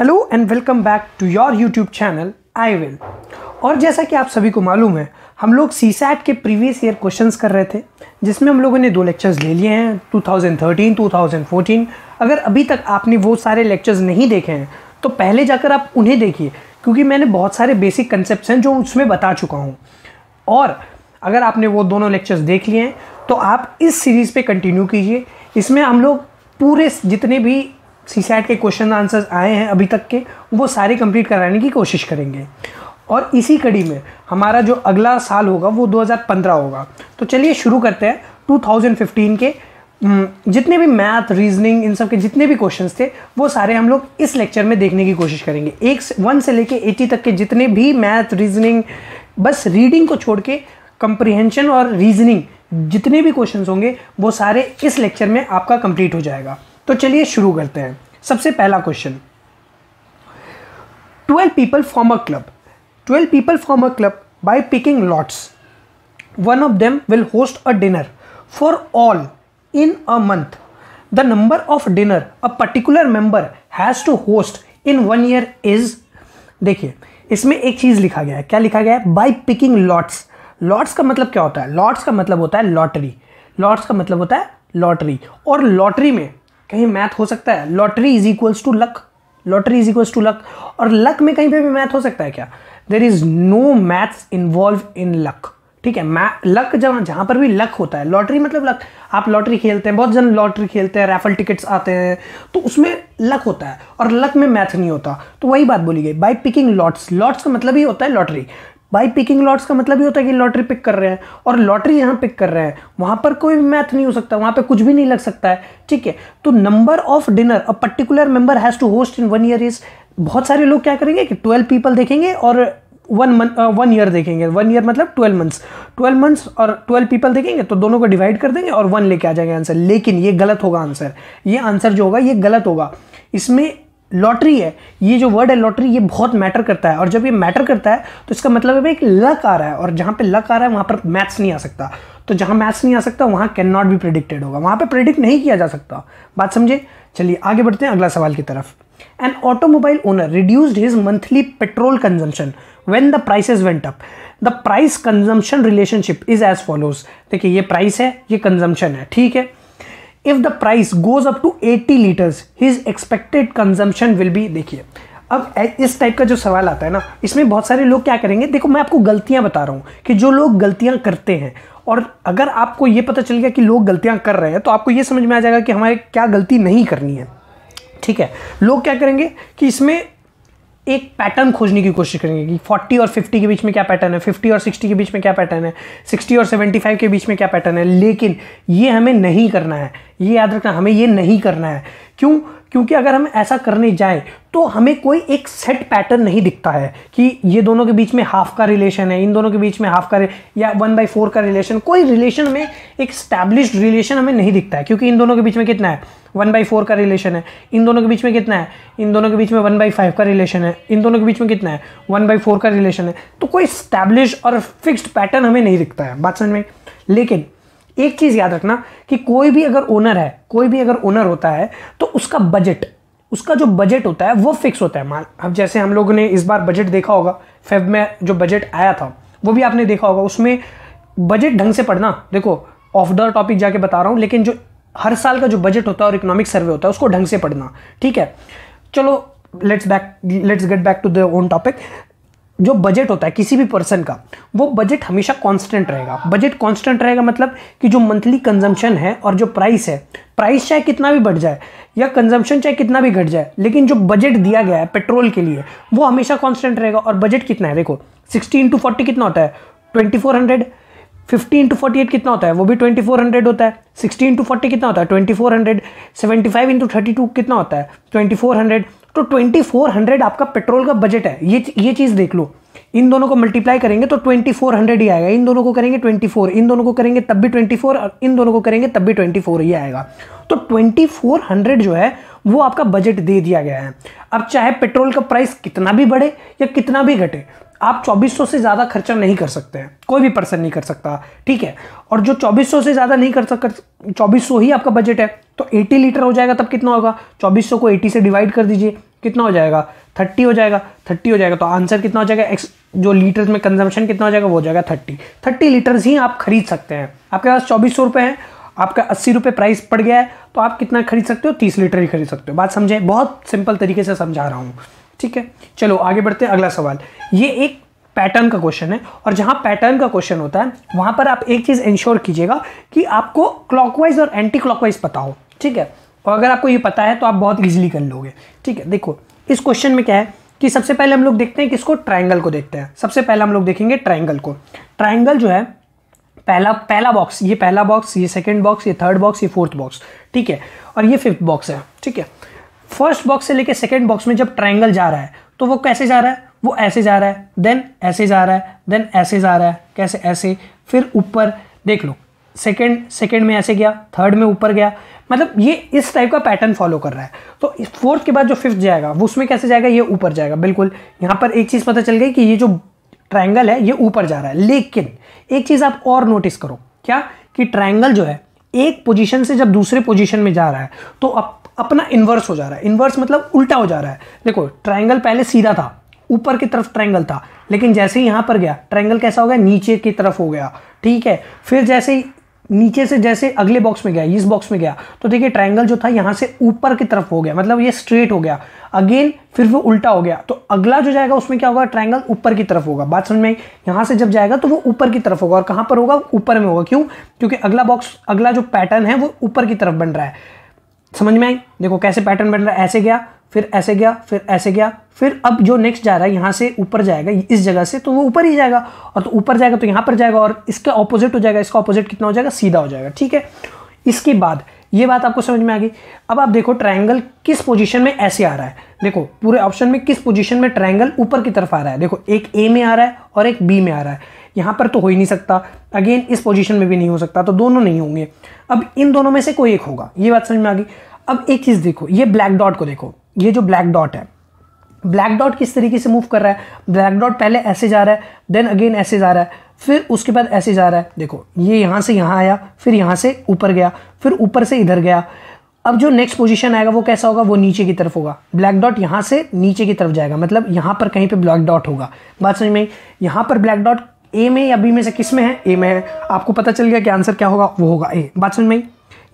Hello and welcome back to your YouTube channel I will और जैसा कि आप सभी को मालूम है हम लोग सी सैट के प्रीवियस ईयर क्वेश्चंस कर रहे थे जिसमें हम लोगों ने दो लेक्चर्स ले लिए हैं 2013 2014 अगर अभी तक आपने वो सारे लेक्चर्स नहीं देखे हैं तो पहले जाकर आप उन्हें देखिए क्योंकि मैंने बहुत सारे बेसिक कंसेप्ट हैं जो उसमें बता चुका हूँ और अगर आपने वो दोनों लेक्चर्स देख लिए हैं तो आप इस सीरीज़ पर कंटिन्यू कीजिए इसमें हम लोग पूरे जितने भी सी के क्वेश्चन आंसर्स आए हैं अभी तक के वो सारे कंप्लीट कराने की कोशिश करेंगे और इसी कड़ी में हमारा जो अगला साल होगा वो 2015 होगा तो चलिए शुरू करते हैं 2015 के जितने भी मैथ रीजनिंग इन सब के जितने भी क्वेश्चंस थे वो सारे हम लोग इस लेक्चर में देखने की कोशिश करेंगे एक वन से लेके एटी तक के जितने भी मैथ रीजनिंग बस रीडिंग को छोड़ के कंप्रीहेंशन और रीजनिंग जितने भी क्वेश्चंस होंगे वो सारे इस लेक्चर में आपका कंप्लीट हो जाएगा तो चलिए शुरू करते हैं सबसे पहला question twelve people form a club twelve people form a club by picking lots one of them will host a dinner for all in a month the number of dinner a particular member has to host in one year is देखिए इसमें एक चीज़ लिखा गया है क्या लिखा गया है बाई पिकिंग लॉट्स लॉट्स का मतलब क्या होता है लॉट्स का मतलब होता है लॉटरी लॉट्स का मतलब होता है लॉटरी और लॉटरी में कहीं मैथ हो सकता है lottery is equals to luck lottery is equals to luck और लक में कहीं पे भी मैथ हो सकता है क्या there is no maths involve in luck ठीक है मै लक जहाँ जहाँ पर भी लक होता है लॉटरी मतलब लक आप लॉटरी खेलते हैं बहुत जन लॉटरी खेलते हैं रैफल टिकट्स आते हैं तो उसमें लक होता है और लक में मैथ नहीं होता तो वही बात बोली गई बाई पिकिंग लॉट्स लॉट्स का मतलब ही होता है लॉटरी भाई पिकिंग लॉट्स का मतलब ये होता है कि लॉटरी पिक कर रहे हैं और लॉटरी यहाँ पिक कर रहे हैं वहाँ पर कोई मैथ नहीं हो सकता वहाँ पर कुछ भी नहीं लग सकता है ठीक है तो number of dinner a particular member has to host in one year is बहुत सारे लोग क्या करेंगे कि ट्वेल्व पीपल देखेंगे और वन मंथ वन ईयर देखेंगे वन ईयर मतलब ट्वेल्व मंथ्स ट्वेल्व मंथ्स और ट्वेल्व पीपल देखेंगे तो दोनों को डिवाइड कर देंगे और वन लेके आ जाएंगे आंसर लेकिन ये गलत होगा आंसर ये आंसर जो होगा ये गलत होगा इसमें लॉटरी है ये जो वर्ड है लॉटरी ये बहुत मैटर करता है और जब ये मैटर करता है तो इसका मतलब है एक लक आ रहा है और जहाँ पे लक आ रहा है वहाँ पर मैथ्स नहीं आ सकता तो जहाँ मैथ्स नहीं आ सकता वहाँ कैन नॉट भी प्रिडिक्टेड होगा वहाँ पे प्रिडिक्ट नहीं किया जा सकता बात समझे चलिए आगे बढ़ते हैं अगला सवाल की तरफ an automobile owner reduced his monthly petrol consumption when the prices went up the price consumption relationship is as follows देखिए ये प्राइस है ये कंजम्पशन है ठीक है if the price goes up to 80 litres his expected consumption will be देखिए अब इस टाइप का जो सवाल आता है ना इसमें बहुत सारे लोग क्या करेंगे देखो मैं आपको गलतियां बता रहा हूँ कि जो लोग गलतियां करते हैं और अगर आपको ये पता चल गया कि लोग गलतियां कर रहे हैं तो आपको ये समझ में आ जाएगा कि हमारे क्या गलती नहीं करनी है ठीक है लोग क्या करेंगे कि इसमें एक पैटर्न खोजने की कोशिश करेंगे कि 40 और 50 के बीच में क्या पैटर्न है 50 और 60 के बीच में क्या पैटर्न है 60 और 75 के बीच में क्या पैटर्न है लेकिन ये हमें नहीं करना है ये याद रखना हमें ये नहीं करना है क्यों क्योंकि अगर हम ऐसा करने जाएं तो हमें कोई एक सेट पैटर्न नहीं दिखता है कि ये दोनों के बीच में हाफ का रिलेशन है इन दोनों के बीच में हाफ का या वन बाई फोर का रिलेशन कोई रिलेशन में एक स्टैब्लिश रिलेशन हमें नहीं दिखता है क्योंकि इन दोनों के बीच में कितना है वन बाई फोर का रिलेशन है इन दोनों के बीच में कितना है इन दोनों के बीच में वन बाई फाइव का रिलेशन है इन दोनों के बीच में कितना है वन बाई फोर का रिलेशन है तो कोई स्टैब्लिश और फिक्स्ड पैटर्न हमें नहीं दिखता है बात समझ में लेकिन एक चीज़ याद रखना कि कोई भी अगर ओनर है कोई भी अगर ओनर होता है तो उसका बजट उसका जो बजट होता है वो फिक्स होता है मान अब जैसे हम लोगों ने इस बार बजट देखा होगा फेब में जो बजट आया था वो भी आपने देखा होगा उसमें बजट ढंग से पढ़ना देखो ऑफ द टॉपिक जाके बता रहा हूँ लेकिन जो हर साल का जो बजट होता है और इकोनॉमिक सर्वे होता है उसको ढंग से पढ़ना ठीक है चलो let's back let's get back to the own topic जो बजट होता है किसी भी पर्सन का वो बजट हमेशा कांस्टेंट रहेगा बजट कांस्टेंट रहेगा मतलब कि जो मंथली कंजम्पशन है और जो प्राइस है प्राइस चाहे कितना भी बढ़ जाए या कंजम्पशन चाहे कितना भी घट जाए लेकिन जो बजट दिया गया है पेट्रोल के लिए वो हमेशा कांस्टेंट रहेगा और बजट कितना है देखो सिक्सटी इंटू फोर्टी कितना होता है twenty four hundred fifty into forty eight कितना होता है वो भी ट्वेंटी फोर हंड्रेड होता है सिक्सटी इंटू फोर्टी कितना होता है twenty four hundred seventy five into thirty two कितना होता है ट्वेंटी फोर हंड्रेड तो 2400 आपका पेट्रोल का बजट है ये ये चीज़ देख लो इन दोनों को मल्टीप्लाई करेंगे तो 2400 ही आएगा इन दोनों को करेंगे 24 इन दोनों को करेंगे तब भी 24 और इन दोनों को करेंगे तब भी 24 ही आएगा तो 2400 जो है वो आपका बजट दे दिया गया है अब चाहे पेट्रोल का प्राइस कितना भी बढ़े या कितना भी घटे आप 2400 से ज़्यादा खर्चा नहीं कर सकते हैं कोई भी पर्सन नहीं कर सकता ठीक है और जो 2400 से ज़्यादा नहीं कर सकता 2400 ही आपका बजट है तो 80 लीटर हो जाएगा तब कितना होगा 2400 को 80 से डिवाइड कर दीजिए कितना हो जाएगा 30 हो जाएगा 30 हो जाएगा तो आंसर कितना हो जाएगा एक्स जो लीटर्स में कंजम्पशन कितना हो जाएगा वो हो जाएगा थर्टी थर्टी लीटर्स ही आप खरीद सकते हैं आपके पास चौबीस सौ रुपये हैं आपका अस्सी रुपये प्राइस पड़ गया है तो आप कितना खरीद सकते हो तीस लीटर ही खरीद सकते हो बात समझें बहुत सिंपल तरीके से समझा रहा हूँ ठीक है चलो आगे बढ़ते हैं अगला सवाल ये एक पैटर्न का क्वेश्चन है और जहाँ पैटर्न का क्वेश्चन होता है वहाँ पर आप एक चीज़ इंश्योर कीजिएगा कि आपको क्लॉकवाइज और एंटी क्लॉकवाइज पता हो ठीक है और अगर आपको ये पता है तो आप बहुत ईजिली कर लोगे ठीक है देखो इस क्वेश्चन में क्या है कि सबसे पहले हम लोग देखते हैं किसको ट्राइंगल को देखते हैं सबसे पहले हम लोग देखेंगे ट्राइंगल को ट्राइंगल जो है पहला पहला बॉक्स ये पहला बॉक्स ये सेकेंड बॉक्स ये थर्ड बॉक्स ये फोर्थ बॉक्स ठीक है और ये फिफ्थ बॉक्स है ठीक है फर्स्ट बॉक्स से लेकर सेकेंड बॉक्स में जब ट्राइंगल जा रहा है तो वो कैसे जा रहा है वो ऐसे जा रहा है देन ऐसे जा रहा है देन ऐसे जा रहा है कैसे ऐसे फिर ऊपर देख लो सेकेंड सेकेंड में ऐसे गया थर्ड में ऊपर गया मतलब ये इस टाइप का पैटर्न फॉलो कर रहा है तो फोर्थ के बाद जो फिफ्थ जाएगा वो उसमें कैसे जाएगा ये ऊपर जाएगा बिल्कुल यहाँ पर एक चीज़ पता चल गई कि ये जो ट्राइंगल है ये ऊपर जा रहा है लेकिन एक चीज़ आप और नोटिस करो क्या कि ट्राइंगल जो है एक पोजीशन से जब दूसरे पोजीशन में जा रहा है तो अब अपना इन्वर्स हो जा रहा है इन्वर्स मतलब उल्टा हो जा रहा है देखो ट्राइंगल पहले सीधा था ऊपर की तरफ ट्राइंगल था लेकिन जैसे ही यहाँ पर गया ट्राइंगल कैसा हो गया नीचे की तरफ हो गया ठीक है फिर जैसे ही नीचे से जैसे अगले बॉक्स में गया इस बॉक्स में गया तो देखिए ट्राइंगल जो था यहाँ से ऊपर की तरफ हो गया मतलब ये स्ट्रेट हो गया अगेन फिर वो उल्टा हो गया तो अगला जो जाएगा उसमें क्या होगा ट्राइंगल ऊपर की तरफ होगा बात समझ में यहां यहाँ से जब जाएगा तो वो ऊपर की तरफ होगा और कहाँ पर होगा ऊपर में होगा क्यों क्योंकि अगला बॉक्स अगला जो पैटर्न है वो ऊपर की तरफ बन रहा है समझ में आई देखो कैसे पैटर्न बन रहा है ऐसे गया फिर ऐसे गया फिर ऐसे गया फिर अब जो नेक्स्ट जा रहा है यहाँ से ऊपर जाएगा इस जगह से तो वो ऊपर ही जाएगा और तो ऊपर जाएगा तो यहाँ पर जाएगा और इसका ऑपोजिट हो जाएगा इसका ऑपोजिट कितना हो जाएगा सीधा हो जाएगा ठीक है इसके बाद ये बात आपको समझ में आ गई अब आप देखो ट्रायंगल किस पोजीशन में ऐसे आ रहा है देखो पूरे ऑप्शन में किस पोजीशन में ट्रायंगल ऊपर की तरफ आ रहा है देखो एक ए में आ रहा है और एक बी में आ रहा है यहाँ पर तो हो ही नहीं सकता अगेन इस पोजीशन में भी नहीं हो सकता तो दोनों नहीं होंगे अब इन दोनों में से कोई एक होगा ये बात समझ में आ गई अब एक चीज़ देखो ये ब्लैक डॉट को देखो ये जो ब्लैक डॉट है ब्लैक डॉट किस तरीके से मूव कर रहा है ब्लैक डॉट पहले ऐसे जा रहा है देन अगेन ऐसे जा रहा है फिर उसके बाद ऐसे जा रहा है देखो ये यहाँ से यहाँ आया फिर यहाँ से ऊपर गया फिर ऊपर से इधर गया अब जो नेक्स्ट पोजीशन आएगा वो कैसा होगा वो नीचे की तरफ होगा ब्लैक डॉट यहाँ से नीचे की तरफ जाएगा मतलब यहाँ पर कहीं पे ब्लैक डॉट होगा बात समझ में यहाँ पर ब्लैक डॉट ए में या बी में से किस में है ए में है आपको पता चल गया कि आंसर क्या होगा वो होगा ए बात समझ में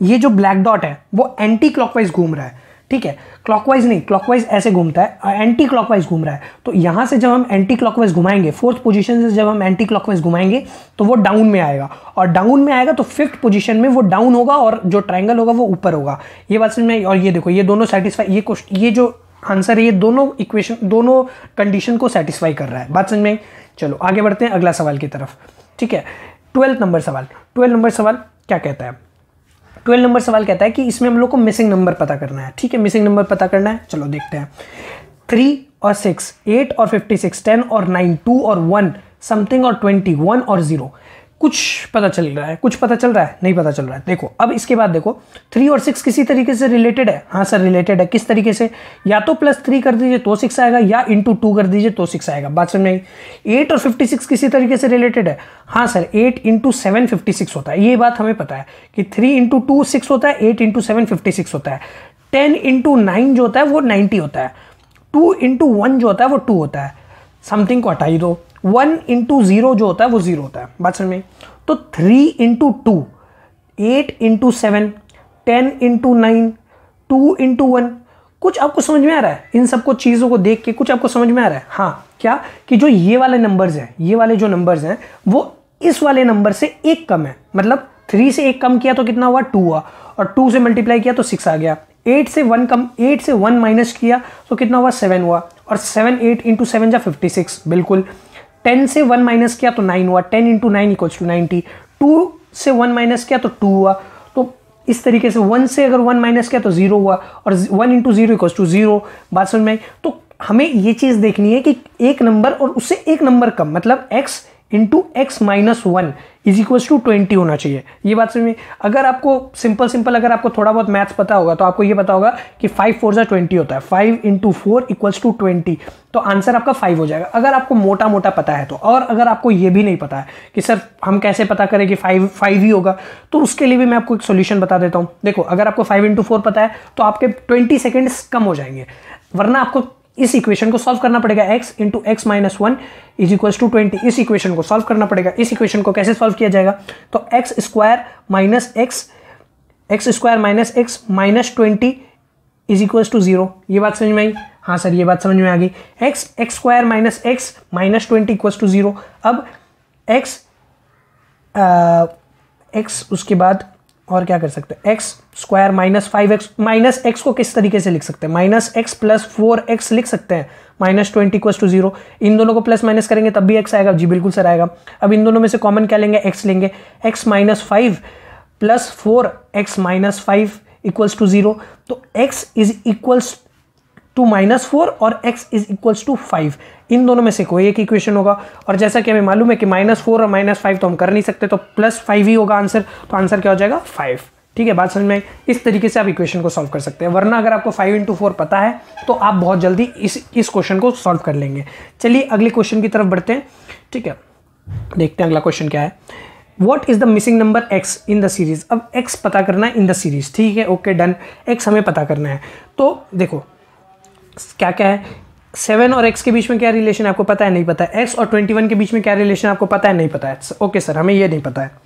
ये जो ब्लैक डॉट है वो एंटी क्लॉकवाइज घूम रहा है ठीक है क्लॉकवाइज नहीं क्लॉकवाइज ऐसे घूमता है एंटी क्लॉकवाइज घूम रहा है तो यहां से जब हम एंटी क्लॉकवाइज घुमाएंगे फोर्थ पोजीशन से जब हम एंटी क्लॉकवाइज घुमाएंगे तो वो डाउन में आएगा और डाउन में आएगा तो फिफ्थ पोजीशन में वो डाउन होगा और जो ट्राइंगल होगा वो ऊपर होगा ये बात समझ में और ये देखो ये दोनों सेटिस्फाई ये ये जो आंसर है ये दोनों इक्वेशन दोनों कंडीशन को सेटिस्फाई कर रहा है बात समझ में चलो आगे बढ़ते हैं अगला सवाल की तरफ ठीक है ट्वेल्थ नंबर सवाल ट्वेल्थ नंबर सवाल क्या कहता है ट्वेल्थ नंबर सवाल कहता है कि इसमें हम लोग को मिसिंग नंबर पता करना है ठीक है मिसिंग नंबर पता करना है चलो देखते हैं थ्री और सिक्स एट और फिफ्टी सिक्स टेन और नाइन टू और वन समथिंग और ट्वेंटी वन और जीरो कुछ पता चल रहा है कुछ पता चल रहा है नहीं पता चल रहा है देखो अब इसके बाद देखो थ्री और सिक्स किसी तरीके से रिलेटेड है हाँ सर रिलेटेड है किस तरीके से या तो प्लस थ्री कर दीजिए तो सिक्स आएगा या इंटू टू कर दीजिए तो सिक्स आएगा बात समझ में एट और फिफ्टी सिक्स किसी तरीके से रिलेटेड है हाँ sir eight into seven fifty six होता है ये बात हमें पता है कि थ्री इंटू टू सिक्स होता है eight into seven fifty six होता है टेन इंटू नाइन जो होता है वो नाइन्टी होता है टू इंटू वन जो होता है वो टू होता है समथिंग को हटाई दो वन इंटू जीरो जो होता है वो जीरो होता है बात समझ में तो three into two eight into seven ten into nine two into one कुछ आपको समझ में आ रहा है इन सबको चीज़ों को देख के कुछ आपको समझ में आ रहा है हाँ क्या कि जो ये वाले नंबर्स हैं ये वाले जो नंबर्स हैं वो इस वाले नंबर से एक कम है मतलब थ्री से एक कम किया तो कितना हुआ टू हुआ और टू से मल्टीप्लाई किया तो सिक्स आ गया एट से वन कम एट से वन माइनस किया तो कितना हुआ सेवन हुआ और सेवन एट इंटू सेवन या फिफ्टी सिक्स बिल्कुल टेन से वन माइनस किया तो नाइन हुआ ten into nine equals to ninety two से वन माइनस किया तो टू हुआ तो इस तरीके से वन से अगर वन माइनस किया तो जीरो हुआ और one into zero equals to zero बात समझ में आई तो हमें ये चीज़ देखनी है कि एक नंबर और उससे एक नंबर कम मतलब x into x minus one is equal to twenty होना चाहिए ये बात समझ में अगर आपको सिंपल सिंपल अगर आपको थोड़ा बहुत मैथ्स पता होगा तो आपको ये पता होगा कि फाइव फोर ज़ा ट्वेंटी होता है five into four equals to twenty तो आंसर आपका फाइव हो जाएगा अगर आपको मोटा मोटा पता है तो और अगर आपको ये भी नहीं पता है कि सर हम कैसे पता करें कि फाइव फाइव ही होगा तो उसके लिए भी मैं आपको एक सोल्यूशन बता देता हूँ देखो अगर आपको फाइव इंटू फोर पता है तो आपके ट्वेंटी सेकेंड्स कम हो जाएंगे वरना आपको इस इक्वेशन को सॉल्व करना पड़ेगा x into x minus one is equal to twenty इस इक्वेशन को सॉल्व करना पड़ेगा इस इक्वेशन को कैसे सॉल्व किया जाएगा तो x square minus x x square minus x minus twenty is equal to zero ये बात समझ में आई हाँ सर ये बात समझ में आ गई x x square minus x minus twenty equal to zero अब एक्स एक्स uh, उसके बाद और क्या कर सकते हैं x square minus five x minus x को किस तरीके से लिख सकते हैं minus x plus four x लिख सकते हैं minus twenty equals to zero इन दोनों को प्लस माइनस करेंगे तब भी एक्स आएगा जी बिल्कुल सर आएगा अब इन दोनों में से कॉमन क्या लेंगे एक्स लेंगे x minus five plus four x minus five equals to zero तो x is equals to minus four और x is equals to five इन दोनों में से कोई एक इक्वेशन होगा और जैसा कि हमें मालूम है कि माइनस फोर और माइनस फाइव तो हम कर नहीं सकते तो प्लस फाइव ही होगा आंसर तो आंसर क्या हो जाएगा फाइव ठीक है बात समझ में आई इस तरीके से आप इक्वेशन को सॉल्व कर सकते हैं वरना अगर आपको फाइव इंटू फोर पता है तो आप बहुत जल्दी इस इस क्वेश्चन को सॉल्व कर लेंगे चलिए अगले क्वेश्चन की तरफ बढ़ते हैं ठीक है देखते हैं अगला क्वेश्चन क्या है what is the missing number x in the series अब एक्स पता करना है इन द सीरीज ठीक है ओके डन एक्स हमें पता करना है तो देखो क्या क्या है सेवन और एक्स के बीच में क्या रिलेशन आपको पता है नहीं पता है एक्स और ट्वेंटी वन के बीच में क्या रिलेशन आपको पता है नहीं पता है ओके सर हमें ये नहीं पता है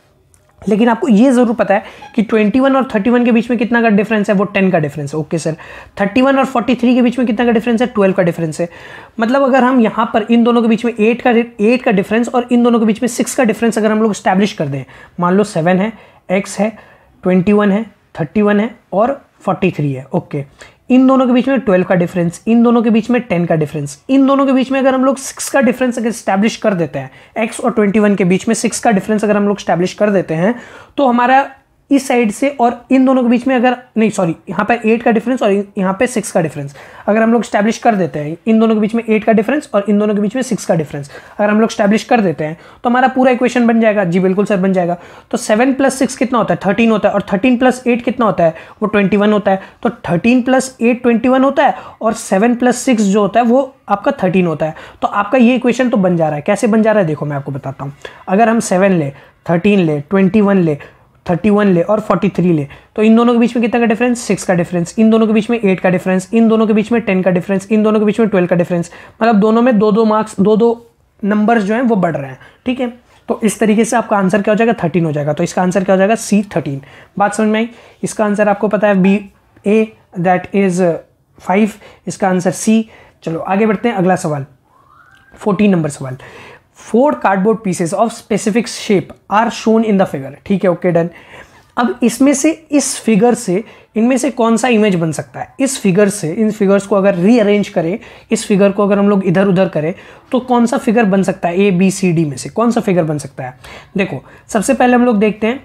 लेकिन आपको ये ज़रूर पता है कि ट्वेंटी वन और थर्टी वन के बीच में कितना का डिफरेंस है वो टेन का डिफरेंस है ओके सर थर्टी वन और फोर्टी थ्री के बीच में कितना का डिफरेंस है ट्वेल्व का डिफरेंस है मतलब अगर हम यहाँ पर इन दोनों के बीच में एट का एट का डिफरेंस और इन दोनों के बीच में सिक्स का डिफरेंस अगर हम लोग स्टैब्लिश कर दें मान लो सेवन है एक्स है ट्वेंटी वन है थर्टी वन है और फोर्टी थ्री है ओके इन दोनों के बीच में ट्वेल्व का डिफरेंस इन दोनों के बीच में टेन का डिफरेंस इन दोनों के बीच में अगर हम लोग सिक्स का डिफरेंस अगर स्टैब्लिश कर देते हैं एक्स और ट्वेंटी वन के बीच में सिक्स का डिफरेंस अगर हम लोग स्टैब्लिश कर देते हैं तो हमारा इस साइड से और इन दोनों के बीच में अगर नहीं सॉरी यहाँ पर एट का डिफरेंस और यहाँ पे सिक्स का डिफरेंस अगर हम लोग स्टैब्लिश कर देते हैं इन दोनों के बीच में एट का डिफरेंस और इन दोनों के बीच में सिक्स का डिफरेंस अगर हम लोग स्टैब्लिश कर देते हैं तो हमारा पूरा इक्वेशन बन जाएगा जी बिल्कुल सर बन जाएगा तो सेवन प्लस सिक्स कितना होता है थर्टीन होता है और थर्टीन प्लस एट कितना होता है वो ट्वेंटी वन होता है तो thirteen plus eight twenty one होता है और सेवन प्लस सिक्स जो होता है वो आपका थर्टीन होता है तो आपका ये इक्वेशन तो बन जा रहा है कैसे बन जा रहा है देखो मैं आपको बताता हूँ अगर हम सेवन ले थर्टीन ले ट्वेंटी वन ले थर्टी वन ले और फोर्टी थ्री ले तो इन दोनों के बीच में कितना का डिफरेंस सिक्स का डिफरेंस इन दोनों के बीच में एट का डिफरेंस इन दोनों के बीच में टेन का डिफरेंस इन दोनों के बीच में ट्वेल्व का डिफरेंस मतलब दोनों में दो दो मार्क्स दो दो नंबर्स जो हैं वो बढ़ रहे हैं ठीक है तो इस तरीके से आपका आंसर क्या हो जाएगा थर्टीन हो जाएगा तो इसका आंसर क्या हो जाएगा सी थर्टीन बात समझ में आई इसका आंसर आपको पता है B A that is five इसका आंसर सी चलो आगे बढ़ते हैं अगला सवाल फोर्टीन नंबर सवाल four cardboard pieces of specific shape are shown in the figure ठीक है ओके डन अब इसमें से इस फिगर से इनमें से कौन सा इमेज बन सकता है इस फिगर से इन फिगर्स को अगर रीअरेंज करें इस फिगर को अगर हम लोग इधर उधर करें तो कौन सा फिगर बन सकता है ए बी सी डी में से कौन सा फिगर बन सकता है देखो सबसे पहले हम लोग देखते हैं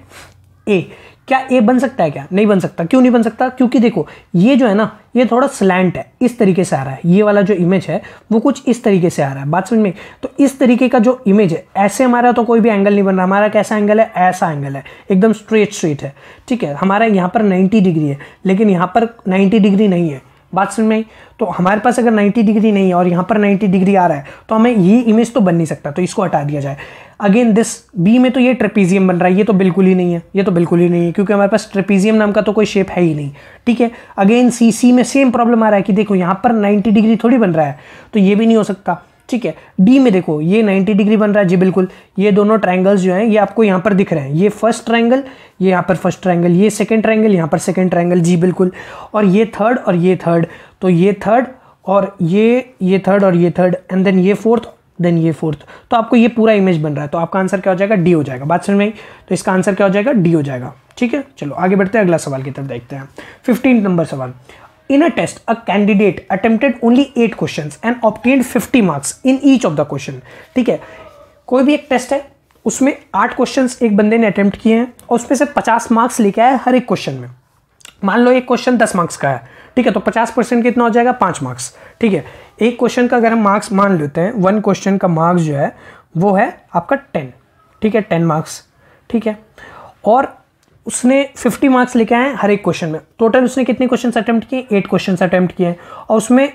ए क्या ए बन सकता है क्या नहीं बन सकता क्यों नहीं बन सकता क्योंकि देखो ये जो है ना ये थोड़ा स्लैंट है इस तरीके से आ रहा है ये वाला जो इमेज है वो कुछ इस तरीके से आ रहा है बात समझ में तो इस तरीके का जो इमेज है ऐसे हमारा तो कोई भी एंगल नहीं बन रहा हमारा कैसा एंगल है ऐसा एंगल है एकदम स्ट्रेट स्ट्रेट है ठीक है हमारा यहाँ पर नाइन्टी डिग्री है लेकिन यहाँ पर नाइन्टी डिग्री नहीं है बात समझ में तो हमारे पास अगर नाइन्टी डिग्री नहीं है और यहाँ पर नाइन्टी डिग्री आ रहा है तो हमें ये इमेज तो बन नहीं सकता तो इसको हटा दिया जाए अगेन दिस बी में तो ये ट्रेपीजियम बन रहा है ये तो बिल्कुल ही नहीं है ये तो बिल्कुल ही नहीं है क्योंकि हमारे पास ट्रेपीजियम नाम का तो कोई शेप है ही नहीं ठीक है अगेन सी सी में सेम प्रॉब्लम आ रहा है कि देखो यहाँ पर 90 डिग्री थोड़ी बन रहा है तो ये भी नहीं हो सकता ठीक है डी में देखो ये 90 डिग्री बन रहा है जी बिल्कुल ये दोनों ट्राइंगल्स जो हैं ये आपको यहाँ पर दिख रहे हैं ये फर्स्ट ट्राइंगल ये यहाँ पर फर्स्ट ट्राइंगल ये सेकेंड ट्राइंगल यहाँ पर सेकेंड ट्राइंगल जी बिल्कुल और ये थर्ड और ये थर्ड तो ये थर्ड और ये ये थर्ड और ये थर्ड एंड देन ये फोर्थ देन ये फोर्थ तो आपको ये पूरा इमेज बन रहा है तो आपका आंसर क्या हो जाएगा डी हो जाएगा बात समझ में तो इसका आंसर क्या हो जाएगा डी हो जाएगा ठीक है चलो आगे बढ़ते हैं अगला सवाल की तरफ देखते हैं फिफ्टीन नंबर सवाल in a test a candidate attempted only eight question and obtained fifty marks in each of the question ठीक है कोई भी एक टेस्ट है उसमें आठ क्वेश्चन एक बंदे ने अटेम्प्ट किए हैं और उसमें से पचास मार्क्स लेके आया हर एक क्वेश्चन में मान लो एक क्वेश्चन दस मार्क्स का है ठीक है तो पचास परसेंट कितना हो जाएगा पांच मार्क्स ठीक है एक क्वेश्चन का अगर हम मार्क्स मान लेते हैं वन क्वेश्चन का मार्क्स जो है वो है आपका टेन ठीक है टेन मार्क्स ठीक है और उसने 50 मार्क्स लेके आए हर एक क्वेश्चन में टोटल उसने कितने क्वेश्चन अटैम्प्ट किए एट क्वेश्चन अटैम्प्ट किए और उसमें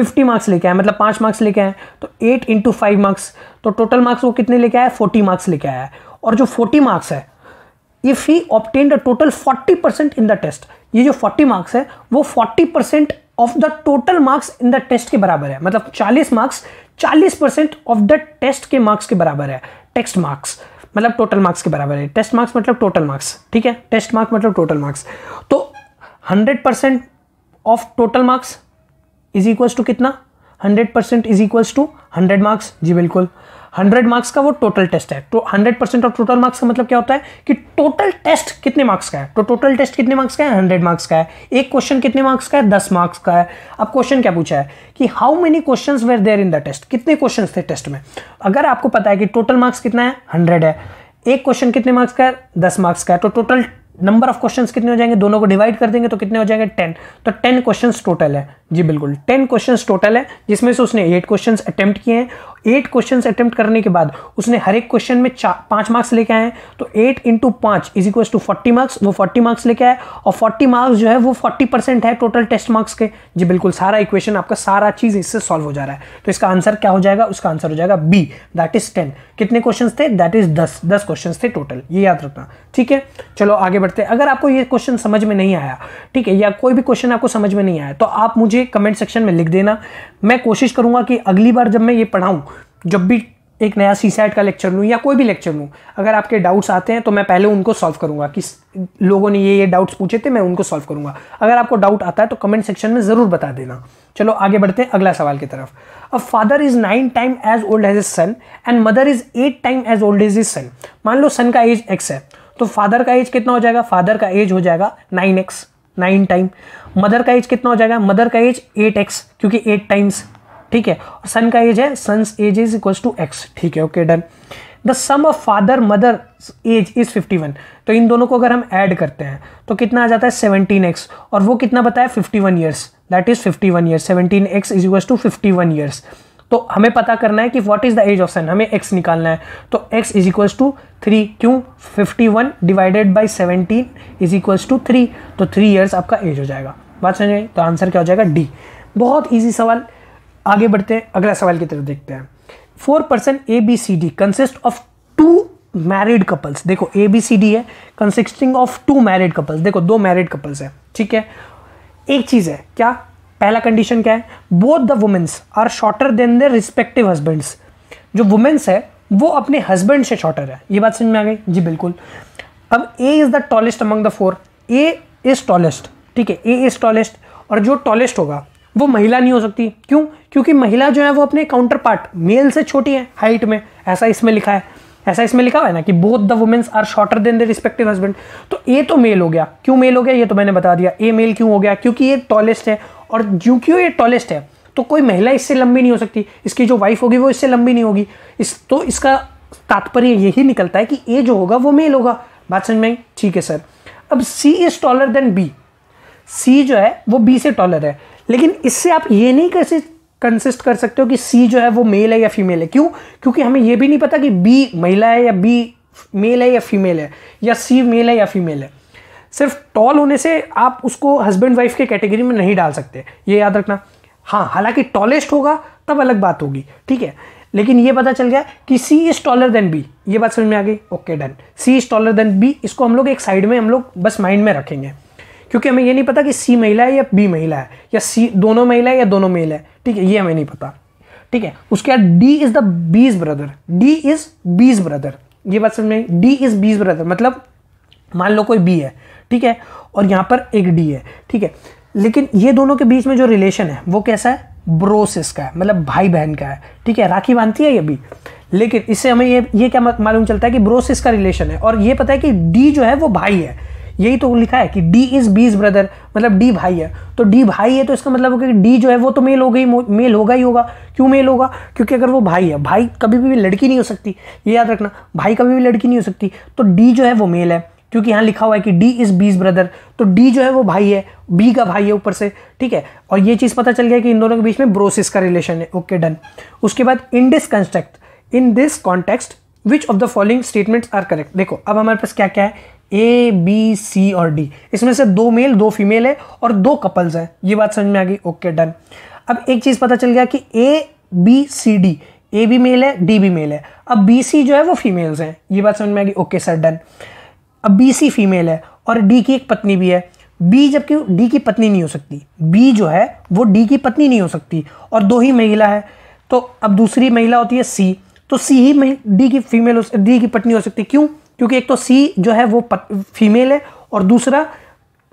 50 मार्क्स लेके आए मतलब पाँच मार्क्स लेके आए तो एट इंटू फाइव मार्क्स तो टोटल मार्क्स वो कितने लेके आया फोर्टी मार्क्स लेके आया है और जो फोर्टी मार्क्स है if he obtain a total forty percent in the test ये जो 40 मार्क्स है वो 40 percent of the total marks in the test के बराबर है मतलब 40 marks 40 percent of the test के मार्क्स के बराबर है टेक्स्ट मार्क्स मतलब टोटल मार्क्स के बराबर है टेस्ट मार्क्स मतलब टोटल मार्क्स ठीक है टेस्ट मार्क्स मतलब टोटल मार्क्स तो hundred percent of total marks is equals to कितना hundred percent is equals to hundred marks जी बिल्कुल हंड्रेड मार्क्स का वो टोटल टेस्ट है तो hundred percent of total marks का मतलब क्या होता है कि टोटल टेस्ट कितने मार्क्स का है तो टोटल टेस्ट कितने मार्क्स का है हंड्रेड मार्क्स का है एक क्वेश्चन कितने मार्क्स का है दस मार्क्स का है अब क्वेश्चन क्या पूछा है कि how many question were there in the test कितने क्वेश्चन थे टेस्ट में अगर आपको पता है कि टोटल मार्क्स कितना है हंड्रेड है एक क्वेश्चन कितने मार्क्स का है दस मार्क्स का है तो टोटल नंबर ऑफ क्वेश्चंस कितने हो जाएंगे दोनों को डिवाइड कर देंगे तो कितने हो जाएंगे टेन तो टेन क्वेश्चंस टोटल है जी बिल्कुल टेन क्वेश्चंस टोटल है जिसमें से उसने एट क्वेश्चंस अटेम्प्ट किए हैं एट क्वेश्चंस अटेम्प्ट करने के बाद उसने हर एक क्वेश्चन में चार पाँच मार्क्स लेके आए हैं तो एट इंटू पाँच is equal to forty marks वो फोर्टी मार्क्स लेके आए और फोर्टी मार्क्स जो है वो फोर्टी परसेंट है टोटल टेस्ट मार्क्स के जी बिल्कुल सारा इक्वेशन आपका सारा चीज़ इससे सॉल्व हो जा रहा है तो इसका आंसर क्या हो जाएगा उसका आंसर हो जाएगा बी दैट इज टेन कितने क्वेश्चन थे दैट इज दस दस क्वेश्चन थे टोटल ये याद रखना ठीक है चलो आगे बढ़ते हैं अगर आपको ये क्वेश्चन समझ में नहीं आया ठीक है या कोई भी क्वेश्चन आपको समझ में नहीं आया तो आप मुझे कमेंट सेक्शन में लिख देना मैं कोशिश करूँगा कि अगली बार जब मैं ये पढ़ाऊँ जब भी एक नया सी का लेक्चर लूँ या कोई भी लेक्चर लूँ अगर आपके डाउट्स आते हैं तो मैं पहले उनको सॉल्व करूँगा कि लोगों ने ये ये डाउट्स पूछे थे मैं उनको सॉल्व करूँगा अगर आपको डाउट आता है तो कमेंट सेक्शन में ज़रूर बता देना चलो आगे बढ़ते हैं अगला सवाल की तरफ a father is nine time as old as his son and mother is eight time as old as his son मान लो सन का एज एक्स है तो फादर का एज कितना हो जाएगा फादर का एज हो जाएगा nine X nine time mother का एज कितना हो जाएगा मदर का एज एट एक्स क्योंकि एट टाइम्स ठीक है और सन का एज है son age is equals to X ठीक है okay done the sum of father mother age is fifty one तो इन दोनों को अगर हम ऐड करते हैं तो कितना आ जाता है सेवनटीन एक्स और वो कितना बताया fifty one years that is fifty one years seventeen X is equal to fifty one years तो हमें पता करना है कि what is the age of son हमें एक्स निकालना है तो x is equals to three क्यों fifty one divided by seventeen is equals to three तो थ्री ईयर्स आपका एज हो जाएगा बात समझ तो आंसर क्या हो जाएगा डी बहुत ईजी सवाल आगे बढ़ते हैं अगला सवाल की तरफ देखते हैं four person A B C D consist of two married couples देखो ए बी सी डी है consisting of two married couples देखो दो मैरिड कपल्स है ठीक है एक चीज़ है क्या पहला कंडीशन क्या है both the womens are shorter than their respective husbands जो वुमेंस है वो अपने हस्बैंड से शॉर्टर है ये बात समझ में आ गई जी बिल्कुल अब A is the tallest among the four A is tallest ठीक है ए इज़ टॉलेस्ट और जो टॉलेस्ट होगा वो महिला नहीं हो सकती क्यों क्योंकि महिला जो है वो अपने काउंटर पार्ट मेल से छोटी है हाइट में ऐसा इसमें लिखा है ऐसा इसमें लिखा हुआ है ना कि both the womens are shorter than the respective husband तो ए तो मेल हो गया क्यों मेल हो गया ये तो मैंने बता दिया ए मेल क्यों हो गया क्योंकि ये टॉलेस्ट है और क्यों ये टॉलेस्ट है तो कोई महिला इससे लंबी नहीं हो सकती इसकी जो वाइफ होगी वो इससे लंबी नहीं होगी इस तो इसका तात्पर्य यही निकलता है कि ए जो होगा वो मेल होगा बात समझ में ठीक है सर अब C is taller than B C जो है वो बी से टॉलर है लेकिन इससे आप ये नहीं कर कंसिस्ट कर सकते हो कि सी जो है वो मेल है या फीमेल है क्यों क्योंकि हमें ये भी नहीं पता कि बी महिला है या बी मेल है या फीमेल है या सी मेल है या फीमेल है सिर्फ टॉल होने से आप उसको हस्बैंड वाइफ के कैटेगरी में नहीं डाल सकते ये याद रखना हाँ हालांकि टॉलेस्ट होगा तब अलग बात होगी ठीक है लेकिन ये पता चल गया कि C is taller than B ये बात समझ में आ गई okay done C is taller than B इसको हम लोग एक साइड में हम लोग बस माइंड में रखेंगे क्योंकि हमें ये नहीं पता कि सी महिला है या बी महिला है या सी दोनों महिला है या दोनों महिला है ठीक है ये हमें नहीं पता ठीक है उसके बाद D is the B's brother D is B's brother ये बात समझ में डी इज़ बीज ब्रदर मतलब मान लो कोई बी है ठीक है और यहाँ पर एक डी है ठीक है लेकिन ये दोनों के बीच में जो रिलेशन है वो कैसा है ब्रोसिस का है मतलब भाई बहन का है ठीक है राखी बांधती है ये भी लेकिन इससे हमें ये ये क्या मालूम चलता है कि ब्रोसिस का रिलेशन है और ये पता है कि डी जो है वो भाई है यही तो लिखा है कि डी इज बीज ब्रदर मतलब डी भाई है तो डी भाई है तो इसका मतलब होगा कि डी जो है वो तो मेल हो गई मेल होगा ही होगा क्यों मेल होगा क्योंकि अगर वो भाई है भाई कभी भी लड़की नहीं हो सकती ये याद रखना भाई कभी भी लड़की नहीं हो सकती तो डी जो है वो मेल है क्योंकि यहाँ लिखा हुआ है कि डी इज़ बीज ब्रदर तो डी जो है वो भाई है बी का भाई है ऊपर से ठीक है और ये चीज़ पता चल गया कि इन दोनों के बीच में ब्रोसिस का रिलेशन है ओके डन उसके बाद in this construct in this context which of the following statements are correct देखो अब हमारे पास क्या क्या है ए बी सी और डी इसमें से दो मेल दो फीमेल है और दो कपल्स हैं ये बात समझ में आ गई ओके डन अब एक चीज़ पता चल गया कि ए बी सी डी ए भी मेल है डी भी मेल है अब बी सी जो है वो फीमेल्स हैं ये बात समझ में आ गई ओके सर डन अब बी सी फीमेल है और डी की एक पत्नी भी है बी जबकि डी की पत्नी नहीं हो सकती बी जो है वो डी की पत्नी नहीं हो सकती और दो ही महिला है तो अब दूसरी महिला होती है सी तो सी ही डी की फीमेल डी की पत्नी हो सकती क्यों क्योंकि एक तो सी जो है वो फीमेल है और दूसरा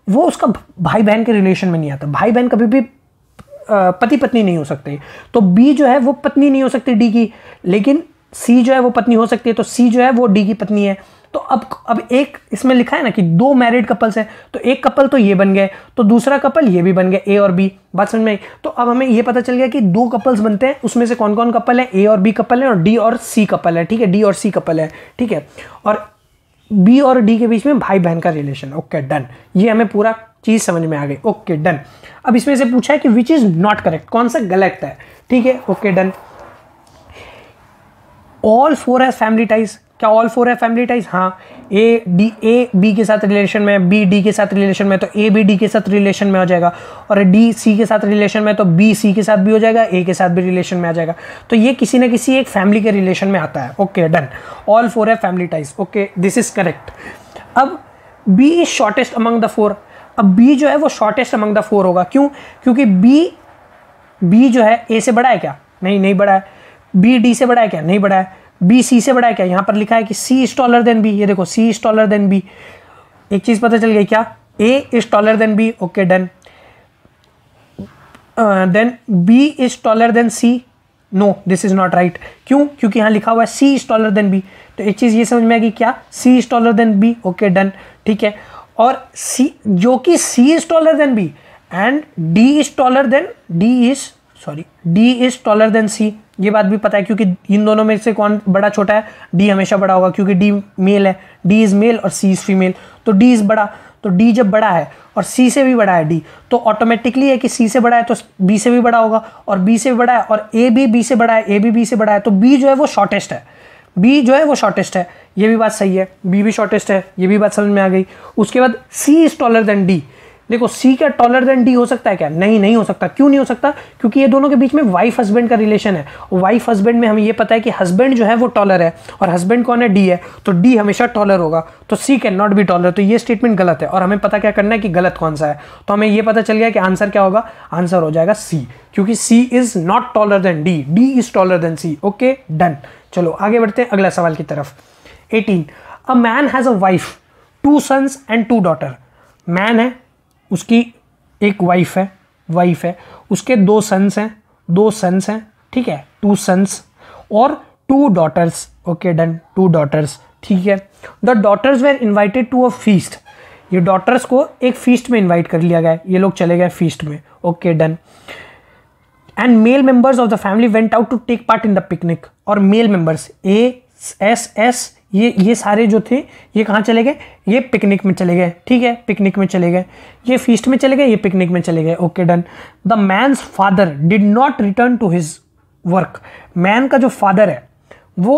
वो उसका भाई बहन के रिलेशन में नहीं आता भाई बहन कभी भी पति पत्नी नहीं हो सकते तो बी जो है वो पत्नी नहीं हो सकती डी की लेकिन सी जो है वो पत्नी हो सकती है तो सी जो है वो डी की पत्नी है तो अब अब एक इसमें लिखा है ना कि दो मैरिड कपल्स हैं तो एक कपल तो ये बन गए तो दूसरा कपल ये भी बन गया ए और बी बात समझ में आई तो अब हमें ये पता चल गया कि दो कपल्स बनते हैं उसमें से कौन कौन कपल है ए और बी कपल है और डी और सी कपल है ठीक है डी और सी कपल है ठीक है और बी और डी के बीच में भाई बहन का रिलेशन ओके डन ये हमें पूरा चीज़ समझ में आ गई ओके डन अब इसमें से पूछा है कि विच इज़ नॉट करेक्ट कौन सा गलत है ठीक है okay done all four has family ties क्या ऑल फोर है फैमिली टाइज हाँ ए डी ए बी के साथ रिलेशन में बी डी के साथ रिलेशन में तो ए बी डी के साथ रिलेशन में हो जाएगा और डी सी के साथ रिलेशन में तो बी सी के साथ भी हो जाएगा ए के साथ भी रिलेशन में आ जाएगा तो ये किसी ना किसी एक फैमिली के रिलेशन में आता है ओके डन ऑल फोर है family ties okay this is correct अब B is shortest among the four अब बी जो है वो शॉर्टेस्ट अमंग द फोर होगा क्यों क्योंकि बी बी जो है ए से बड़ा है क्या नहीं नहीं बड़ा है बी डी से बड़ा है क्या नहीं बड़ा है बी सी से बड़ा है क्या यहाँ पर लिखा है कि C is taller than B ये देखो C is taller than B एक चीज़ पता चल गई क्या A is taller than B okay done then B is taller than C no this is not right क्यों क्योंकि यहाँ लिखा हुआ है C is taller than B तो एक चीज़ ये समझ में आएगी क्या C is taller than B okay done ठीक है और सी जो कि C is taller than B and D is taller than D is sorry D is taller than C ये बात भी पता है क्योंकि इन दोनों में से कौन बड़ा छोटा है डी हमेशा बड़ा होगा क्योंकि डी मेल है डी इज़ मेल और सी इज़ फीमेल तो डी इज़ बड़ा तो डी जब बड़ा है और सी से भी बड़ा है डी तो ऑटोमेटिकली है कि सी से बड़ा है तो बी से भी बड़ा होगा और बी से भी बड़ा है और ए भी बी से बड़ा है ए भी बी से बड़ा है तो बी जो है वो शॉर्टेस्ट है बी जो है वो शॉर्टेस्ट है ये भी बात सही है बी भी शॉर्टेस्ट है ये भी बात समझ में आ गई उसके बाद C is taller than D देखो सी क्या टॉलर देन डी हो सकता है क्या नहीं नहीं हो सकता क्यों नहीं हो सकता क्योंकि ये दोनों के बीच में वाइफ हस्बैंड का रिलेशन है वाइफ हस्बैंड में हमें ये पता है कि हस्बैंड जो है वो टॉलर है और हस्बैंड कौन है डी है तो डी हमेशा टॉलर होगा तो C can not be taller तो ये स्टेटमेंट गलत है और हमें पता क्या करना है कि गलत कौन सा है तो हमें यह पता चल गया कि आंसर क्या होगा आंसर हो जाएगा सी क्योंकि C is not taller than D D is taller than C okay done चलो आगे बढ़ते हैं अगला सवाल की तरफ eighteen a man has a wife two sons and two daughter man है उसकी एक वाइफ है वाइफ है उसके दो सन्स हैं दो सन्स हैं ठीक है टू सन्स और two daughters okay done two daughters ठीक है the daughters were invited to a feast ये डॉटर्स को एक फीस्ट में इन्वाइट कर लिया गया ये लोग चले गए फीस्ट में okay done and male members of the family went out to take part in the picnic और मेल मेंबर्स ए एस एस ये ये सारे जो थे ये कहाँ चले गए ये पिकनिक में चले गए ठीक है पिकनिक में चले गए ये फीस्ट में चले गए ये पिकनिक में चले गए okay done the man's father did not return to his work man का जो फादर है वो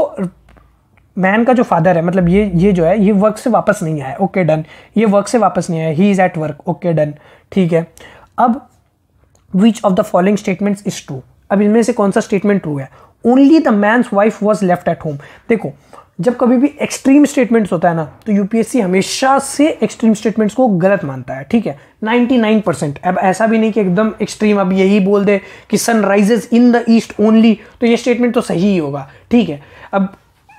मैन का जो फादर है मतलब ये ये जो है ये वर्क से वापस नहीं आया ओके डन ये वर्क से वापस नहीं आया he is at work okay done ठीक है अब which of the following statements is true अब इनमें से कौन सा स्टेटमेंट ट्रू है only the man's wife was left at home देखो जब कभी भी एक्सट्रीम स्टेटमेंट्स होता है ना तो यूपीएससी हमेशा से एक्सट्रीम स्टेटमेंट्स को गलत मानता है ठीक है 99 परसेंट अब ऐसा भी नहीं कि एकदम एक्सट्रीम अब यही बोल दे कि sun rises in the east only तो ये स्टेटमेंट तो सही ही होगा ठीक है अब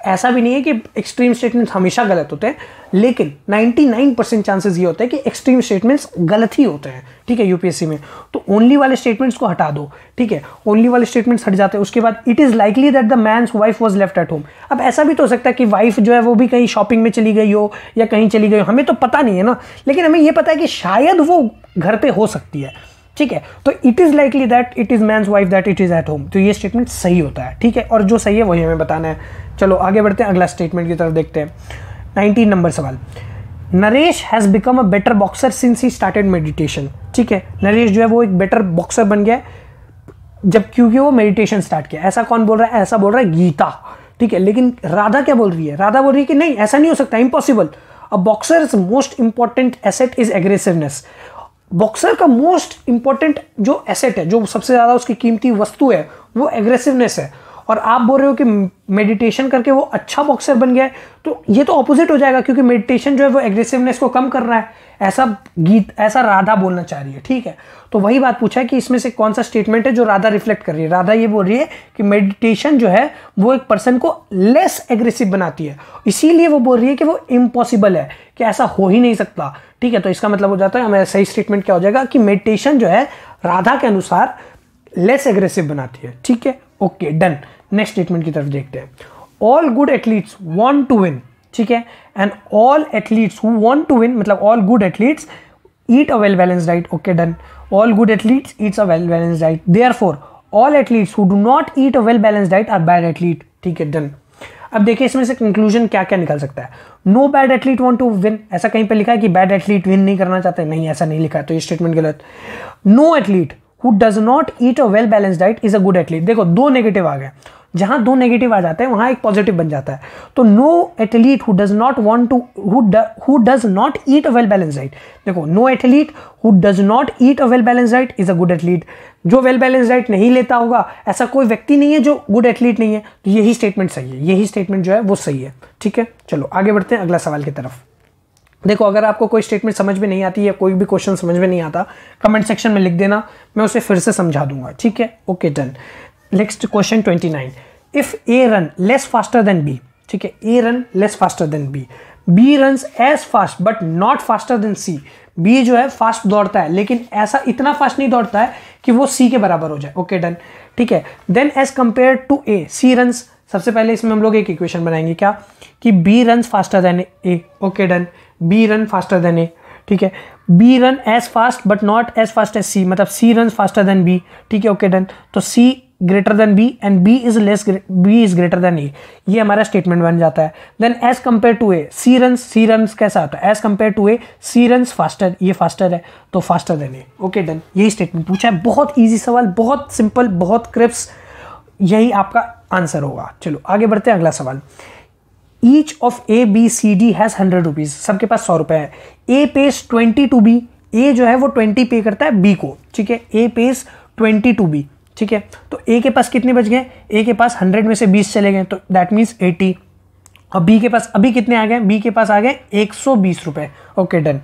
ऐसा भी नहीं है कि एक्सट्रीम स्टेटमेंट्स हमेशा गलत होते हैं लेकिन 99 परसेंट चांसेस ये होते हैं कि एक्सट्रीम स्टेटमेंट्स गलत ही होते हैं ठीक है यूपीएससी में तो ओनली वाले स्टेटमेंट्स को हटा दो ठीक है ओनली वाले स्टेटमेंट्स हट जाते हैं उसके बाद it is likely that the man's wife was left at home अब ऐसा भी तो हो सकता है कि वाइफ जो है वो भी कहीं शॉपिंग में चली गई हो या कहीं चली गई हो हमें तो पता नहीं है ना लेकिन हमें ये पता है कि शायद वो घर पर हो सकती है ठीक है तो it is likely that it is man's wife that it is at home तो ये स्टेटमेंट सही होता है ठीक है और जो सही है वही हमें बताना है चलो आगे बढ़ते हैं अगला स्टेटमेंट की तरफ देखते हैं नाइनटीन नंबर सवाल Naresh has become a better boxer since he started meditation ठीक है नरेश जो है वो एक बेटर बॉक्सर बन गया है जब क्योंकि वो मेडिटेशन स्टार्ट किया ऐसा कौन बोल रहा है ऐसा बोल रहा है गीता ठीक है लेकिन राधा क्या बोल रही है राधा बोल रही है कि नहीं ऐसा नहीं हो सकता impossible a boxer most important asset is aggressiveness boxer का मोस्ट इंपॉर्टेंट जो एसेट है जो सबसे ज़्यादा उसकी कीमती वस्तु है वो एग्रेसिवनेस है और आप बोल रहे हो कि मेडिटेशन करके वो अच्छा बॉक्सर बन गया है तो ये तो ऑपोजिट हो जाएगा क्योंकि मेडिटेशन जो है वो एग्रेसिवनेस को कम कर रहा है ऐसा गीत ऐसा राधा बोलना चाह रही है ठीक है तो वही बात पूछा है कि इसमें से कौन सा स्टेटमेंट है जो राधा रिफ्लेक्ट कर रही है राधा ये बोल रही है कि मेडिटेशन जो है वो एक पर्सन को लेस एग्रेसिव बनाती है इसीलिए वो बोल रही है कि वो इम्पॉसिबल है कि ऐसा हो ही नहीं सकता ठीक है तो इसका मतलब हो जाता है हमारा सही स्टेटमेंट क्या हो जाएगा कि मेडिटेशन जो है राधा के अनुसार लेस एग्रेसिव बनाती है ठीक है ओके डन नेक्स्ट स्टेटमेंट की तरफ देखते हैं all good athletes want to win ठीक है and all athletes who want to win मतलब all good athletes eat a well balance diet okay done all good athletes eats a well balance diet therefore all athletes who do not eat a well balance diet are bad athlete ठीक है done अब देखिए इसमें से conclusion क्या क्या निकल सकता है no bad athlete want to win ऐसा कहीं पर लिखा है कि बैड एथलीट विन नहीं करना चाहते नहीं ऐसा नहीं लिखा तो ये स्टेटमेंट गलत no athlete who does not eat a well balance diet is a good athlete देखो दो नेगेटिव आ गए जहां दो नेगेटिव आ जाते हैं वहां एक पॉजिटिव बन जाता है तो no athlete who does not want to who does not eat a well balance diet देखो no athlete who does not eat a well balance diet is a good athlete जो वेल बैलेंस डाइट नहीं लेता होगा ऐसा कोई व्यक्ति नहीं है जो गुड एथलीट नहीं है तो यही स्टेटमेंट सही है यही स्टेटमेंट जो है वो सही है ठीक है चलो आगे बढ़ते हैं अगला सवाल की तरफ देखो अगर आपको कोई स्टेटमेंट समझ में नहीं आती या कोई भी क्वेश्चन समझ में नहीं आता कमेंट सेक्शन में लिख देना मैं उसे फिर से समझा दूंगा ठीक है okay done next question twenty nine if A run less faster than B ठीक है A run less faster than B B run as fast but not faster than C B जो है फास्ट दौड़ता है लेकिन ऐसा इतना फास्ट नहीं दौड़ता है कि वो सी के बराबर हो जाए ओके डन ठीक है then as compare to A C run सबसे पहले इसमें हम लोग एक इक्वेशन बनाएंगे क्या कि B run faster than A okay done B run faster than A ठीक है B run as fast but not as fast as C मतलब C run faster than B ठीक है ओके डन तो C greater than B and B is less B is greater than A ये हमारा statement बन जाता है then as compare to A C run C run कैसा आता है as compare to A C run faster ये फास्टर है तो faster than A okay done यही स्टेटमेंट पूछा है बहुत ईजी सवाल बहुत सिंपल बहुत क्रिप्स यही आपका आंसर होगा चलो आगे बढ़ते हैं अगला सवाल each of A B C D has hundred rupees सबके पास सौ रुपये है A pays twenty two B A जो है वो ट्वेंटी पे करता है बी को ठीक है A pays twenty two B ठीक है तो ए के पास कितने बच गए ए के पास हंड्रेड में से बीस चले गए तो दैट मीन्स एटी और बी के पास अभी कितने आ गए बी के पास आ गए एक सौ बीस रुपये ओके डन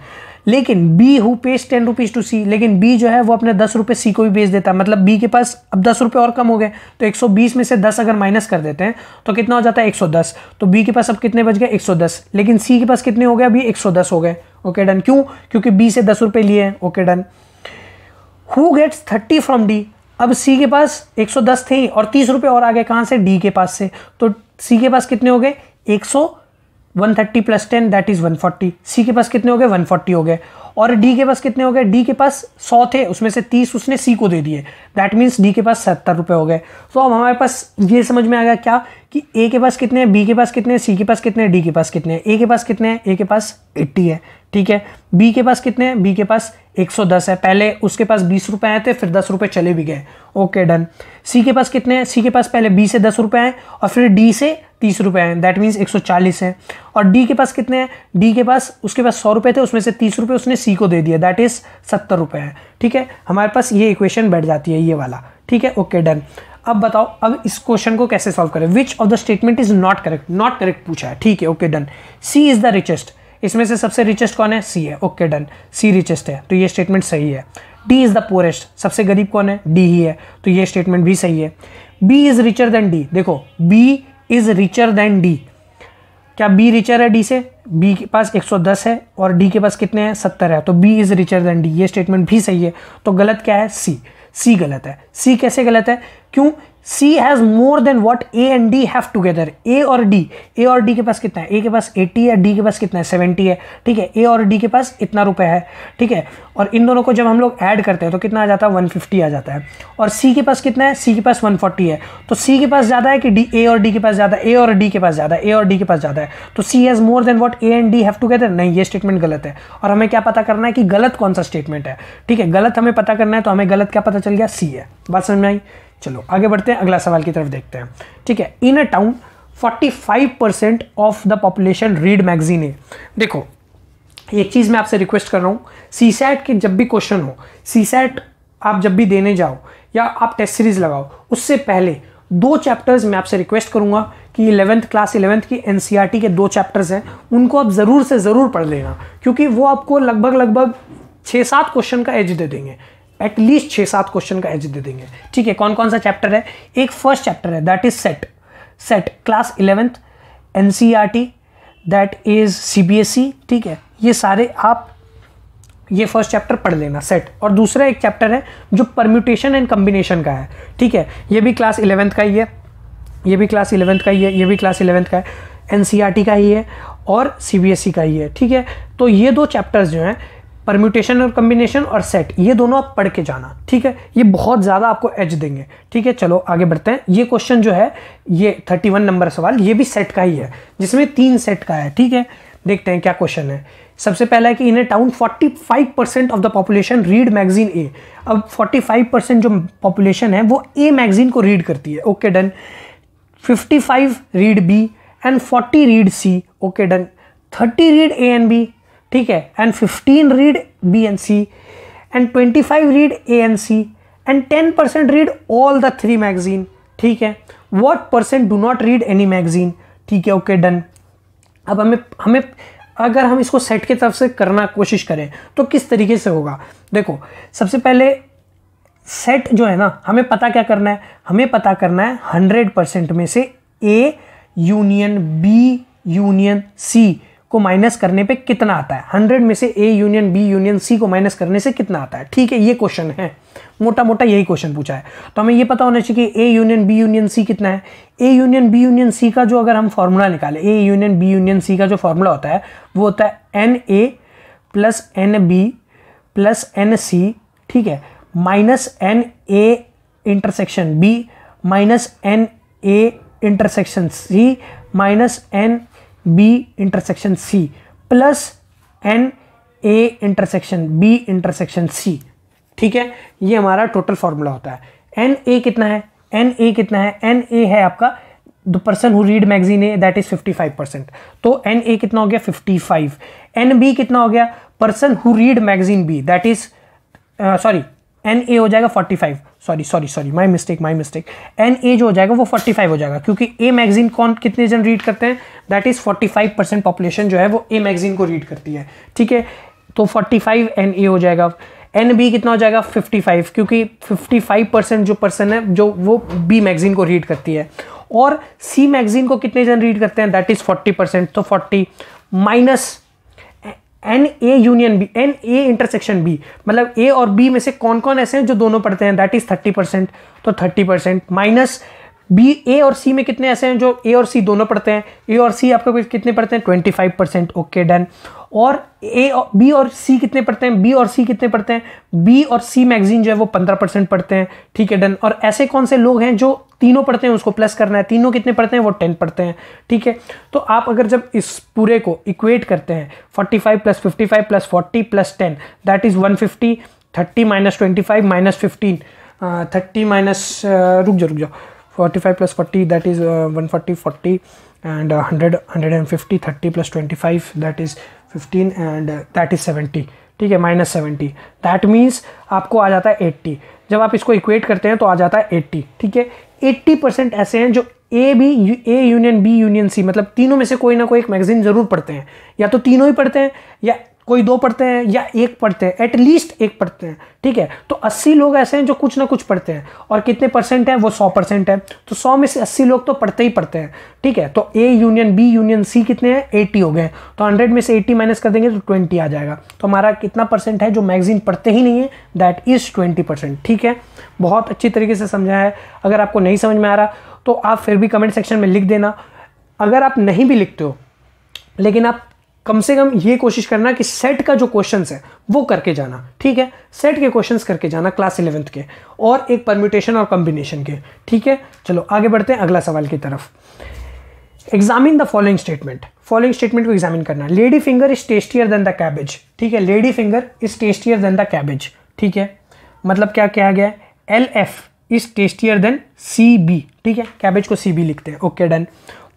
लेकिन B who pays ten rupees to C लेकिन बी जो है वो अपने दस रुपये सी को भी बेच देता है मतलब बी के पास अब दस रुपये और कम हो गए तो एक सौ बीस में से दस अगर माइनस कर देते हैं तो कितना हो जाता है एक सौ दस तो बी के पास अब कितने बच गए एक सौ दस लेकिन सी के पास कितने हो गए अभी एक सौ दस हो गए ओके डन क्यों क्योंकि बी से दस रुपये लिए हैं okay done who gets thirty from D अब सी के पास एक सौ दस थे और तीस रुपये और आ गए कहाँ से डी के पास से तो सी के पास कितने हो गए एक सौ one thirty plus ten that is one forty C के पास कितने हो गए वन फोर्टी हो गए और डी के पास कितने हो गए डी के पास सौ थे उसमें से तीस उसने सी को दे दिए दैट मीन्स डी के पास सत्तर रुपये हो गए तो अब हमारे पास ये समझ में आ गया क्या कि ए के पास कितने हैं बी के पास कितने हैं सी के पास कितने हैं डी के पास कितने हैं ए के पास कितने हैं ए के पास एट्टी है ठीक है बी के पास कितने हैं बी के पास एक सौ दस है पहले उसके पास बीस रुपये आए थे फिर दस रुपये चले भी गए ओके डन सी के पास कितने हैं सी के पास पहले बी से दस रुपये आए और फिर डी से तीस रुपये हैं दैट मीन्स एक सौ चालीस है और डी के पास कितने हैं डी के पास उसके पास सौ रुपये थे उसमें से तीस रुपये उसने सी को दे दिया दैट इज़ सत्तर रुपये है ठीक है हमारे पास ये इक्वेशन बैठ जाती है ये वाला ठीक है ओके डन अब बताओ अब इस क्वेश्चन को कैसे सॉल्व करें which of the statement is not correct not correct पूछा है ठीक है okay done C is the richest इसमें से सबसे रिचेस्ट कौन है सी है ओके डन सी रिचेस्ट है तो ये स्टेटमेंट सही है डी इज़ द पोरेस्ट सबसे गरीब कौन है डी ही है तो ये स्टेटमेंट भी सही है B is richer than D देखो B is richer than D क्या बी रिचर है डी से बी के पास 110 है और डी के पास कितने हैं 70 है तो B is richer than D ये स्टेटमेंट भी सही है तो गलत क्या है सी सी गलत है सी कैसे गलत है क्यों C has more than what A and D have together A और डी ए और डी के पास कितना है ए के पास 80 है डी के पास कितना है 70 है ठीक है ए और डी के पास इतना रुपए है ठीक है और इन दोनों को जब हम लोग ऐड करते हैं तो कितना आ जाता है 150 आ जाता है और सी के पास कितना है सी के पास 140 है तो सी के पास ज़्यादा है कि डी ए और डी के पास ज़्यादा ए और डी के पास ज़्यादा ए और डी के पास ज़्यादा है तो C has more than what A and D have together नहीं ये स्टेटमेंट गलत है और हमें क्या पता करना है कि गलत कौन सा स्टेटमेंट है ठीक है गलत हमें पता करना है तो हमें गलत क्या पता चल गया सी है बात समझ में आई चलो आगे बढ़ते हैं अगला सवाल की तरफ देखते हैं ठीक है in a town 45 percent of the population read magazine है देखो एक चीज़ मैं आपसे रिक्वेस्ट कर रहा हूँ सी सैट के जब भी क्वेश्चन हो सी सैट आप जब भी देने जाओ या आप टेस्ट सीरीज लगाओ उससे पहले दो चैप्टर्स मैं आपसे रिक्वेस्ट करूंगा कि इलेवेंथ क्लास इलेवेंथ की एन e के दो चैप्टर्स हैं उनको आप ज़रूर से ज़रूर पढ़ लेना क्योंकि वो आपको लगभग लगभग छः सात क्वेश्चन का एज दे देंगे एटलीस्ट छः सात क्वेश्चन का एज दे देंगे ठीक है कौन कौन सा चैप्टर है एक फर्स्ट चैप्टर है that is set set class eleventh N C R T that is C B S E ठीक है ये सारे आप ये फर्स्ट चैप्टर पढ़ लेना सेट और दूसरा एक चैप्टर है जो परम्यूटेशन एंड कम्बिनेशन का है ठीक है ये भी क्लास इलेवेंथ का ही है ये भी क्लास इलेवेंथ का ही है ये भी क्लास इलेवेंथ का है एन सी आर टी का ही है और सी बी एस ई का ही है ठीक है तो ये दो चैप्टर्स जो हैं परम्यूटेशन और कम्बिनेशन और सेट ये दोनों आप पढ़ के जाना ठीक है ये बहुत ज़्यादा आपको एज देंगे ठीक है चलो आगे बढ़ते हैं ये क्वेश्चन जो है ये थर्टी वन नंबर सवाल ये भी सेट का ही है जिसमें तीन सेट का है ठीक है देखते हैं क्या क्वेश्चन है सबसे पहला है कि in a town 45 percent of the population read magazine A अब 45 परसेंट जो पॉपुलेशन है वो ए मैगजीन को रीड करती है okay done 55 read B and 40 read C okay done 30 read A and B ठीक है and fifteen read B and C and twenty five read A and C and ten percent read all the three magazine ठीक है what percent do not read any magazine ठीक है okay done अब हमें हमें अगर हम इसको सेट की तरफ से करना कोशिश करें तो किस तरीके से होगा देखो सबसे पहले सेट जो है ना हमें पता क्या करना है हमें पता करना है हंड्रेड परसेंट में से A union B union C को माइनस करने पे कितना आता है हंड्रेड में से A union B union C को माइनस करने से कितना आता है ठीक है ये क्वेश्चन है मोटा मोटा यही क्वेश्चन पूछा है तो हमें ये पता होना चाहिए कि A union B union C कितना है A union B union C का जो अगर हम फॉर्मूला निकालें A union B union C का जो फॉर्मूला होता है वो होता है N A plus N B plus N C ठीक है minus N A intersection B minus N A intersection C minus N B intersection C plus N A intersection B intersection C ठीक है ये हमारा टोटल फॉर्मूला होता है N A कितना है एन ए कितना है एन ए है आपका the person who read magazine A that is 55 percent तो एन ए कितना हो गया 55 एन बी कितना हो गया person who read magazine B that is sorry N A हो जाएगा 45 sorry sorry sorry my mistake my mistake N A जो हो जाएगा वो 45 हो जाएगा क्योंकि ए मैगजीन कौन कितने जन रीड करते हैं दैट इज़ 45 परसेंट पॉपुलेशन जो है वो ए मैगजीन को रीड करती है ठीक है तो 45 एन ए हो जाएगा एन बी कितना हो जाएगा 55 क्योंकि 55 परसेंट जो पर्सन है जो वो बी मैगजीन को रीड करती है और सी मैगजीन को कितने जन रीड करते हैं दैट इज़ 40 परसेंट तो 40 minus N A union B N A intersection B मतलब ए और बी में से कौन कौन ऐसे हैं जो दोनों पढ़ते हैं दैट इज थर्टी परसेंट तो thirty percent minus B A और सी में कितने ऐसे हैं जो ए और सी दोनों पढ़ते हैं ए और सी आपके कितने पढ़ते हैं twenty five percent okay done और ए बी और सी कितने पढ़ते हैं बी और सी कितने पढ़ते हैं बी और सी मैगजीन जो है वो पंद्रह परसेंट पढ़ते हैं ठीक है डन और ऐसे कौन से लोग हैं जो तीनों पढ़ते हैं उसको प्लस करना है तीनों कितने पढ़ते हैं वो टेन पढ़ते हैं ठीक है तो आप अगर जब इस पूरे को इक्वेट करते हैं forty five plus fifty five plus forty plus ten that is one fifty thirty minus twenty five minus fifteen thirty minus रुक जाओ रुक जाओ 45 plus 40 that is uh, 140 40 and uh, 100 150 30 plus 25 that is 15 and uh, that is 70 ठीक है minus 70 that means आपको आ जाता है 80 जब आप इसको इक्वेट करते हैं तो आ जाता है 80 ठीक है 80 परसेंट ऐसे हैं जो A B A union B union C मतलब तीनों में से कोई ना कोई एक मैगजीन ज़रूर पढ़ते हैं या तो तीनों ही पढ़ते हैं या कोई दो पढ़ते हैं या एक पढ़ते हैं एटलीस्ट एक पढ़ते हैं ठीक है तो अस्सी लोग ऐसे हैं जो कुछ ना कुछ पढ़ते हैं और कितने परसेंट हैं वो सौ परसेंट है तो सौ में से अस्सी लोग तो पढ़ते ही पढ़ते हैं ठीक है तो A union B union C कितने हैं एटी हो गए तो हंड्रेड में से एट्टी माइनस कर देंगे तो ट्वेंटी आ जाएगा तो हमारा कितना परसेंट है जो मैगजीन पढ़ते ही नहीं है दैट इज़ ट्वेंटी परसेंट ठीक है बहुत अच्छी तरीके से समझा है अगर आपको नहीं समझ में आ रहा तो आप फिर भी कमेंट सेक्शन में लिख देना अगर आप नहीं भी लिखते हो लेकिन आप कम से कम ये कोशिश करना कि सेट का जो क्वेश्चन है वो करके जाना ठीक है सेट के क्वेश्चन करके जाना क्लास इलेवेंथ के और एक परम्यूटेशन और कॉम्बिनेशन के ठीक है चलो आगे बढ़ते हैं अगला सवाल की तरफ examine the following statement following statement को एग्जामिन करना lady finger is tastier than the cabbage ठीक है lady finger is tastier than the cabbage ठीक है मतलब क्या क्या गया L F is tastier than C B ठीक है कैबेज को सी बी लिखते हैं okay done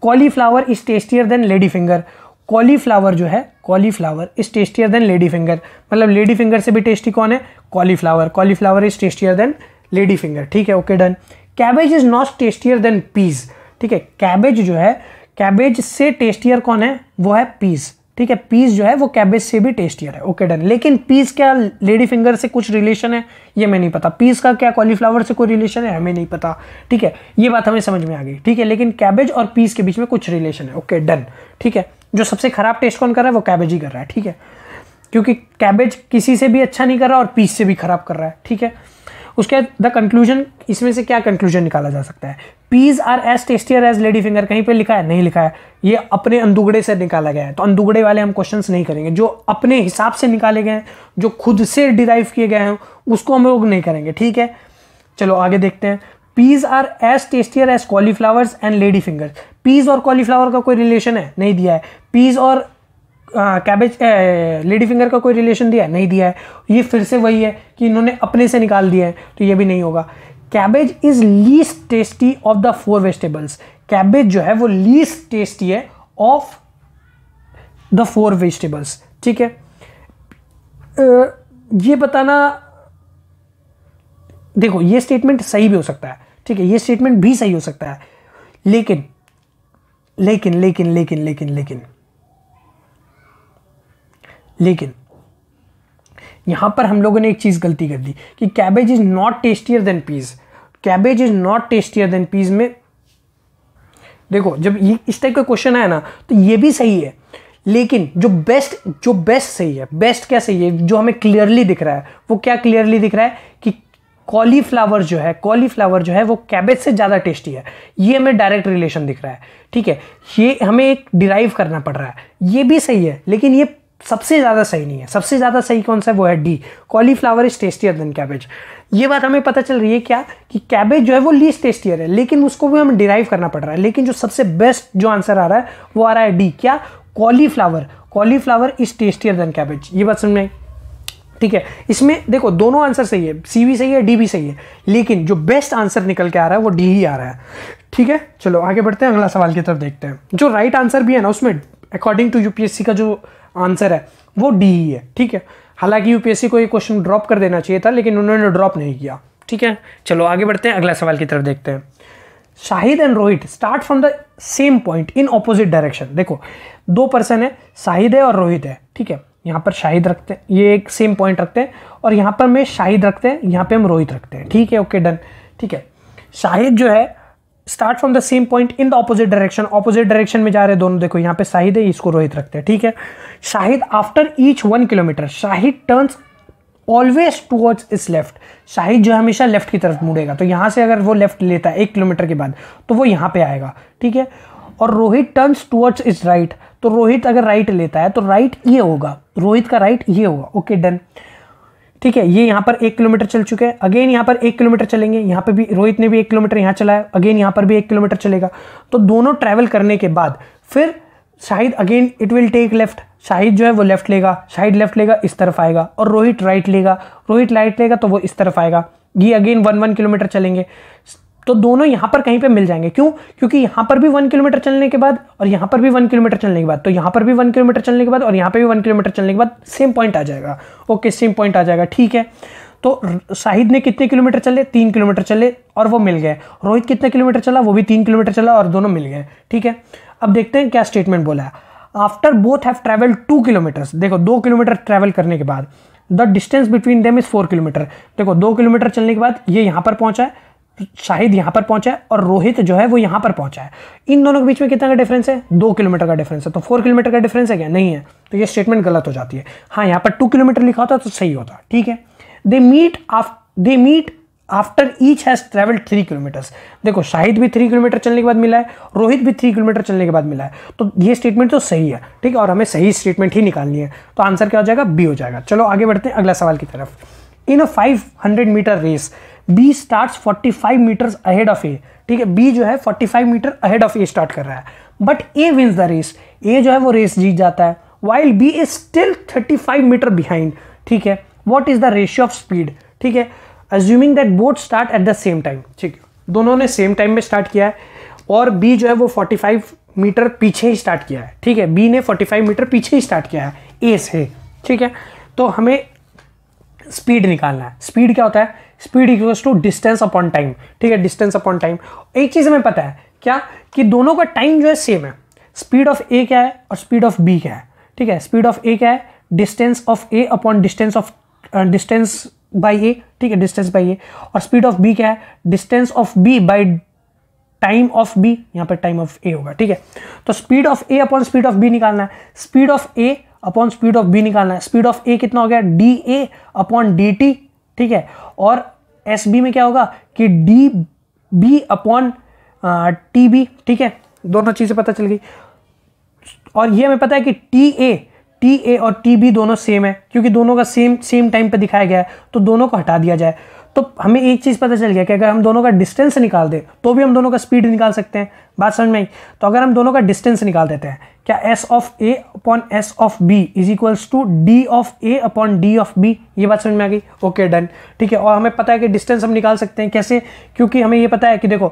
cauliflower is tastier than lady finger cauliflower जो है cauliflower is tastier than lady finger मतलब लेडी फिंगर से भी टेस्टी कौन है cauliflower cauliflower is tastier than lady finger ठीक है okay done cabbage is not tastier than peas ठीक है कैबेज जो है कैबेज से टेस्टियर कौन है वो है पीज ठीक है पीस जो है वो कैबेज से भी टेस्टियर है ओके डन लेकिन पीस क्या लेडी फिंगर से कुछ रिलेशन है ये मैं नहीं पता पीस का क्या कॉलीफ्लावर से कोई रिलेशन है हमें नहीं पता ठीक है ये बात हमें समझ में आ गई ठीक है लेकिन कैबेज और पीस के बीच में कुछ रिलेशन है ओके डन ठीक है जो सबसे खराब टेस्ट कौन कर रहा है वो कैबेज ही कर रहा है ठीक है क्योंकि कैबेज किसी से भी अच्छा नहीं कर रहा और पीस से भी खराब कर रहा है ठीक है उसके बाद द कंक्लूजन इसमें से क्या कंक्लूजन निकाला जा सकता है peas are as tastier as lady finger कहीं पे लिखा है नहीं लिखा है ये अपने अंदुगड़े से निकाला गया है तो अंदुगड़े वाले हम क्वेश्चन नहीं करेंगे जो अपने हिसाब से निकाले गए हैं जो खुद से डिराइव किए गए हैं उसको हम लोग नहीं करेंगे ठीक है चलो आगे देखते हैं peas are as tastier as cauliflowers and lady finger peas और कॉलीफ्लावर का कोई रिलेशन है नहीं दिया है पीज और कैबेज लेडी फिंगर का कोई रिलेशन दिया है नहीं दिया है ये फिर से वही है कि इन्होंने अपने से निकाल दिया है तो ये भी नहीं होगा cabbage is least tasty of the four vegetables cabbage जो है वो लीस्ट टेस्टी है ऑफ द फोर वेजिटेबल्स ठीक है ये बताना देखो ये स्टेटमेंट सही भी हो सकता है ठीक है ये स्टेटमेंट भी सही हो सकता है लेकिन लेकिन लेकिन लेकिन लेकिन लेकिन लेकिन यहां पर हम लोगों ने एक चीज गलती कर दी कि cabbage is not tastier than peas cabbage is not tastier than peas में देखो जब ये इस टाइप का क्वेश्चन आया ना तो ये भी सही है लेकिन जो बेस्ट जो बेस्ट सही है बेस्ट क्या सही है जो हमें क्लियरली दिख रहा है वो क्या क्लियरली दिख रहा है कि कॉलीफ्लावर जो है कॉलीफ्लावर जो है वो कैबेज से ज़्यादा टेस्टी है ये हमें डायरेक्ट रिलेशन दिख रहा है ठीक है ये हमें एक डिराइव करना पड़ रहा है ये भी सही है लेकिन ये सबसे ज़्यादा सही नहीं है सबसे ज़्यादा सही कौन सा वो है D cauliflower is tastier than cabbage ये बात हमें पता चल रही है क्या कि कैबेज जो है वो लीस्ट टेस्टियर है लेकिन उसको भी हमें डिराइव करना पड़ रहा है लेकिन जो सबसे बेस्ट जो आंसर आ रहा है वो आ रहा है डी क्या cauliflower cauliflower is tastier than cabbage ये बात समझ में ठीक है इसमें देखो दोनों आंसर सही है सी भी सही है डी भी सही है लेकिन जो बेस्ट आंसर निकल के आ रहा है वो डी ही आ रहा है ठीक है चलो आगे बढ़ते हैं अगला सवाल की तरफ देखते हैं जो राइट right आंसर भी है ना उसमें अकॉर्डिंग टू यूपीएससी का जो आंसर है वो डी ही है ठीक है हालांकि यूपीएससी को ये क्वेश्चन ड्रॉप कर देना चाहिए था लेकिन उन्होंने ड्रॉप नहीं किया ठीक है चलो आगे बढ़ते हैं अगला सवाल की तरफ देखते हैं Shahid and Rohit start from the same point in opposite direction देखो दो पर्सन है शाहिद है और रोहित है ठीक है यहाँ पर शाहिद रखते हैं ये एक सेम पॉइंट रखते हैं और यहाँ पर मैं शाहिद रखते हैं यहाँ पे हम रोहित रखते हैं ठीक है ओके डन ठीक है शाहिद जो है start from the same point in the opposite direction opposite direction में जा रहे दोनों देखो यहाँ पे शाहिद है इसको रोहित रखते हैं ठीक है Shahid after each one kilometer Shahid turns always towards his left Shahid जो हमेशा लेफ्ट की तरफ मुड़ेगा तो यहाँ से अगर वो लेफ्ट लेता है एक किलोमीटर के बाद तो वो यहाँ पे आएगा ठीक है और Rohit turns towards his right तो रोहित अगर राइट लेता है तो राइट ये होगा रोहित का राइट ये होगा ओके डन ठीक है ये यहाँ पर एक किलोमीटर चल चुके हैं अगेन यहाँ पर एक किलोमीटर चलेंगे यहाँ पे भी रोहित ने भी एक किलोमीटर यहाँ चलाया अगेन यहाँ पर भी एक किलोमीटर चलेगा तो दोनों ट्रैवल करने के बाद फिर Shahid again it will take left Shahid जो है वो लेफ्ट लेगा शाहिद लेफ्ट लेगा इस तरफ आएगा और रोहित राइट लेगा रोहित राइट लेगा तो वो इस तरफ आएगा ये अगेन वन वन किलोमीटर चलेंगे तो दोनों यहां पर कहीं पे मिल जाएंगे क्यों क्योंकि यहां पर भी वन किलोमीटर चलने के बाद और यहां पर भी वन किलोमीटर चलने के बाद तो यहां पर भी वन किलोमीटर चलने के बाद और यहां पर भी वन किलोमीटर चलने के बाद सेम पॉइंट आ जाएगा ओके सेम पॉइंट आ जाएगा ठीक है तो शाहिद ने कितने किलोमीटर चले तीन किलोमीटर चले और वो मिल गए रोहित कितने किलोमीटर चला वो भी तीन किलोमीटर चला और दोनों मिल गए ठीक है अब देखते हैं क्या स्टेटमेंट बोला है after both have travelled two kilometers देखो दो किलोमीटर ट्रैवल करने के बाद the distance between them is four kilometer देखो दो किलोमीटर चलने के बाद ये यहाँ पर पहुंचा है शाहिद यहां पर पहुंचा है और रोहित जो है वो यहां पर पहुंचा है इन दोनों के बीच में कितना का डिफरेंस है दो किलोमीटर का डिफरेंस है तो फोर किलोमीटर का डिफरेंस है क्या नहीं है तो ये स्टेटमेंट गलत हो जाती है हाँ यहां पर टू किलोमीटर लिखा होता तो सही होता ठीक है दे मीट आफ they meet after each has travel three kilometers देखो शाहिद भी थ्री किलोमीटर चलने के बाद मिला है रोहित भी थ्री किलोमीटर चलने के बाद मिला है तो ये स्टेटमेंट तो सही है ठीक है और हमें सही स्टेटमेंट ही निकालनी है तो आंसर क्या हो जाएगा बी हो जाएगा चलो आगे बढ़ते हैं अगला सवाल की तरफ in a five hundred meter race B start 45 meter ahead of A ठीक है बी जो है 45 मीटर अहेड ऑफ ए स्टार्ट कर रहा है but A wins the race A जो है वो रेस जीत जाता है while B is still 35 meter behind ठीक है what is the ratio of speed ठीक है assuming that both start at the same time ठीक है दोनों ने सेम टाइम में स्टार्ट किया है और बी जो है वो 45 मीटर पीछे ही स्टार्ट किया है ठीक है बी ने 45 मीटर पीछे ही स्टार्ट किया है ए से ठीक है तो हमें स्पीड निकालना है स्पीड क्या होता है speed equals to distance upon time ठीक है डिस्टेंस अपॉन टाइम एक चीज़ हमें पता है क्या कि दोनों का टाइम जो है सेम है स्पीड ऑफ ए क्या है और स्पीड ऑफ बी क्या है ठीक है स्पीड ऑफ ए क्या है distance of A upon distance of distance by A ठीक है डिस्टेंस बाई ए और स्पीड ऑफ बी क्या है distance of B by time of B यहाँ पर टाइम ऑफ ए होगा ठीक है तो speed of A upon speed of B निकालना है speed of A upon speed of B निकालना है स्पीड ऑफ ए कितना हो गया D A upon D T ठीक है और एस बी में क्या होगा कि D B upon T B ठीक है दोनों चीज़ें पता चल गई और ये हमें पता है कि टी ए टी ए और टी बी दोनों सेम है क्योंकि दोनों का सेम सेम टाइम पर दिखाया गया है तो दोनों को हटा दिया जाए तो हमें एक चीज़ पता चल गया कि अगर हम दोनों का डिस्टेंस निकाल दें तो भी हम दोनों का स्पीड निकाल सकते हैं बात समझ में आई तो अगर हम दोनों का डिस्टेंस निकाल देते हैं क्या S of A upon S of B is equals to D of A upon D of B ये बात समझ में आ गई ओके डन ठीक है और हमें पता है कि डिस्टेंस हम निकाल सकते हैं कैसे क्योंकि हमें ये पता है कि देखो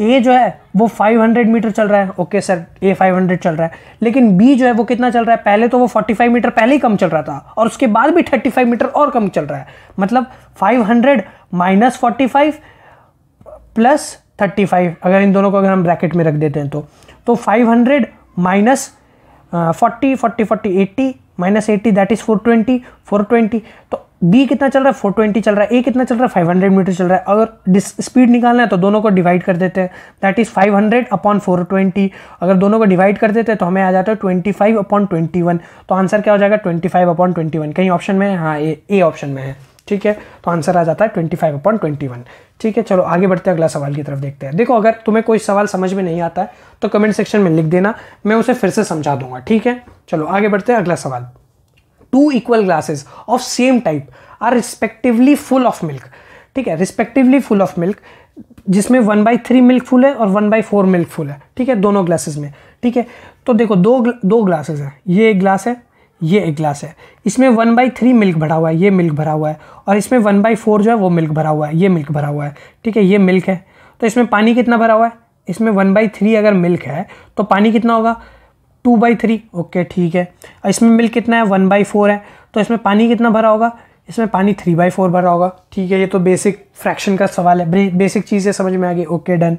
ए जो है वो 500 मीटर चल रहा है ओके सर ए 500 चल रहा है लेकिन बी जो है वो कितना चल रहा है पहले तो वो 45 मीटर पहले ही कम चल रहा था और उसके बाद भी 35 मीटर और कम चल रहा है मतलब 500 माइनस फोर्टी प्लस थर्टी अगर इन दोनों को अगर हम ब्रैकेट में रख देते हैं तो तो 500 minus forty forty forty eighty minus eighty that is four twenty four twenty तो बी कितना चल रहा है 420 चल रहा है ए कितना चल रहा है 500 मीटर चल रहा है अगर स्पीड निकालना है तो दोनों को डिवाइड कर देते हैं दैट इज़ 500 अपॉन 420 अगर दोनों को डिवाइड कर देते हैं तो हमें आ जाता है 25 अपॉन वन तो आंसर क्या हो जाएगा 25 अपॉन वन कहीं ऑप्शन में है हाँ ए ए ऑप्शन में है ठीक है तो आंसर आ जाता है twenty five upon twenty one ठीक है चलो आगे बढ़ते हैं अगला सवाल की तरफ देखते हैं देखो अगर तुम्हें कोई सवाल समझ में नहीं आता है तो कमेंट सेक्शन में लिख देना मैं उसे फिर से समझा दूंगा ठीक है चलो आगे बढ़ते हैं अगला सवाल two equal glasses of same type are respectively full of milk ठीक है रिस्पेक्टिवली फुल ऑफ मिल्क जिसमें one by three milk full है और one by four milk full है ठीक है दोनों ग्लासेस में ठीक है तो देखो दो दो ग्लासेस हैं ये एक ग्लास है ये एक ग्लास है इसमें वन बाई थ्री मिल्क भरा हुआ है ये मिल्क भरा हुआ है और इसमें वन बाई फोर जो है वो मिल्क भरा हुआ है ये मिल्क भरा हुआ है ठीक है ये मिल्क है तो इसमें पानी कितना भरा हुआ है इसमें वन बाई थ्री अगर मिल्क है तो पानी कितना होगा टू बाई थ्री ओके ठीक है इसमें मिल्क कितना है वन बाई फोर है तो इसमें पानी कितना भरा होगा इसमें पानी थ्री बाई फोर भरा होगा ठीक है ये तो बेसिक फ्रैक्शन का सवाल है बेसिक चीज़ें समझ में आ गई okay done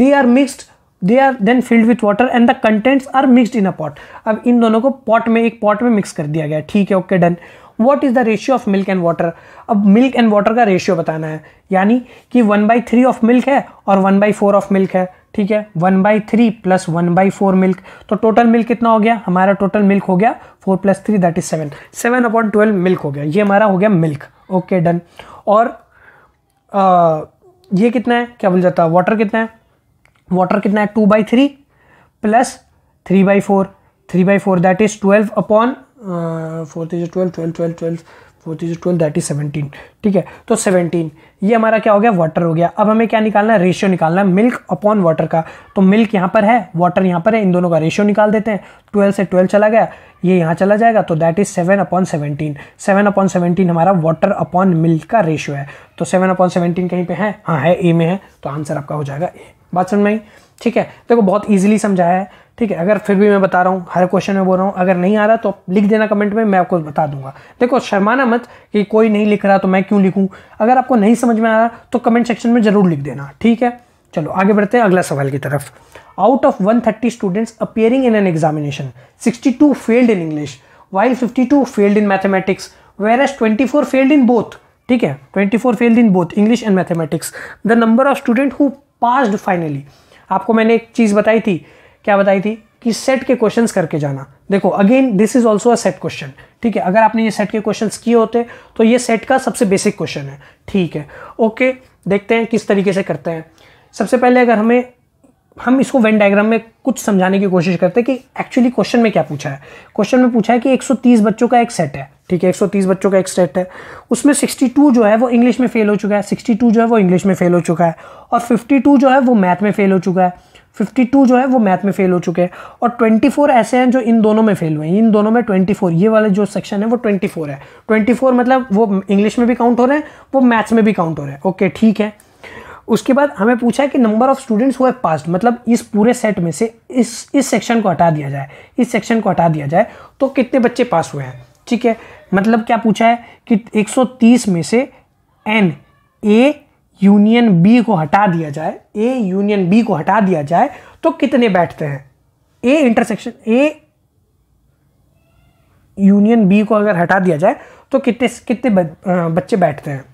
they are mixed they are then filled with water and the contents are mixed in a pot अब इन दोनों को पॉट में एक पॉट में मिक्स कर दिया गया ठीक है okay done what is the ratio of milk and water अब मिल्क एंड वाटर का रेशियो बताना है यानी कि one by three of milk है और one by four of milk है ठीक है one by three plus one by four milk तो टोटल मिल्क कितना हो गया हमारा टोटल मिल्क हो गया four plus three that is seven seven upon twelve milk हो गया ये हमारा हो गया मिल्क ओके डन और आ, ये कितना है क्या बोल जाता है वाटर कितना है वाटर कितना है two by three plus three by four three by four that is twelve upon four three twelve twelve twelve twelve four three twelve that is seventeen ठीक है तो सेवनटीन ये हमारा क्या हो गया वाटर हो गया अब हमें क्या निकालना है रेशियो निकालना है मिल्क अपॉन वाटर का तो मिल्क यहाँ पर है वाटर यहाँ पर है इन दोनों का रेशियो निकाल देते हैं ट्वेल्व से ट्वेल्व चला गया ये यहाँ चला जाएगा तो that is seven upon seventeen seven upon seventeen हमारा वाटर अपॉन मिल्क का रेशियो है तो सेवन अपॉन सेवनटीन कहीं पे है हाँ है ए में है तो आंसर आपका हो जाएगा ए बात समझ में ठीक है देखो बहुत ईजिली समझाया है ठीक है अगर फिर भी मैं बता रहा हूँ हर क्वेश्चन में बोल रहा हूँ अगर नहीं आ रहा तो लिख देना कमेंट में मैं आपको बता दूंगा देखो शर्माना मत कि कोई नहीं लिख रहा तो मैं क्यों लिखूँ अगर आपको नहीं समझ में आ रहा तो कमेंट सेक्शन में ज़रूर लिख देना ठीक है चलो आगे बढ़ते हैं अगला सवाल की तरफ out of thirty students appearing in an examination two failed in English while two failed in mathematics whereas four failed in both ठीक है 24 failed in both English and mathematics the number of student who passed finally आपको मैंने एक चीज़ बताई थी क्या बताई थी कि सेट के क्वेश्चंस करके जाना देखो again this is also a set question ठीक है अगर आपने ये सेट के क्वेश्चंस किए होते तो ये सेट का सबसे बेसिक क्वेश्चन है ठीक है ओके देखते हैं किस तरीके से करते हैं सबसे पहले अगर हमें हम इसको वेन डायग्राम में कुछ समझाने की कोशिश करते हैं कि एक्चुअली क्वेश्चन में क्या पूछा है क्वेश्चन में पूछा है कि 130 बच्चों का एक सेट है ठीक है 130 बच्चों का एक सेट है उसमें 62 जो है वो इंग्लिश में फेल हो चुका है 62 जो है वो इंग्लिश में फेल हो चुका है और 52 जो है वो मैथ में फेल हो चुका है 52 जो है वो मैथ में फेल हो चुके हैं और 24 ऐसे हैं जो इन दोनों में फेल हुए हैं इन दोनों में 24 ये वाले जो सेक्शन है वो 24 है 24 मतलब वो इंग्लिश में भी काउंट हो रहे हैं वो मैथ्स में भी काउंट हो रहे हैं ओके ठीक है उसके बाद हमें पूछा है कि number of students who passed मतलब इस पूरे सेट में से इस इस सेक्शन को हटा दिया जाए इस सेक्शन को हटा दिया जाए तो कितने बच्चे पास हुए हैं ठीक है मतलब क्या पूछा है कि 130 में से एन ए यूनियन बी को हटा दिया जाए ए यूनियन बी को हटा दिया जाए तो कितने बैठते हैं A intersection A union B को अगर हटा दिया जाए तो कितने कितने बच्चे बैठते हैं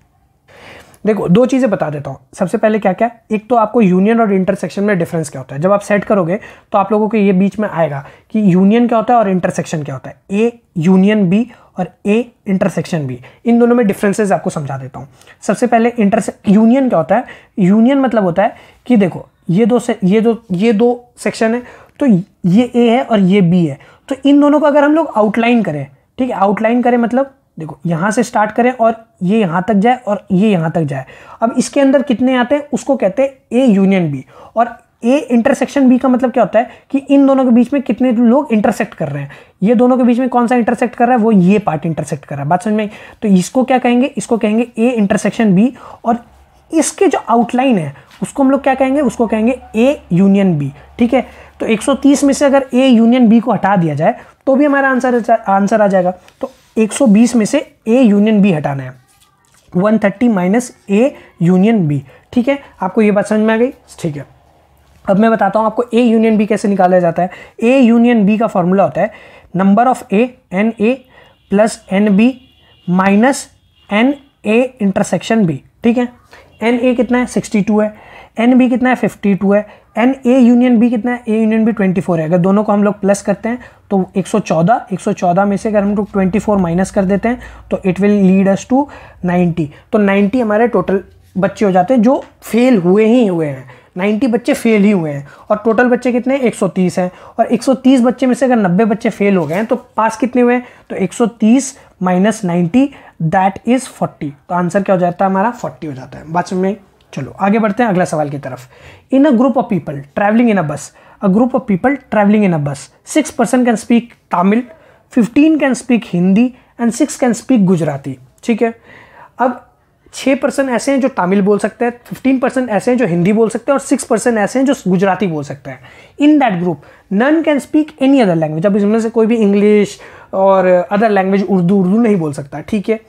देखो दो चीज़ें बता देता हूँ सबसे पहले क्या क्या एक तो आपको यूनियन और इंटरसेक्शन में डिफरेंस क्या होता है जब आप सेट करोगे तो आप लोगों के ये बीच में आएगा कि यूनियन क्या होता है और इंटरसेक्शन क्या होता है ए यूनियन बी और ए इंटरसेक्शन बी इन दोनों में डिफरेंसेस आपको समझा देता हूँ सबसे पहले इंटरसे यूनियन क्या होता है यूनियन मतलब होता है कि देखो ये दो से ये दो ये दो सेक्शन है तो ये ए है और ये बी है तो इन दोनों को अगर हम लोग आउटलाइन करें ठीक है आउटलाइन करें मतलब देखो यहाँ से स्टार्ट करें और ये यहाँ तक जाए और ये यहाँ तक जाए अब इसके अंदर कितने आते हैं उसको कहते हैं ए यूनियन बी और ए इंटरसेक्शन बी का मतलब क्या होता है कि इन दोनों के बीच में कितने लोग इंटरसेक्ट कर रहे हैं ये दोनों के बीच में कौन सा इंटरसेक्ट कर रहा है वो ये पार्ट इंटरसेक्ट कर रहा है बात समझ में तो इसको क्या कहेंगे इसको कहेंगे ए इंटरसेक्शन बी और इसके जो आउटलाइन है उसको हम लोग क्या कहेंगे उसको कहेंगे ए यूनियन बी ठीक है तो 130 में से अगर ए यूनियन बी को हटा दिया जाए तो भी हमारा आंसर आंसर आ जाएगा तो 120 में से ए यूनियन बी हटाना है 130 माइनस ए यूनियन बी ठीक है आपको ये बात समझ में आ गई ठीक है अब मैं बताता हूँ आपको ए यूनियन बी कैसे निकाला जाता है ए यूनियन बी का फॉर्मूला होता है number of A N A plus N B minus N A intersection B ठीक है एन ए कितना है सिक्सटी टू है एन बी कितना है फिफ्टी टू है एन ए यूनियन बी कितना है A union B twenty four है अगर दोनों को हम लोग प्लस करते हैं तो एक सौ चौदह एक सौ चौदह में से अगर हम लोग ट्वेंटी फोर माइनस कर देते हैं तो it will lead us to ninety तो नाइन्टी हमारे टोटल बच्चे हो जाते हैं जो फेल हुए ही हुए हैं 90 बच्चे फेल ही हुए हैं और टोटल बच्चे कितने 130 हैं और 130 बच्चे में से अगर 90 बच्चे फेल हो गए हैं तो पास कितने हुए हैं तो 130 minus ninety that is forty तो आंसर क्या हो जाता है हमारा 40 हो जाता है बस में चलो आगे बढ़ते हैं अगला सवाल की तरफ in a group of people travelling in a bus a group of people travelling in a bus six person can speak Tamil fifteen can speak Hindi and six can speak Gujarati ठीक है अब छः परसेंट ऐसे हैं जो तमिल बोल सकते हैं फिफ्टीन परसेंट ऐसे हैं जो हिंदी बोल सकते हैं और सिक्स परसेंट ऐसे हैं जो गुजराती बोल सकते हैं in that group none can speak any other language अब इसमें से कोई भी इंग्लिश और अदर लैंग्वेज उर्दू उर्दू नहीं बोल सकता ठीक है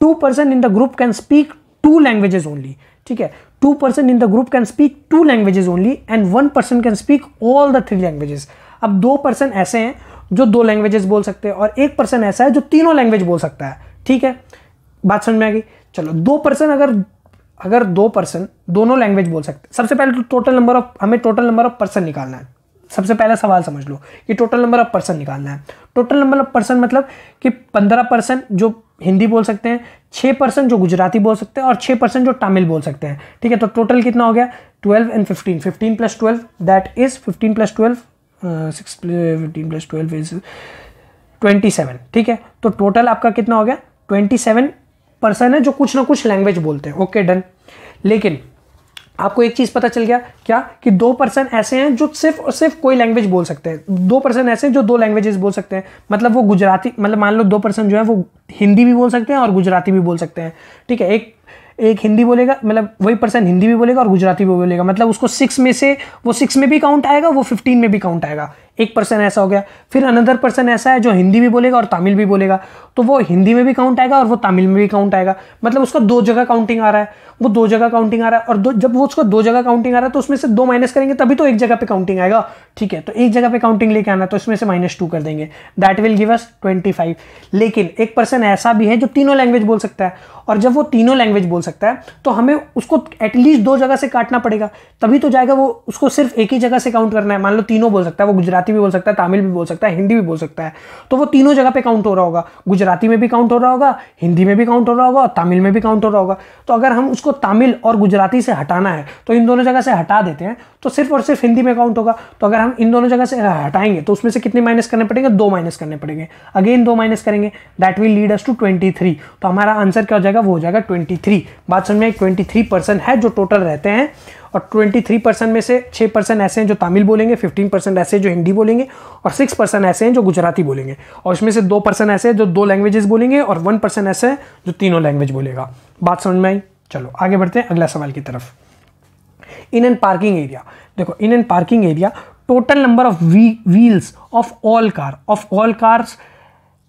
two percent in the group can speak two languages only ठीक है two percent in the group can speak two languages only and one percent can speak all the three languages अब दो percent ऐसे हैं जो दो लैंग्वेजेस बोल सकते हैं और एक परसेंट ऐसा है जो तीनों लैंग्वेज बोल सकता है ठीक है बात समझ में आ गई चलो दो पर्सन अगर अगर दो पर्सन दोनों लैंग्वेज बोल सकते हैं सबसे पहले तो टोटल नंबर ऑफ हमें टोटल नंबर ऑफ पर्सन निकालना है सबसे पहला सवाल समझ लो कि टोटल नंबर ऑफ पर्सन निकालना है टोटल नंबर ऑफ पर्सन मतलब कि पंद्रह पर्सन जो हिंदी बोल सकते हैं छः पर्सन जो गुजराती बोल सकते हैं और छः पर्सन जो तमिल बोल सकते हैं ठीक है तो टोटल कितना हो गया twelve and fifteen fifteen plus twelve that is fifteen plus twelve six fifteen plus twelve is twenty seven ठीक है तो टोटल आपका कितना हो गया ट्वेंटी सेवन पर्सन है जो कुछ ना कुछ लैंग्वेज बोलते हैं ओके डन लेकिन आपको एक चीज़ पता चल गया क्या कि दो पर्सन ऐसे हैं जो सिर्फ और सिर्फ कोई लैंग्वेज बोल सकते हैं दो पर्सन ऐसे हैं जो दो लैंग्वेजेस बोल सकते हैं मतलब वो गुजराती मतलब मान लो दो पर्सन जो है वो हिंदी भी बोल सकते हैं और गुजराती भी बोल सकते हैं ठीक है एक एक हिंदी बोलेगा मतलब वही पर्सन हिंदी भी बोलेगा और गुजराती भी बोलेगा मतलब उसको सिक्स में से वो सिक्स में भी काउंट आएगा वो फिफ्टीन में भी काउंट आएगा एक पर्सन ऐसा हो गया फिर अनदर पर्सन ऐसा है जो हिंदी भी बोलेगा और तमिल भी बोलेगा तो वो हिंदी में भी काउंट आएगा और वो तमिल में भी काउंट आएगा मतलब उसका दो जगह काउंटिंग आ रहा है वो दो जगह काउंटिंग आ रहा है और दो जब वो उसका दो जगह काउंटिंग आ रहा है तो उसमें से दो माइनस करेंगे तभी तो एक जगह पे काउंटिंग आएगा ठीक है तो एक जगह पे काउंटिंग लेके आना तो इसमें से माइनस टू कर देंगे that will give us twenty five लेकिन एक पर्सन ऐसा भी है जो तीनों लैंग्वेज बोल सकता है और जब वो तीनों लैंग्वेज बोल सकता है तो हमें उसको एटलीस्ट दो जगह से काटना पड़ेगा तभी तो जाएगा वो उसको सिर्फ एक ही जगह से काउंट करना है मान लो तीनों बोल सकता है वो गुजरात गुजराती भी बोल सकता है तमिल भी बोल सकता है हिंदी भी बोल सकता है तो वो तीनों जगह पे काउंट हो रहा होगा गुजराती में भी काउंट हो रहा होगा हिंदी में भी काउंट हो रहा होगा और तमिल में भी काउंट हो रहा होगा तो अगर हम उसको तमिल और गुजराती से हटाना है तो इन दोनों जगह से हटा देते हैं तो सिर्फ और सिर्फ हिंदी में काउंट होगा तो अगर हम इन दोनों जगह से हटाएंगे तो उसमें से कितने माइनस करने पड़ेंगे दो माइनस करने पड़ेंगे अगेन दो माइनस करेंगे that will lead us to twenty three तो हमारा आंसर क्या हो जाएगा वो हो जाएगा ट्वेंटी थ्री बात समझ में ट्वेंटी थ्री परसेंट है जो टोटल रहते हैं और 23 परसेंट में से 6 परसेंट ऐसे हैं जो तमिल बोलेंगे 15 परसेंट ऐसे हैं जो हिंदी बोलेंगे और 6 परसेंट ऐसे हैं जो गुजराती बोलेंगे और उसमें से 2 परसेंट ऐसे हैं जो दो लैंग्वेजेस बोलेंगे और 1 परसेंट ऐसे हैं जो तीनों लैंग्वेज बोलेगा बात समझ में आई चलो आगे बढ़ते हैं अगला सवाल की तरफ इन एंड पार्किंग एरिया देखो in and parking area total number of wheels of all car of all cars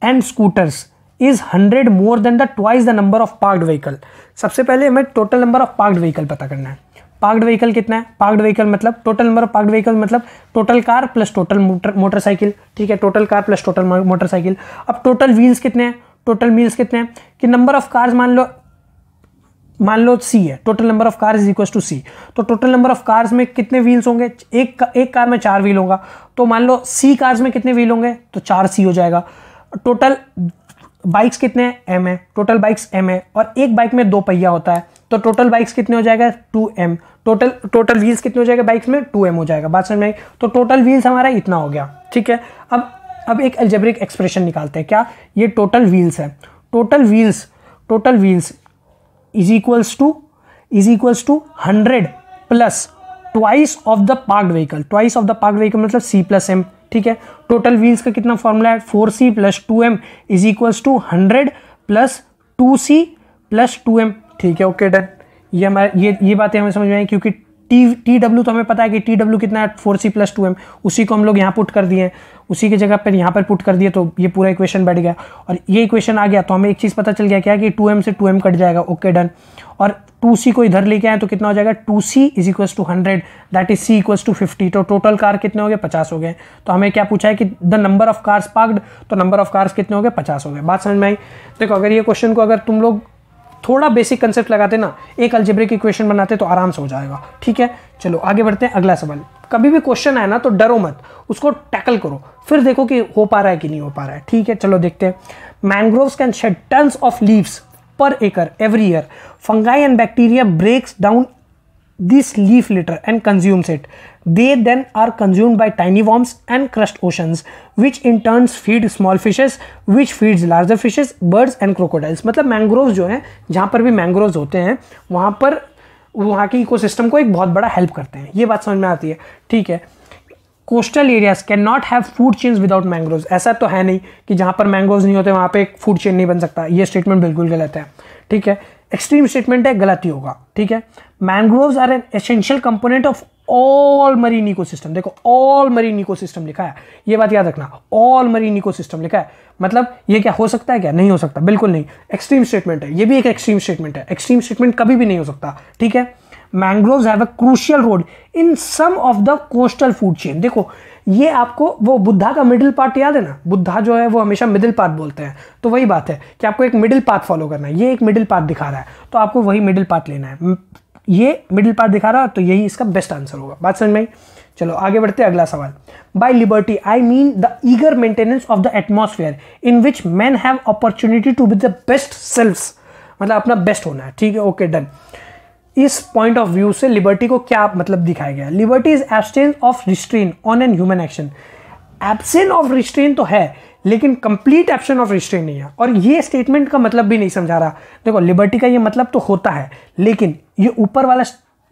and scooters is hundred more than the twice the number of parked vehicle सबसे पहले हमें total number of parked vehicle पता करना है parked vehicle कितना है parked vehicle मतलब total number of parked vehicle मतलब total car plus total motorcycle ठीक है total car plus total motorcycle अब टोटल व्हील्स कितने हैं टोटल व्हील्स कितने हैं कि नंबर ऑफ कार्स मान लो मान लो सी है total number of cars is equal to C तो टोटल नंबर ऑफ कार्स में कितने व्हील्स होंगे एक एक कार में चार व्हील होगा तो मान लो सी कार्स में कितने व्हील होंगे तो चार सी हो जाएगा टोटल बाइक्स कितने हैं एम है टोटल बाइक्स एम है और एक बाइक में दो पहिया होता है तो टोटल बाइक्स कितने हो जाएगा two M total total wheels कितने हो जाएगा बाइक्स में टू एम हो जाएगा बात समझ में आई तो टोटल व्हील्स हमारा इतना हो गया ठीक है अब अब एक एल्जेब्रिक एक्सप्रेशन निकालते हैं क्या ये टोटल व्हील्स है total wheels total wheels is equals to is equals to hundred plus twice of the park vehicle twice of the park vehicle मतलब सी प्लस एम ठीक है टोटल व्हील्स का कितना फॉर्मूला है four C plus two M is equals to hundred plus two C plus two M ठीक है okay done ये हमारे ये ये बातें हमें समझ में आई क्योंकि टी टी डब्ल्यू तो हमें पता है कि टी डब्ल्यू कितना है four C plus two M उसी को हम लोग यहाँ पुट कर दिए उसी की जगह पर यहाँ पर पुट कर दिए तो ये पूरा इक्वेशन बैठ गया और ये इक्वेशन आ गया तो हमें एक चीज़ पता चल गया क्या कि टू एम से टू एम कट जाएगा ओके डन और टू सी को इधर लेके आए तो कितना हो जाएगा two C is equal to hundred that is C equal to fifty तो टोटल कार कितने हो गए पचास हो गए तो हमें क्या पूछा है कि the number of cars parked तो नंबर ऑफ कार्स कितने हो गए पचास हो गए बात समझ में आई देखो अगर ये क्वेश्चन को अगर तुम लोग थोड़ा बेसिक कंसेप्ट लगाते ना एक अल्जेब्रिक इक्वेशन बनाते तो आराम से हो जाएगा ठीक है चलो आगे बढ़ते हैं अगला सवाल कभी भी क्वेश्चन आए ना तो डरो मत उसको टैकल करो फिर देखो कि हो पा रहा है कि नहीं हो पा रहा है ठीक है चलो देखते हैं mangrove can shed tons of leaves per acre every year fungi and bacteria breaks down this leaf litter and consumes it. They then are consumed by tiny worms and crust oceans, which in turn feed small fishes, which feeds larger fishes, birds and crocodiles. मतलब mangroves जो हैं जहाँ पर भी mangroves होते हैं वहाँ पर वहाँ के ecosystem को एक बहुत बड़ा help करते हैं ये बात समझ में आती है ठीक है coastal areas can not have food chains without mangrove ऐसा तो है नहीं कि जहाँ पर मैंग्रोव नहीं होते वहाँ पे एक फूड चेन नहीं बन सकता ये स्टेटमेंट बिल्कुल गलत है ठीक है एक्सट्रीम स्टेटमेंट है गलत ही होगा ठीक है mangroves are an essential component of all marine ecosystem देखो ऑल मरीन इकोसिस्टम लिखा है ये बात याद रखना ऑल मरीन सिस्टम लिखा है मतलब ये क्या हो सकता है क्या नहीं हो सकता बिल्कुल नहीं एक्सट्रीम स्टेटमेंट है ये भी एक एक्सट्रीम स्टेटमेंट है एक्सट्रीम स्टेटमेंट कभी भी नहीं हो सकता ठीक है mangrove have a crucial role in some of the coastal food chain देखो ये आपको वो बुद्धा का मिडिल पार्ट याद है ना बुद्धा जो है वो हमेशा मिडिल पार्ट बोलते हैं तो वही बात है कि आपको एक मिडिल पार्ट फॉलो करना है ये एक मिडिल पार्ट दिखा रहा है तो आपको वही मिडिल पार्ट लेना है ये मिडिल पार्ट दिखा रहा है तो यही इसका बेस्ट आंसर होगा बात समझ में आई चलो आगे बढ़ते अगला सवाल by liberty I mean the eager maintenance of the atmosphere in which man have opportunity to be the best self मतलब अपना बेस्ट होना है ठीक है ओके डन इस पॉइंट ऑफ व्यू से लिबर्टी को क्या मतलब दिखाया गया liberty is absence of restraint on an human action absent of restraint तो है लेकिन कंप्लीट एप्शन ऑफ रिस्ट्रेन नहीं है और ये स्टेटमेंट का मतलब भी नहीं समझा रहा देखो लिबर्टी का ये मतलब तो होता है लेकिन ये ऊपर वाला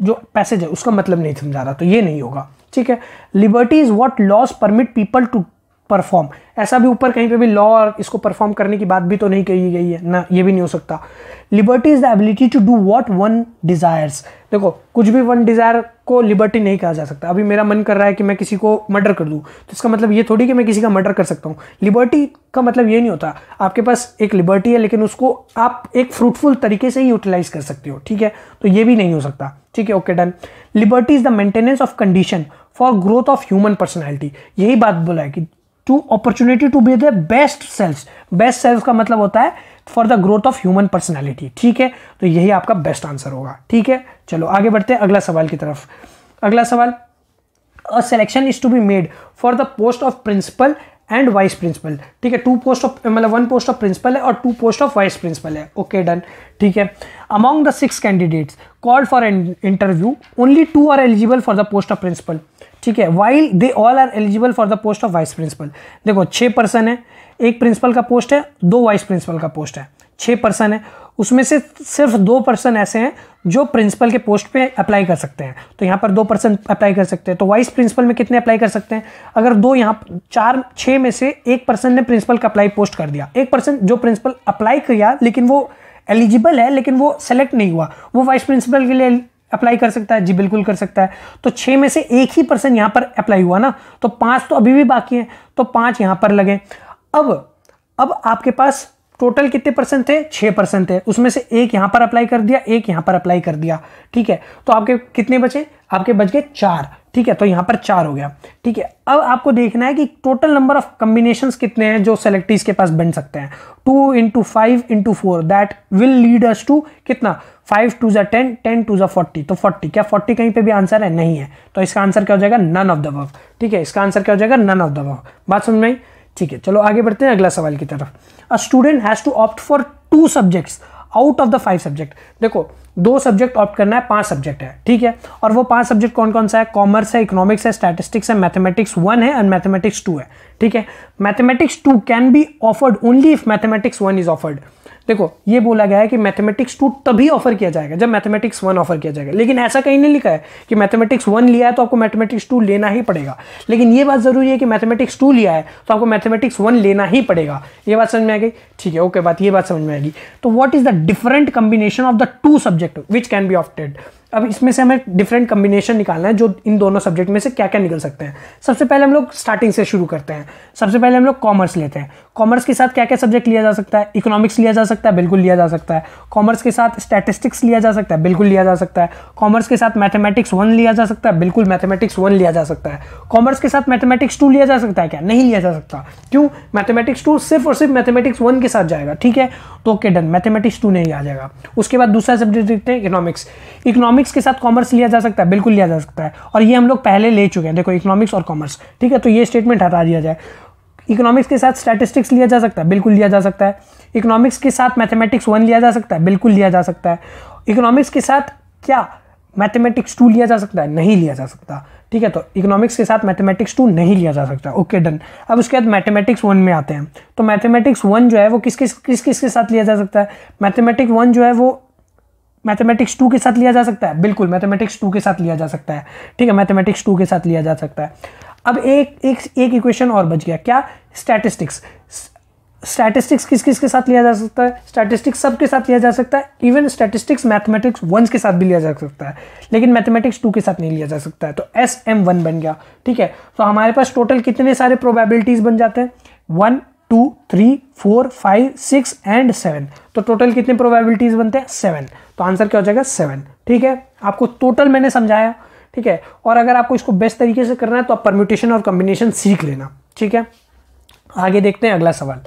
जो पैसेज है उसका मतलब नहीं समझा रहा तो ये नहीं होगा ठीक है liberty is what laws permit people to perform ऐसा भी ऊपर कहीं पे भी लॉ और इसको परफॉर्म करने की बात भी तो नहीं कही गई है ना ये भी नहीं हो सकता liberty is the ability to do what one desires देखो कुछ भी वन डिज़ायर को लिबर्टी नहीं कहा जा सकता अभी मेरा मन कर रहा है कि मैं किसी को मर्डर कर दूँ तो इसका मतलब ये थोड़ी कि मैं किसी का मर्डर कर सकता हूँ लिबर्टी का मतलब ये नहीं होता आपके पास एक लिबर्टी है लेकिन उसको आप एक फ्रूटफुल तरीके से ही यूटिलाइज़ कर सकते हो ठीक है तो ये भी नहीं हो सकता ठीक है okay done liberty is the maintenance of condition for growth of human personality यही बात बोला है कि to opportunity to be the best self best self का मतलब होता है for the growth of human personality ठीक है तो यही आपका बेस्ट आंसर होगा ठीक है चलो आगे बढ़ते हैं अगला सवाल की तरफ अगला सवाल a selection is to be made for the post of principal and vice principal ठीक है टू पोस्ट ऑफ मतलब वन पोस्ट ऑफ प्रिंसिपल है और two post of vice principal है ओके डन ठीक है among the six candidates called for interview only two are eligible for the post of principal ठीक है while they all are eligible for the post of vice principal देखो छः person है एक principal का post है दो वाइस प्रिंसिपल का पोस्ट है छः पर्सन है उसमें से सिर्फ दो पर्सन ऐसे हैं जो प्रिंसिपल के पोस्ट पे अप्लाई कर सकते हैं तो यहाँ पर दो पर्सन अप्लाई कर सकते हैं तो वाइस प्रिंसिपल में कितने अप्लाई कर सकते हैं अगर दो यहाँ चार छः में से एक पर्सन ने प्रिंसिपल का अप्लाई पोस्ट कर दिया एक पर्सन जो प्रिंसिपल अप्लाई किया लेकिन वो एलिजिबल है लेकिन वो सेलेक्ट नहीं हुआ वो वाइस प्रिंसिपल के लिए अप्लाई कर सकता है जी बिल्कुल कर सकता है तो छः में से एक ही पर्सन यहाँ पर अप्लाई हुआ ना तो पाँच तो अभी भी बाकी हैं तो पाँच यहाँ पर लगे अब अब आपके पास टोटल कितने परसेंट थे छह परसेंट थे उसमें से एक यहां पर अप्लाई कर दिया एक यहां पर अप्लाई कर दिया ठीक है तो आपके कितने बचे आपके बच गए चार ठीक है तो यहां पर चार हो गया ठीक है अब आपको देखना है कि टोटल नंबर ऑफ कम्बिनेशन कितने हैं जो सेलेक्टिस के पास बन सकते हैं two into five into four that will lead us to कितना फाइव टू ज़ा टेन टेन टू जै फोर्टी तो फोर्टी क्या फोर्टी कहीं पे भी आंसर है नहीं है तो इसका आंसर क्या हो जाएगा नन ऑफ द वर्क ठीक है इसका आंसर क्या हो जाएगा नन ऑफ द वर्क बात समझ में आई ठीक है चलो आगे बढ़ते हैं अगला सवाल की तरफ a student has to opt for two subjects out of the five subject देखो दो सब्जेक्ट ऑप्ट करना है पांच सब्जेक्ट है ठीक है और वो पांच सब्जेक्ट कौन कौन सा है कॉमर्स है इकोनॉमिक्स है स्टैटिस्टिक्स है मैथमेटिक्स वन है एंड मैथमेटिक्स टू है ठीक है mathematics two can be offered only if mathematics one is offered देखो ये बोला गया है कि मैथमेटिक्स टू तभी ऑफर किया जाएगा जब मैथमेटिक्स वन ऑफर किया जाएगा लेकिन ऐसा कहीं नहीं लिखा है कि मैथमेटिक्स वन लिया है तो आपको मैथमेटिक्स टू लेना ही पड़ेगा लेकिन ये बात जरूरी है कि मैथमेटिक्स टू लिया है तो आपको मैथमेटिक्स वन लेना ही पड़ेगा ये बात समझ में आ गई ठीक है ओके बात ये बात समझ में आएगी तो what is the different combination of the two subject objective which can be opted अब इसमें से हमें डिफरेंट कम्बिनेशन निकालना है जो इन दोनों सब्जेक्ट में से क्या क्या निकल सकते हैं सबसे पहले हम लोग स्टार्टिंग से शुरू करते हैं सबसे पहले हम लोग कॉमर्स लेते हैं कॉमर्स के साथ क्या क्या सब्जेक्ट लिया जा सकता है इकोनॉमिक्स लिया जा सकता है बिल्कुल लिया जा सकता है कॉमर्स के साथ स्टैटिस्टिक्स लिया जा सकता है बिल्कुल लिया जा सकता है कॉमर्स के साथ मैथमेटिक्स वन लिया जा सकता है बिल्कुल मैथमेटिक्स वन लिया जा सकता है कॉमर्स के साथ मैथमेटिक्स टू लिया जा सकता है क्या नहीं लिया जा सकता क्यों मैथमेटिक्स टू सिर्फ और सिर्फ मैथमेटिक्स वन के साथ जाएगा ठीक है तो ओके डन मैथमेटिक्स टू नहीं आ जाएगा उसके बाद दूसरा सब्जेक्ट देखते हैं इकोनॉमिक्स इकोनॉमिक्स इकोनॉमिक्स के साथ कॉमर्स लिया जा सकता है बिल्कुल लिया जा सकता है और ये हम लोग पहले ले चुके हैं देखो इकोनॉमिक्स और कॉमर्स ठीक है तो ये स्टेटमेंट हटा दिया जाए इकोनॉमिक्स के साथ स्टैटिस्टिक्स लिया जा सकता है बिल्कुल लिया जा सकता है इकोनॉमिक्स के साथ मैथमेटिक्स वन लिया जा सकता है बिल्कुल लिया जा सकता है इकोनॉमिक्स के साथ क्या मैथमेटिक्स टू लिया जा सकता है नहीं लिया जा सकता ठीक है तो इकोनॉमिक्स के साथ मैथमेटिक्स टू नहीं लिया जा सकता ओके डन अब उसके बाद मैथमेटिक्स वन में आते हैं तो मैथमेटिक्स वन जो है वो किस किस किस किस के साथ लिया जा सकता है मैथमेटिक्स वन जो है वो मैथमेटिक्स टू के साथ लिया जा सकता है बिल्कुल मैथमेटिक्स टू के साथ लिया जा सकता है ठीक है मैथमेटिक्स टू के साथ लिया जा सकता है अब एक एक एक इक्वेशन और बच गया क्या स्टैटिस्टिक्स स्टैटिस्टिक्स किस किस के साथ लिया जा सकता है स्टैटिस्टिक्स सब के साथ लिया जा सकता है इवन स्टैटिस्टिक्स मैथमेटिक्स वन के साथ भी लिया जा सकता है लेकिन मैथमेटिक्स टू के साथ नहीं लिया जा सकता है तो एस एम वन बन गया ठीक है तो हमारे पास टोटल कितने सारे प्रोबेबिलिटीज़ बन जाते हैं one two three four five six and seven तो टोटल कितने प्रोबेबिलिटीज बनते हैं सेवन तो आंसर क्या हो जाएगा सेवन ठीक है आपको टोटल मैंने समझाया ठीक है और अगर आपको इसको बेस्ट तरीके से करना है तो आप परम्यूटेशन और कॉम्बिनेशन सीख लेना ठीक है आगे देखते हैं अगला सवाल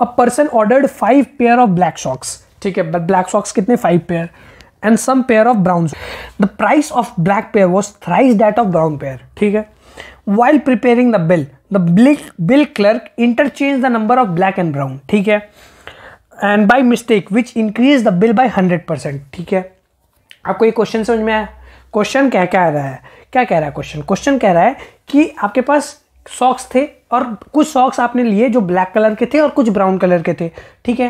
a person ordered five pair of black socks ठीक है ब्लैक सॉक्स कितने five pair and some pair of brown the price of black pair was thrice that of brown pair ठीक है while preparing the bill the bill clerk interchange the number of black and brown ठीक है and by mistake which increase the bill by hundred percent ठीक है आपको ये question समझ में आया क्वेश्चन क्या क्या रहा है क्या कह रहा है क्वेश्चन क्वेश्चन कह रहा है कि आपके पास सॉक्स थे और कुछ सॉक्स आपने लिए जो ब्लैक कलर के थे और कुछ ब्राउन कलर के थे ठीक है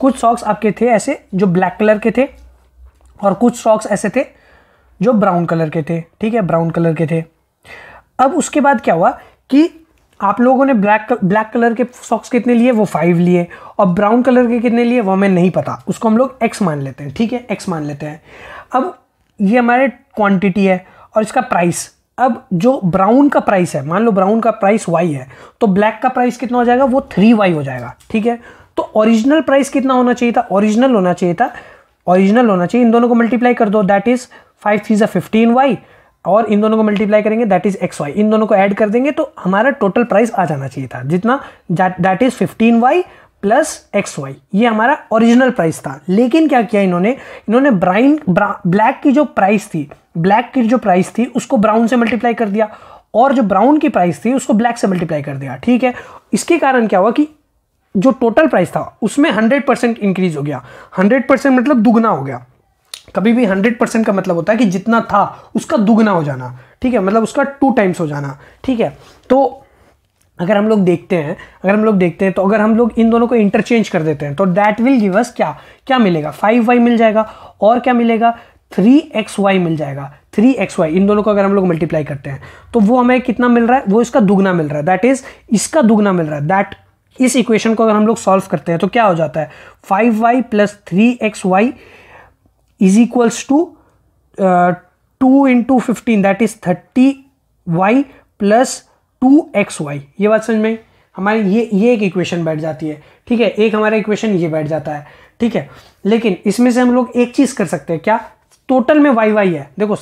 कुछ सॉक्स आपके थे ऐसे जो ब्लैक कलर के थे और कुछ सॉक्स ऐसे थे जो ब्राउन कलर के थे ठीक है ब्राउन कलर के थे अब उसके बाद क्या हुआ कि आप लोगों ने ब्लैक ब्लैक कलर के सॉक्स कितने लिए वो फाइव लिए और ब्राउन कलर के कितने लिए वो हमें नहीं पता उसको हम लोग एक्स मान लेते हैं ठीक है एक्स मान लेते हैं अब ये हमारे क्वांटिटी है और इसका प्राइस अब जो ब्राउन का प्राइस है मान लो ब्राउन का प्राइस वाई है तो ब्लैक का प्राइस कितना हो जाएगा वो थ्री वाई हो जाएगा ठीक है तो ओरिजिनल प्राइस कितना होना चाहिए था ओरिजिनल होना चाहिए था ओरिजिनल होना चाहिए इन दोनों को मल्टीप्लाई कर दो दैट इज़ फाइव थ्री ज़ा फिफ्टीन वाई और इन दोनों को मल्टीप्लाई करेंगे दैट इज एक्स वाई इन दोनों को ऐड कर देंगे तो हमारा टोटल प्राइस आ जाना चाहिए था जितना that is fifteen Y plus X Y ये हमारा ओरिजिनल प्राइस था लेकिन क्या किया इन्होंने इन्होंने ब्राइन ब्लैक की जो प्राइस थी ब्लैक की जो प्राइस थी उसको ब्राउन से मल्टीप्लाई कर दिया और जो ब्राउन की प्राइस थी उसको ब्लैक से मल्टीप्लाई कर दिया ठीक है इसके कारण क्या हुआ कि जो टोटल प्राइस था उसमें हंड्रेड परसेंट इंक्रीज हो गया हंड्रेड परसेंट मतलब दुगना हो गया कभी भी हंड्रेड परसेंट का मतलब होता है कि जितना था उसका दुगना हो जाना ठीक है मतलब उसका टू टाइम्स हो जाना ठीक है तो अगर हम लोग देखते हैं अगर हम लोग देखते हैं तो अगर हम लोग इन दोनों को इंटरचेंज कर देते हैं तो दैट विल गिव अस क्या क्या मिलेगा फाइव वाई मिल जाएगा और क्या मिलेगा थ्री एक्स वाई मिल जाएगा थ्री एक्स वाई इन दोनों को अगर हम लोग मल्टीप्लाई करते हैं तो वो हमें कितना मिल रहा है वो इसका दुगना मिल रहा है दैट इज़ इसका दुगना मिल रहा है दैट इस इक्वेशन को अगर हम लोग सॉल्व करते हैं तो क्या हो जाता है five Y plus three X Y is equals to two into fifteen that is thirty Y plus two X Y ये बात समझ में हमारी ये ये एक इक्वेशन बैठ जाती है ठीक है एक हमारा इक्वेशन ये बैठ जाता है ठीक है लेकिन इसमें से हम लोग एक चीज़ कर सकते हैं क्या टोटल में वाई वाई है देखो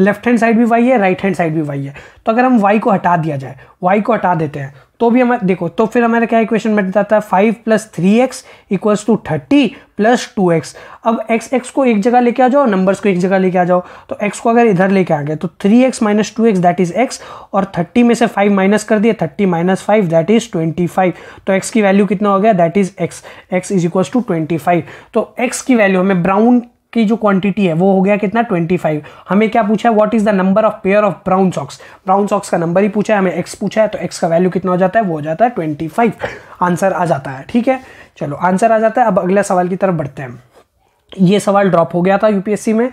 लेफ्ट हैंड साइड भी वाई है राइट हैंड साइड भी वाई है तो अगर हम वाई को हटा दिया जाए वाई को हटा देते हैं तो भी हमारे देखो तो फिर हमारा क्या इक्वेशन बैठ जाता है five plus three X equals to thirty plus two X अब एक्स एक्स को एक जगह लेके आ जाओ नंबर्स को एक जगह लेके आ जाओ तो एक्स को अगर इधर लेके आ गए तो three X minus two X that is X और थर्टी में से फाइव माइनस कर दिए thirty minus five that is twenty five तो एक्स की वैल्यू कितना हो गया that is X X is equals to twenty five तो एक्स की वैल्यू हमें ब्राउन की जो क्वांटिटी है वो हो गया कितना 25 हमें क्या पूछा है what is the number of pair of brown socks brown socks का नंबर ही पूछा है हमें एक्स पूछा है तो एक्स का वैल्यू कितना हो जाता है वो हो जाता है ट्वेंटी आंसर आ जाता है ठीक है चलो आंसर आ जाता है अब अगला सवाल की तरफ बढ़ते हैं ये सवाल ड्रॉप हो गया था यूपीएससी में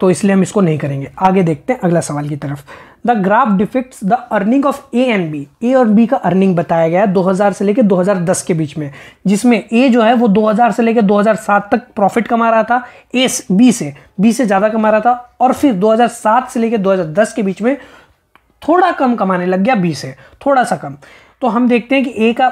तो इसलिए हम इसको नहीं करेंगे आगे देखते हैं अगला सवाल की तरफ the graph depicts the earning of A and B A और बी का अर्निंग बताया गया है 2000 से लेकर 2010 के बीच में जिसमें ए जो है वो 2000 से लेकर 2007 तक प्रॉफिट कमा रहा था ए बी से बी से ज़्यादा कमा रहा था और फिर 2007 से लेकर 2010 के बीच में थोड़ा कम कमाने लग गया बी से थोड़ा सा कम तो हम देखते हैं कि ए का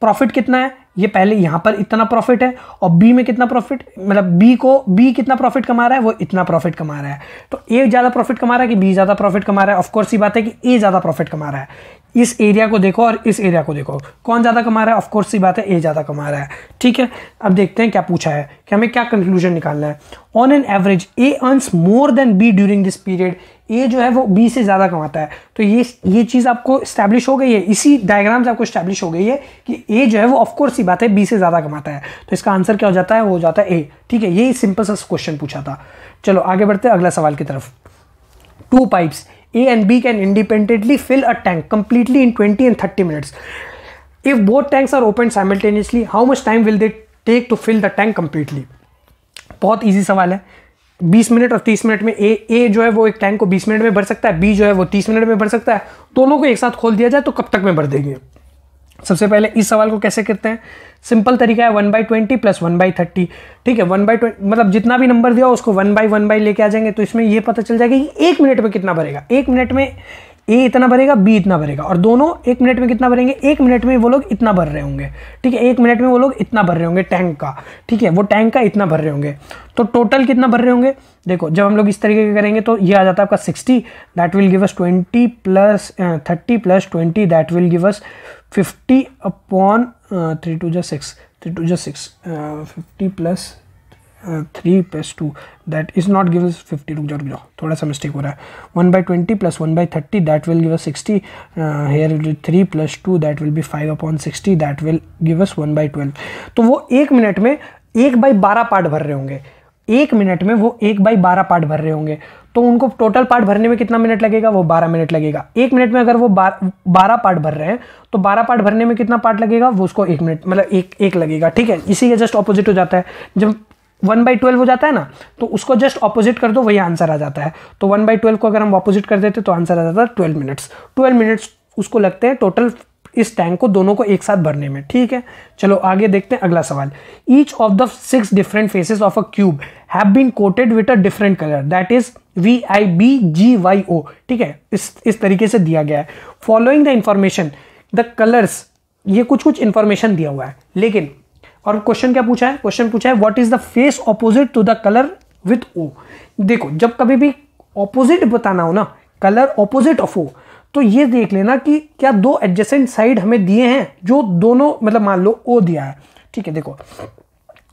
प्रॉफिट कितना है ये पहले यहां पर इतना प्रॉफिट है और बी में कितना प्रॉफिट मतलब बी को बी कितना प्रॉफिट कमा रहा है वो इतना प्रॉफिट कमा रहा है तो ए ज़्यादा प्रॉफिट कमा रहा है कि बी ज़्यादा प्रॉफिट कमा रहा है ऑफकोर्स ये बात है कि ए ज़्यादा प्रॉफिट कमा रहा है इस एरिया को देखो और इस एरिया को देखो कौन ज़्यादा कमा रहा है ऑफकोर्स ये बात है ए ज़्यादा कमा रहा है ठीक है अब देखते हैं क्या पूछा है कि हमें क्या कंक्लूजन निकालना है on an average A earns more than B during this period A जो है वो बी से ज़्यादा कमाता है तो ये ये चीज़ आपको स्टैब्लिश हो गई है इसी डायग्राम से आपको इस्टेब्लिश हो गई है कि ए जो है वो ऑफकोर्स ही बात है बी से ज़्यादा कमाता है तो इसका आंसर क्या हो जाता है वो हो जाता है ए ठीक है यही सिंपल सा क्वेश्चन पूछा था चलो आगे बढ़ते हैं अगला सवाल की तरफ two pipes A and B can independently fill a tank completely in twenty and thirty minutes if both tanks are open simultaneously how much time will they take to fill the tank completely बहुत easy सवाल है बीस minute और तीस minute में ए ए जो है वो एक टैंक को बीस मिनट में भर सकता है बी जो है वो तीस मिनट में भर सकता है दोनों को एक साथ खोल दिया जाए तो कब तक में भर देंगे सबसे पहले इस सवाल को कैसे करते हैं सिंपल तरीका है one by twenty plus one by thirty ठीक है वन बाई ट्वेंटी मतलब जितना भी नंबर दिया उसको वन बाई वन बाई लेके आ जाएंगे तो इसमें ये पता चल जाएगा कि एक मिनट में कितना भरेगा एक मिनट में ए इतना भरेगा बी इतना भरेगा और दोनों एक मिनट में कितना भरेंगे एक मिनट में वो लोग इतना भर रहे होंगे ठीक है एक मिनट में वो लोग इतना भर रहे होंगे टैंक का ठीक है वो टैंक का इतना भर रहे होंगे तो टोटल कितना भर रहे होंगे देखो जब हम लोग इस तरीके का करेंगे तो ये आ जाता है आपका sixty that will give us twenty plus thirty plus twenty that will give us fifty upon three two जो सिक्स थ्री टू जो six fifty plus three plus two that is not give fifty रुक जाओ रुक जाओ थोड़ा सा mistake हो रहा है one by twenty plus one by thirty that will give sixty here three plus two that will be five upon sixty that will give us one by twelve तो वो एक मिनट में एक बाई बारह part भर रहे होंगे एक मिनट में वो एक बाई बारह पार्ट भर रहे होंगे तो उनको टोटल पार्ट भरने में कितना मिनट लगेगा वो बारह मिनट लगेगा एक मिनट में अगर वो बारह पार्ट भर रहे हैं तो बारह पार्ट भरने में कितना पार्ट लगेगा वो उसको एक मिनट मतलब एक एक लगेगा ठीक है इसी के जस्ट ऑपोजिट हो जाता है जब वन बाई ट्वेल्व हो जाता है ना तो उसको जस्ट ऑपोजिट कर दो वही आंसर आ जाता है तो वन बाई ट्वेल्व को अगर हम ऑपोजिट कर देते तो आंसर आ जाता है ट्वेल्व मिनट्स ट्वेल्व मिनट्स उसको लगते हैं टोटल इस टैंक को दोनों को एक साथ भरने में ठीक है चलो आगे देखते हैं अगला सवाल each of the six different faces of a cube have been coated with a different colour that is V I B G Y O ठीक है इस इस तरीके से दिया गया है following the information the colours ये कुछ कुछ इंफॉर्मेशन दिया हुआ है लेकिन और क्वेश्चन क्या पूछा है क्वेश्चन पूछा है what is the face opposite to the colour with O देखो जब कभी भी ऑपोजिट बताना हो ना कलर ऑपोजिट ऑफ ओ तो ये देख लेना कि क्या दो एडजेसेंट साइड हमें दिए हैं जो दोनों मतलब मान लो ओ दिया है ठीक है देखो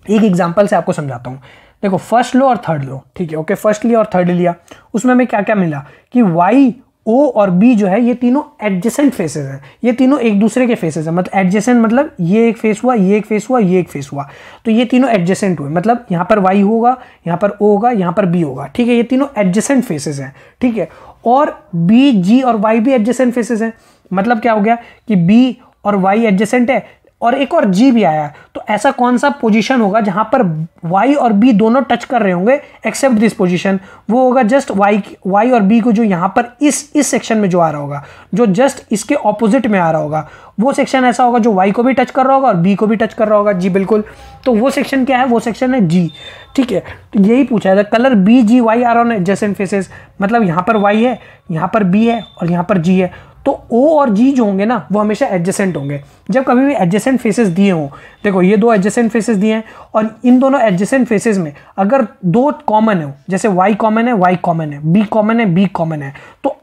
एक एग्जाम्पल से आपको समझाता हूँ देखो फर्स्ट लो और थर्ड लो ठीक है ओके फर्स्ट लिया और थर्ड लिया उसमें हमें क्या क्या मिला कि वाई ओ और बी जो है ये तीनों एडजेसेंट फेसेस हैं ये तीनों एक दूसरे के फेसेस हैं मतलब एडजेसेंट मतलब ये एक फेस हुआ ये एक फेस हुआ ये एक फेस हुआ तो ये तीनों एडजेसेंट हुए मतलब यहाँ पर वाई होगा यहाँ पर ओ होगा यहाँ पर बी होगा ठीक है ये तीनों एडजेसेंट फेसेस हैं ठीक है और बी जी और वाई भी एडजेसेंट फेसेस हैं मतलब क्या हो गया कि बी और वाई एडजेसेंट है और एक और जी भी आया है तो ऐसा कौन सा पोजीशन होगा जहाँ पर वाई और बी दोनों टच कर रहे होंगे एक्सेप्ट दिस पोजीशन वो होगा जस्ट वाई वाई और बी को जो यहाँ पर इस इस सेक्शन में जो आ रहा होगा जो जस्ट इसके ऑपोजिट में आ रहा होगा वो सेक्शन ऐसा होगा जो वाई को भी टच कर रहा होगा और बी को भी टच कर रहा होगा जी बिल्कुल तो वो सेक्शन क्या है वो सेक्शन है जी ठीक है तो यही पूछा था colour B G Y R on and faces मतलब यहाँ पर वाई है यहाँ पर बी है और यहाँ पर जी है तो ओ और जी जो होंगे ना वो हमेशा एडजेसेंट होंगे जब कभी भी एडजेसेंट फेसेस दिए हों देखो ये दो एडजेसेंट फेसेस दिए हैं और इन दोनों एडजेसेंट फेसेस में अगर दो कॉमन है जैसे वाई कॉमन है वाई कॉमन है बी कॉमन है बी कॉमन है तो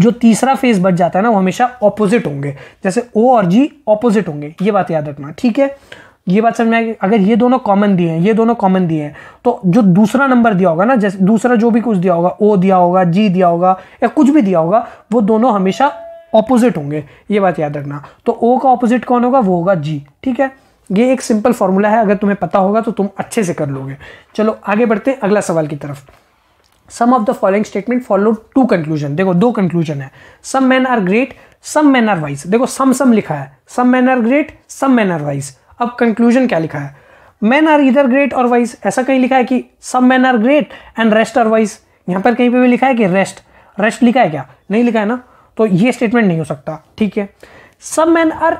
जो तीसरा फेस बच जाता है ना वो हमेशा ऑपोजिट होंगे जैसे ओ और जी ऑपोजिट होंगे ये बात याद रखना ठीक है ये बात समझ में आएगी अगर ये दोनों कॉमन दिए हैं ये दोनों कॉमन दिए हैं तो जो दूसरा नंबर दिया होगा ना जैसे दूसरा जो भी कुछ दिया होगा ओ दिया होगा जी दिया होगा या कुछ भी दिया होगा वो दोनों हमेशा ऑपोजिट होंगे ये बात याद रखना तो ओ का ऑपोजिट कौन होगा वो होगा जी ठीक है ये एक सिंपल फॉर्मूला है अगर तुम्हें पता होगा तो तुम अच्छे से कर लोगे चलो आगे बढ़ते हैं अगला सवाल की तरफ some of the following statement follow two conclusion देखो दो कंक्लूजन है some man are great some man are wise देखो सम सम लिखा है some man are great some man are wise अब कंक्लूजन क्या लिखा है मैन आर इधर ग्रेट और वाइज ऐसा कहीं लिखा है कि some man are great and rest are wise यहां पर कहीं पे भी लिखा है कि रेस्ट रेस्ट लिखा है क्या नहीं लिखा है ना तो ये स्टेटमेंट नहीं हो सकता ठीक है some man are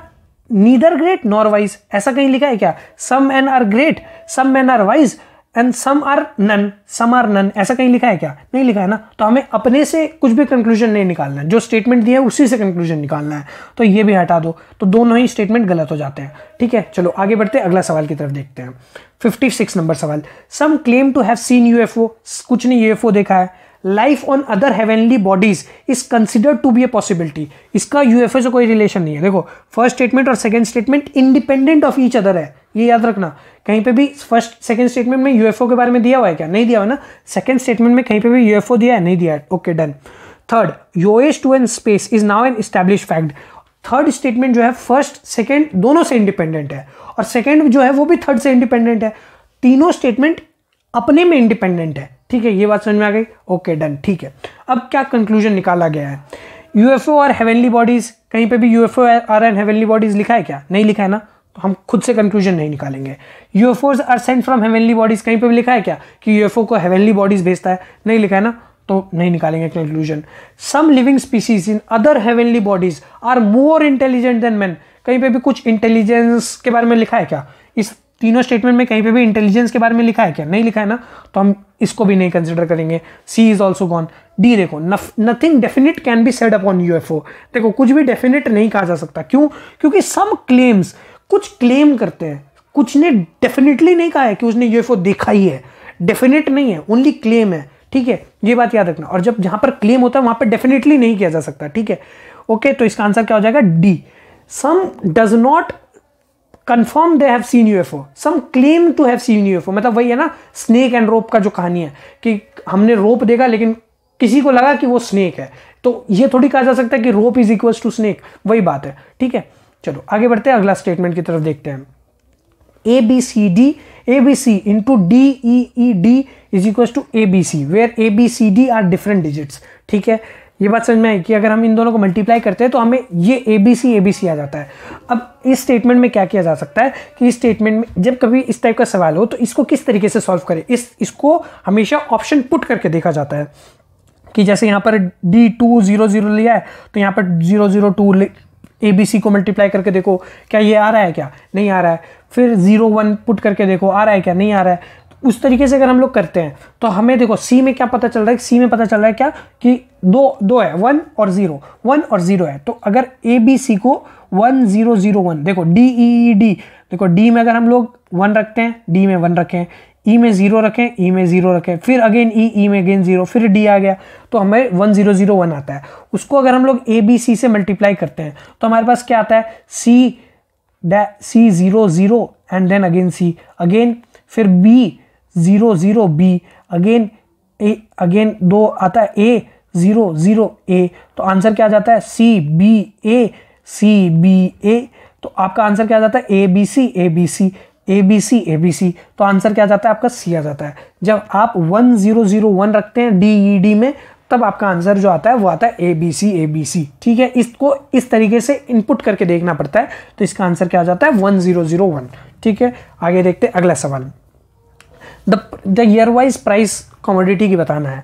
neither great nor wise ऐसा कहीं लिखा है क्या some man are great some man are wise and some are none some are none ऐसा कहीं लिखा है क्या नहीं लिखा है ना तो हमें अपने से कुछ भी कंक्लूजन नहीं निकालना है जो स्टेटमेंट दिया है उसी से कंक्लूजन निकालना है तो ये भी हटा दो तो दोनों ही स्टेटमेंट गलत हो जाते हैं ठीक है चलो आगे बढ़ते हैं अगला सवाल की तरफ देखते हैं फिफ्टी सिक्स नंबर सवाल some claim to have seen UFO कुछ ने यूएफओ देखा है life on other heavenly bodies is considered to B a possibility इसका यूएफए से कोई रिलेशन नहीं है देखो फर्स्ट स्टेटमेंट और second statement independent of each other है ये याद रखना कहीं पे भी फर्स्ट सेकेंड स्टेटमेंट में यूएफओ के बारे में दिया हुआ है क्या नहीं दिया हुआ ना सेकेंड स्टेटमेंट में कहीं पे भी यूएफओ दिया है नहीं दिया है okay done third US to an space is now an establish fact third statement जो है फर्स्ट सेकेंड दोनों से इंडिपेंडेंट है और सेकेंड जो है वो भी थर्ड से इंडिपेंडेंट है तीनों स्टेटमेंट अपने में इंडिपेंडेंट है ठीक है ये बात समझ में आ गई ओके डन ठीक है अब क्या कंक्लूजन निकाला गया है यूएफओ और हेवनली बॉडीज़ कहीं पे भी UFO are and heavenly bodies लिखा है क्या नहीं लिखा है ना तो हम खुद से कंक्लूजन नहीं निकालेंगे UFOs are sent from heavenly bodies कहीं पे भी लिखा है क्या कि यूएफओ को हेवनली बॉडीज़ भेजता है नहीं लिखा है ना तो नहीं निकालेंगे conclusion some living species in other heavenly bodies are more intelligent than man कहीं पे भी कुछ इंटेलिजेंस के बारे में लिखा है क्या इस तीनों स्टेटमेंट में कहीं पे भी इंटेलिजेंस के बारे में लिखा है क्या नहीं लिखा है ना तो हम इसको भी नहीं कंसिडर करेंगे C is also gone D देखो nothing definite can be said upon U F O देखो कुछ भी डेफिनेट नहीं कहा जा सकता क्यों क्योंकि सम क्लेम्स कुछ क्लेम करते हैं कुछ ने डेफिनेटली नहीं कहा है कि उसने यू एफ ओ देखा ही है डेफिनेट नहीं है ओनली क्लेम है ठीक है ये बात याद रखना और जब जहां पर क्लेम होता है वहां पर डेफिनेटली नहीं किया जा सकता ठीक है ओके तो इसका आंसर क्या हो जाएगा D some does not confirm they have seen UFO some claim to have seen UFO मतलब वही है ना स्नेक एंड रोप का जो कहानी है कि हमने रोप देखा लेकिन किसी को लगा कि वो स्नेक है तो ये थोड़ी कहा जा सकता है कि rope is equal to snake वही बात है ठीक है चलो आगे बढ़ते हैं अगला स्टेटमेंट की तरफ देखते हैं A B C D A B C into D E E D is equal to A B C where A B C D are different digits ठीक है ये बात समझ में आई कि अगर हम इन दोनों को मल्टीप्लाई करते हैं तो हमें ये ए बी सी ए बी सी आ जाता है अब इस स्टेटमेंट में क्या किया जा सकता है कि इस स्टेटमेंट में जब कभी इस टाइप का सवाल हो तो इसको किस तरीके से सॉल्व करें इस इसको हमेशा ऑप्शन पुट करके देखा जाता है कि जैसे यहाँ पर डी टू ज़ीरो ज़ीरो लिया है तो यहाँ पर zero zero two A B C को मल्टीप्लाई करके देखो क्या ये आ रहा है क्या नहीं आ रहा है फिर ज़ीरो वन पुट करके देखो आ रहा है क्या नहीं आ रहा है उस तरीके से अगर हम लोग करते हैं तो हमें देखो सी में क्या पता चल रहा है सी में पता चल रहा है क्या कि दो दो है वन और ज़ीरो वन और ज़ीरो है तो अगर ए बी सी को वन ज़ीरो ज़ीरो वन देखो डी ई ई डी देखो डी में अगर हम लोग वन रखते हैं डी में वन रखें ई e में ज़ीरो रखें ई e में ज़ीरो रखें फिर अगेन ई ई में अगेन ज़ीरो फिर डी आ गया तो हमें वन ज़ीरो ज़ीरो वन आता है उसको अगर हम लोग ए बी सी से मल्टीप्लाई करते हैं तो हमारे पास क्या आता है C C zero zero and then again C again फिर B zero zero B again A again दो आता है ए ज़ीरो ज़ीरो ए तो आंसर क्या आ जाता है सी बी ए सी बी ए तो आपका आंसर क्या आ जाता है A B C A B C A B C A B C तो आंसर क्या आ जाता है आपका सी आ जाता है जब आप वन ज़ीरो ज़ीरो वन रखते हैं डी ई डी में तब आपका आंसर जो आता है वो आता है A B C A B सी ठीक है इसको इस तरीके से इनपुट करके देखना पड़ता है तो इसका आंसर क्या आ जाता है वन ज़ीरो ज़ीरो वन ठीक है आगे देखते हैं अगला सवाल the the year wise price commodity की बताना है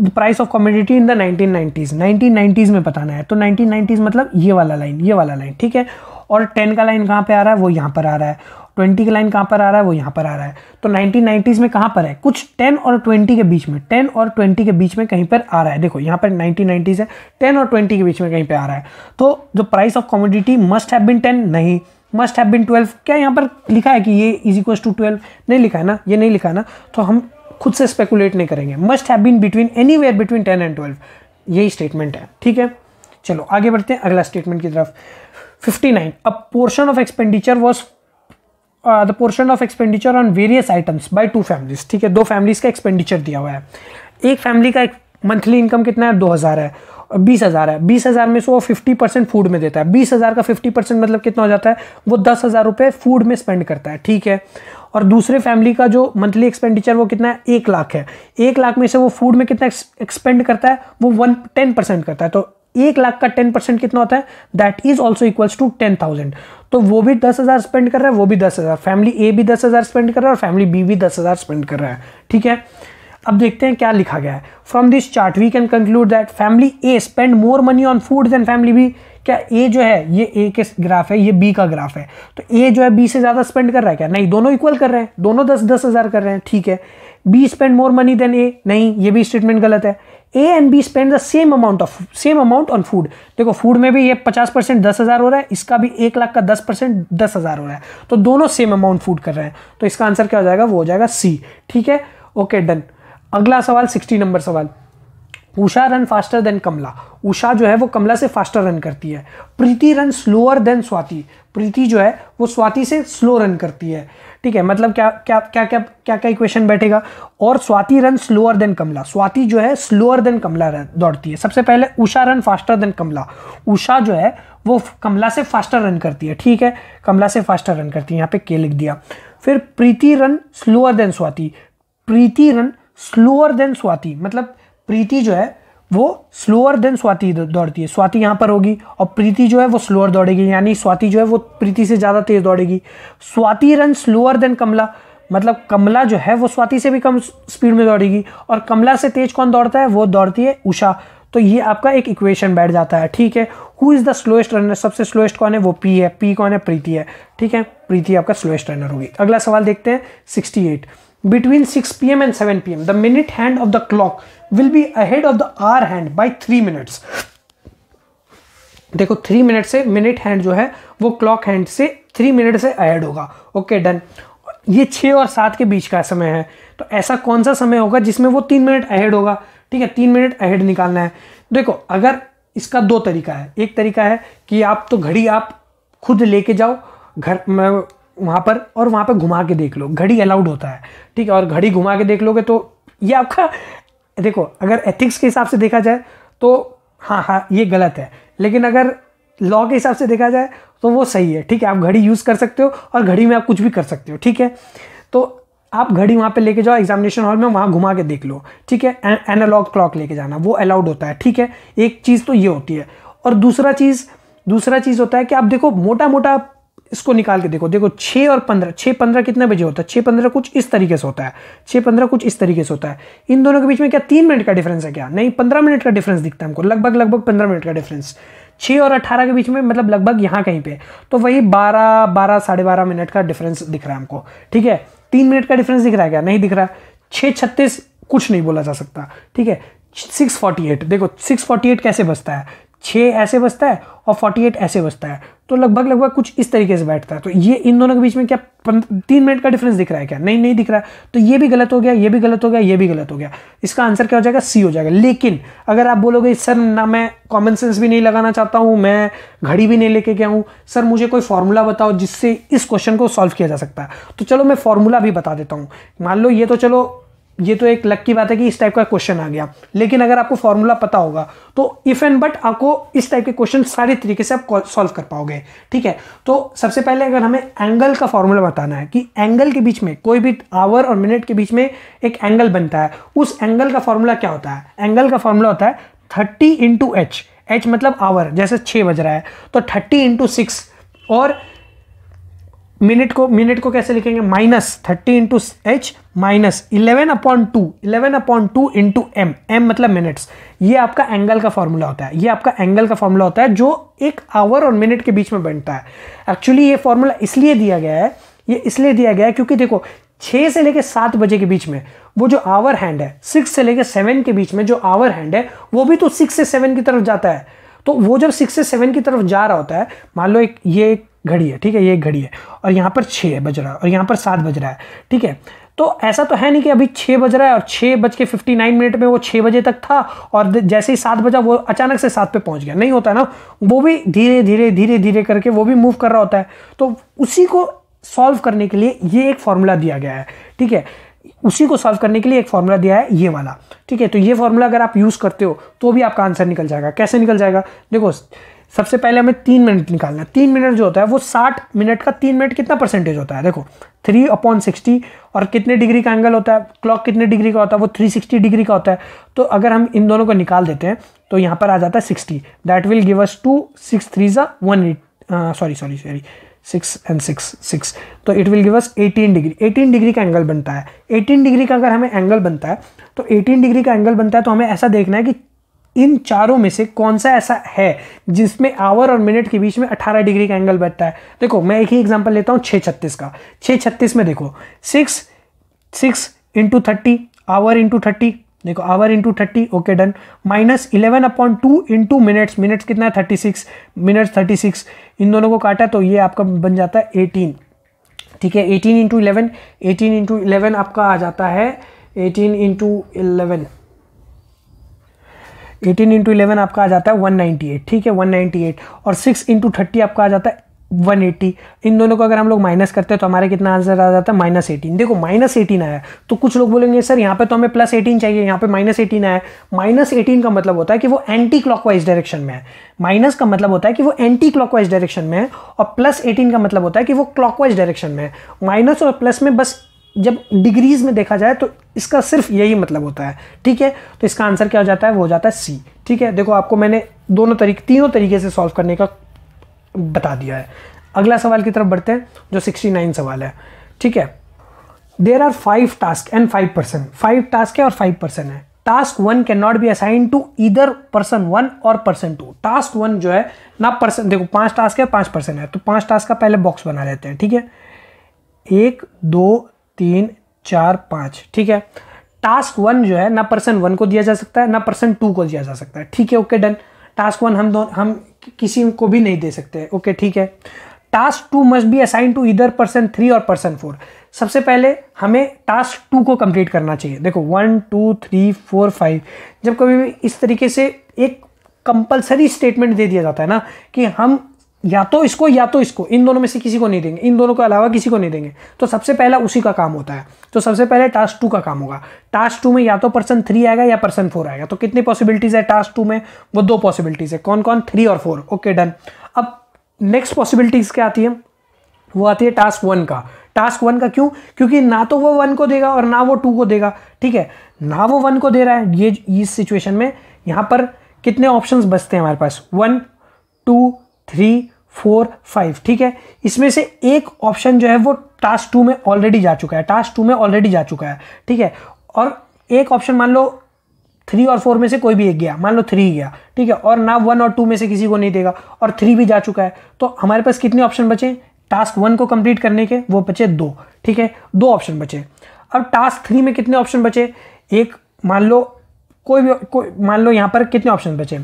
the price of commodity in the nineteen nineteen nineties में बताना है तो नाइनटीन नाइन्टीज़ मतलब ये वाला लाइन ये वाला लाइन ठीक है और टेन का लाइन कहाँ पे आ रहा है वो यहाँ पर आ रहा है 20 का लाइन कहाँ पर आ रहा है वो यहाँ पर आ रहा है तो 1990s में कहाँ पर है कुछ 10 और 20 के बीच में 10 और 20 के बीच में कहीं पर आ रहा है देखो यहाँ पर 1990s है 10 और 20 के बीच में कहीं पर आ रहा है तो जो price of commodity must have been 10 नहीं मस्ट हैव बिन ट्वेल्व क्या यहाँ पर लिखा है कि ये इज इक्व टू ट्वेल्व नहीं लिखा है ना ये नहीं लिखा है ना तो हम खुद से स्पेकुलेट नहीं करेंगे must have been between anywhere between ten and twelve यही स्टेटमेंट है ठीक है चलो आगे बढ़ते हैं अगला स्टेटमेंट की तरफ fifty nine a portion of expenditure was the portion of expenditure on various items by two families ठीक है दो फैमिलीज का एक्सपेंडिचर दिया हुआ है एक फैमिली का मंथली इनकम कितना है दो हज़ार है बीस हज़ार है बीस हज़ार में से वो फिफ्टी परसेंट फूड में देता है बीस हज़ार का फिफ्टी परसेंट मतलब कितना हो जाता है वो दस हज़ार रुपये फूड में स्पेंड करता है ठीक है और दूसरे फैमिली का जो मंथली एक्सपेंडिचर वो कितना है एक लाख है एक लाख में से वो फूड में कितना एक्सपेंड करता है वो वन टेन परसेंट करता है तो एक लाख का टेन परसेंट कितना होता है that is also equals to ten thousand तो वो भी दस हज़ार स्पेंड कर रहा है वो भी दस हज़ार फैमिली ए भी दस हज़ार स्पेंड कर रहा है और फैमिली बी भी दस हज़ार स्पेंड कर रहा है ठीक है अब देखते हैं क्या लिखा गया है from this chart we can conclude that family A spend more money on food than family B क्या ए जो है ये ए के ग्राफ है ये बी का ग्राफ है तो ए जो है बी से ज़्यादा स्पेंड कर रहा है क्या नहीं दोनों इक्वल कर रहे हैं दोनों दस दस हज़ार कर रहे हैं ठीक है B spend more money than A नहीं ये भी स्टेटमेंट गलत है A and B spend the same amount of same amount on food देखो फूड में भी ये पचास परसेंट दस हज़ार हो रहा है इसका भी एक लाख का दस परसेंट दस हज़ार हो रहा है तो दोनों सेम अमाउंट फूड कर रहे हैं तो इसका आंसर क्या हो जाएगा वो हो जाएगा सी ठीक है ओके डन अगला सवाल सिक्सटी नंबर सवाल Usha run faster than Kamala Usha जो है वो कमला से फास्टर रन करती है Preeti run slower than Swati Preeti जो है वो स्वाति से स्लो रन करती है ठीक है मतलब क्या क्या क्या क्या क्या क्या इक्वेशन बैठेगा और Swati run slower than Kamala Swati जो है स्लोअर देन कमला दौड़ती है सबसे पहले Usha run faster than Kamala Usha जो है वो कमला से फास्टर रन करती है ठीक है कमला से फास्टर रन करती है यहाँ पे के लिख दिया फिर Preeti run slower than Swati Preeti run slower than Swati मतलब प्रीति जो है वो स्लोअर देन स्वाति दौड़ती है स्वाति यहाँ पर होगी और प्रीति जो है वो स्लोअर दौड़ेगी यानी स्वाति जो है वो प्रीति से ज़्यादा तेज़ दौड़ेगी Swati run slower than Kamala मतलब कमला जो है वो स्वाति से भी कम स्पीड में दौड़ेगी और कमला से तेज कौन दौड़ता है वो दौड़ती है उषा तो ये आपका एक इक्वेशन बैठ जाता है ठीक है who is the slowest runner सबसे स्लोएस्ट कौन है वो पी है पी कौन है प्रीति है ठीक है प्रीति आपका स्लोएस्ट रनर होगी अगला सवाल देखते हैं sixty eight between 6 pm and 7 pm the minute hand of the clock will be ahead of the hour hand by 3 minutes देखो थ्री मिनट से मिनट हैंड जो है वो क्लॉक हैंड से थ्री मिनट से ऐड होगा ओके डन ये छः और सात के बीच का समय है तो ऐसा कौन सा समय होगा जिसमें वो तीन मिनट अहेड होगा ठीक है तीन मिनट अहेड निकालना है देखो अगर इसका दो तरीका है एक तरीका है कि आप तो घड़ी आप खुद लेके जाओ घर वहाँ पर और वहाँ पर घुमा के देख लो घड़ी अलाउड होता है ठीक है और घड़ी घुमा के देख लोगे तो ये आपका देखो अगर एथिक्स के हिसाब से देखा जाए तो हाँ हाँ ये गलत है लेकिन अगर लॉ के हिसाब से देखा जाए तो वो सही है ठीक है आप घड़ी यूज़ कर सकते हो और घड़ी में आप कुछ भी कर सकते हो ठीक है तो आप घड़ी वहाँ पे लेके जाओ एग्जामिनेशन हॉल में वहाँ घुमा के देख लो ठीक है एनालॉग क्लॉक लेके जाना वो अलाउड होता है ठीक है एक चीज़ तो ये होती है और दूसरा चीज़ दूसरा चीज़ होता है कि आप देखो मोटा मोटा इसको निकाल के देखो देखो छः और पंद्रह छः पंद्रह कितने बजे होता है छः पंद्रह कुछ इस तरीके से होता है छः पंद्रह कुछ इस तरीके से होता है इन दोनों के बीच में क्या तीन मिनट का डिफरेंस है क्या नहीं पंद्रह मिनट का डिफरेंस दिखता है हमको लगभग लगभग पंद्रह मिनट का डिफरेंस छः और अट्ठारह के बीच में मतलब लगभग यहाँ कहीं पे तो वही बारह बारह साढ़े बारह मिनट का डिफरेंस दिख रहा है हमको ठीक है तीन मिनट का डिफरेंस दिख रहा है क्या नहीं दिख रहा छः छत्तीस कुछ नहीं बोला जा सकता ठीक है सिक्स फोर्टी एट देखो सिक्स फोर्टी एट कैसे बचता है छः ऐसे बचता है और फोर्टी एट ऐसे बचता है तो लगभग लगभग कुछ इस तरीके से बैठता है तो ये इन दोनों के बीच में क्या तीन मिनट का डिफरेंस दिख रहा है क्या नहीं नहीं दिख रहा है तो ये भी गलत हो गया ये भी गलत हो गया ये भी गलत हो गया इसका आंसर क्या हो जाएगा सी हो जाएगा लेकिन अगर आप बोलोगे सर ना मैं कॉमन सेंस भी नहीं लगाना चाहता हूँ मैं घड़ी भी नहीं लेके गया हूँ सर मुझे कोई फॉर्मूला बताओ जिससे इस क्वेश्चन को सॉल्व किया जा सकता है तो चलो मैं फॉर्मूला भी बता देता हूँ मान लो ये तो चलो ये तो एक लक की बात है कि इस टाइप का क्वेश्चन आ गया लेकिन अगर आपको फॉर्मूला पता होगा तो इफ एंड बट आपको इस टाइप के क्वेश्चन सारे तरीके से आप सॉल्व कर पाओगे ठीक है तो सबसे पहले अगर हमें एंगल का फॉर्मूला बताना है कि एंगल के बीच में कोई भी आवर और मिनट के बीच में एक एंगल बनता है उस एंगल का फॉर्मूला क्या होता है एंगल का फॉर्मूला होता है थर्टी इंटू एच एच मतलब आवर जैसे छः बज रहा है तो थर्टी इंटू सिक्स और मिनट को मिनट को कैसे लिखेंगे minus thirty into H minus eleven upon two eleven upon two into M M मतलब मिनट्स ये आपका एंगल का फॉर्मूला होता है ये आपका एंगल का फॉर्मूला होता है जो एक आवर और मिनट के बीच में बनता है एक्चुअली ये फॉर्मूला इसलिए दिया गया है ये इसलिए दिया गया है क्योंकि देखो छः से लेकर सात बजे के बीच में वो जो आवर हैंड है सिक्स से लेकर सेवन के बीच में जो आवर हैंड है वो भी तो सिक्स से सेवन की तरफ जाता है तो वो जब सिक्स से सेवन की तरफ जा रहा होता है मान लो एक ये एक घड़ी है ठीक है ये एक घड़ी है और यहाँ पर छः बज रहा है और यहाँ पर सात बज रहा है ठीक है तो ऐसा तो है नहीं कि अभी छः बज रहा है और छः बज के फिफ्टी नाइन मिनट में वो छः बजे तक था और जैसे ही सात बजा वो अचानक से सात पे पहुंच गया नहीं होता ना वो भी धीरे धीरे धीरे धीरे करके वो भी मूव कर रहा होता है तो उसी को सॉल्व करने के लिए ये एक फॉर्मूला दिया गया है ठीक है उसी को सॉल्व करने के लिए एक फॉर्मूला दिया है ये वाला ठीक है तो ये फॉर्मूला अगर आप यूज़ करते हो तो भी आपका आंसर निकल जाएगा कैसे निकल जाएगा देखो सबसे पहले हमें तीन मिनट निकालना है तीन मिनट जो होता है वो साठ मिनट का तीन मिनट कितना परसेंटेज होता है देखो थ्री अपॉन सिक्सटी और कितने डिग्री का एंगल होता है क्लॉक कितने डिग्री का होता है वो थ्री सिक्सटी डिग्री का होता है तो अगर हम इन दोनों को निकाल देते हैं तो यहाँ पर आ जाता है sixty that will give us two six three ज़ा one sorry sorry sorry six and six six तो it will give us eighteen degree eighteen degree का एंगल बनता है एटीन डिग्री का अगर हमें एंगल बनता है तो एटीन डिग्री का एंगल बनता है तो हमें ऐसा देखना है कि इन चारों में से कौन सा ऐसा है जिसमें आवर और मिनट के बीच में 18 डिग्री का एंगल बैठता है देखो मैं एक ही एग्जांपल लेता हूँ छः छत्तीस का छः छत्तीस में देखो six six into thirty hour into thirty देखो hour into thirty okay done minus eleven upon two into minutes minutes कितना है thirty six minutes thirty six इन दोनों को काटा तो ये आपका बन जाता है एटीन ठीक है eighteen into eleven eighteen into eleven आपका आ जाता है eighteen into eleven eighteen into eleven आपका आ जाता है वन नाइन्टी एट ठीक है वन नाइनटी एट और सिक्स इंटू थर्टी आपका आ जाता है वन एट्टी इन दोनों को अगर हम लोग माइनस करते हैं तो हमारा कितना आंसर आ जाता है माइनस एटीन देखो माइनस एटीन आया तो कुछ लोग बोलेंगे सर यहाँ पे तो हमें प्लस एटीन चाहिए यहाँ पे माइनस एटीन आया माइनस एटीन का मतलब होता है कि वो एंटी क्लॉकवाइज डायरेक्शन में है माइनस का मतलब होता है कि वो एंटी क्लॉकवाइज डायरेक्शन में है और प्लस एटीन का मतलब होता है कि वो क्लॉकवाइज डायरेक्शन में है माइनस और प्लस में बस जब डिग्रीज में देखा जाए तो इसका सिर्फ यही मतलब होता है ठीक है तो इसका आंसर क्या हो जाता है वो हो जाता है सी ठीक है देखो आपको मैंने दोनों तरीके तीनों तरीके से सॉल्व करने का बता दिया है अगला सवाल की तरफ बढ़ते हैं जो 69 सवाल है ठीक है there are five task and five person five task है और फाइव पर्सन है task one can not be assign to either person one और पर्सन टू टास्क वन जो है ना पर्सन देखो पांच टास्क है पांच पर्सन है तो पांच टास्क का पहले बॉक्स बना लेते हैं ठीक है एक दो तीन चार पाँच ठीक है टास्क वन जो है ना पर्सन वन को दिया जा सकता है ना पर्सन टू को दिया जा सकता है ठीक है ओके डन टास्क वन हम दो हम किसी को भी नहीं दे सकते ओके ठीक है task two must be assign to either person three और पर्सन फोर सबसे पहले हमें टास्क टू को कंप्लीट करना चाहिए देखो one two three four five जब कभी भी इस तरीके से एक कंपलसरी स्टेटमेंट दे दिया जाता है ना कि हम या तो इसको या तो इसको इन दोनों में से किसी को नहीं देंगे इन दोनों के अलावा किसी को नहीं देंगे तो सबसे पहला उसी का काम होता है तो सबसे पहले टास्क टू का काम होगा टास्क टू में या तो पर्सन थ्री आएगा या पर्सन फोर आएगा तो कितनी पॉसिबिलिटीज़ है टास्क टू में वो दो पॉसिबिलिटीज़ है कौन कौन थ्री और फोर ओके डन अब नेक्स्ट पॉसिबिलिटीज़ क्या आती है वो आती है टास्क वन का टास्क वन का क्यों क्योंकि ना तो वो वन को देगा और ना वो टू को देगा ठीक है ना वो वन को दे रहा है ये इस सिचुएशन में यहाँ पर कितने ऑप्शंस बचते हैं हमारे पास one two three four five ठीक है इसमें से एक ऑप्शन जो है वो टास्क टू में ऑलरेडी जा चुका है टास्क टू में ऑलरेडी जा चुका है ठीक है और एक ऑप्शन मान लो थ्री और फोर में से कोई भी एक गया मान लो थ्री गया ठीक है और ना वन और टू में से किसी को नहीं देगा और थ्री भी जा चुका है तो हमारे पास कितने ऑप्शन बचे टास्क वन को कंप्लीट करने के वो बचे दो ठीक है दो ऑप्शन बचे अब टास्क थ्री में कितने ऑप्शन बचे एक मान लो कोई भी कोई मान लो यहाँ पर कितने ऑप्शन बचे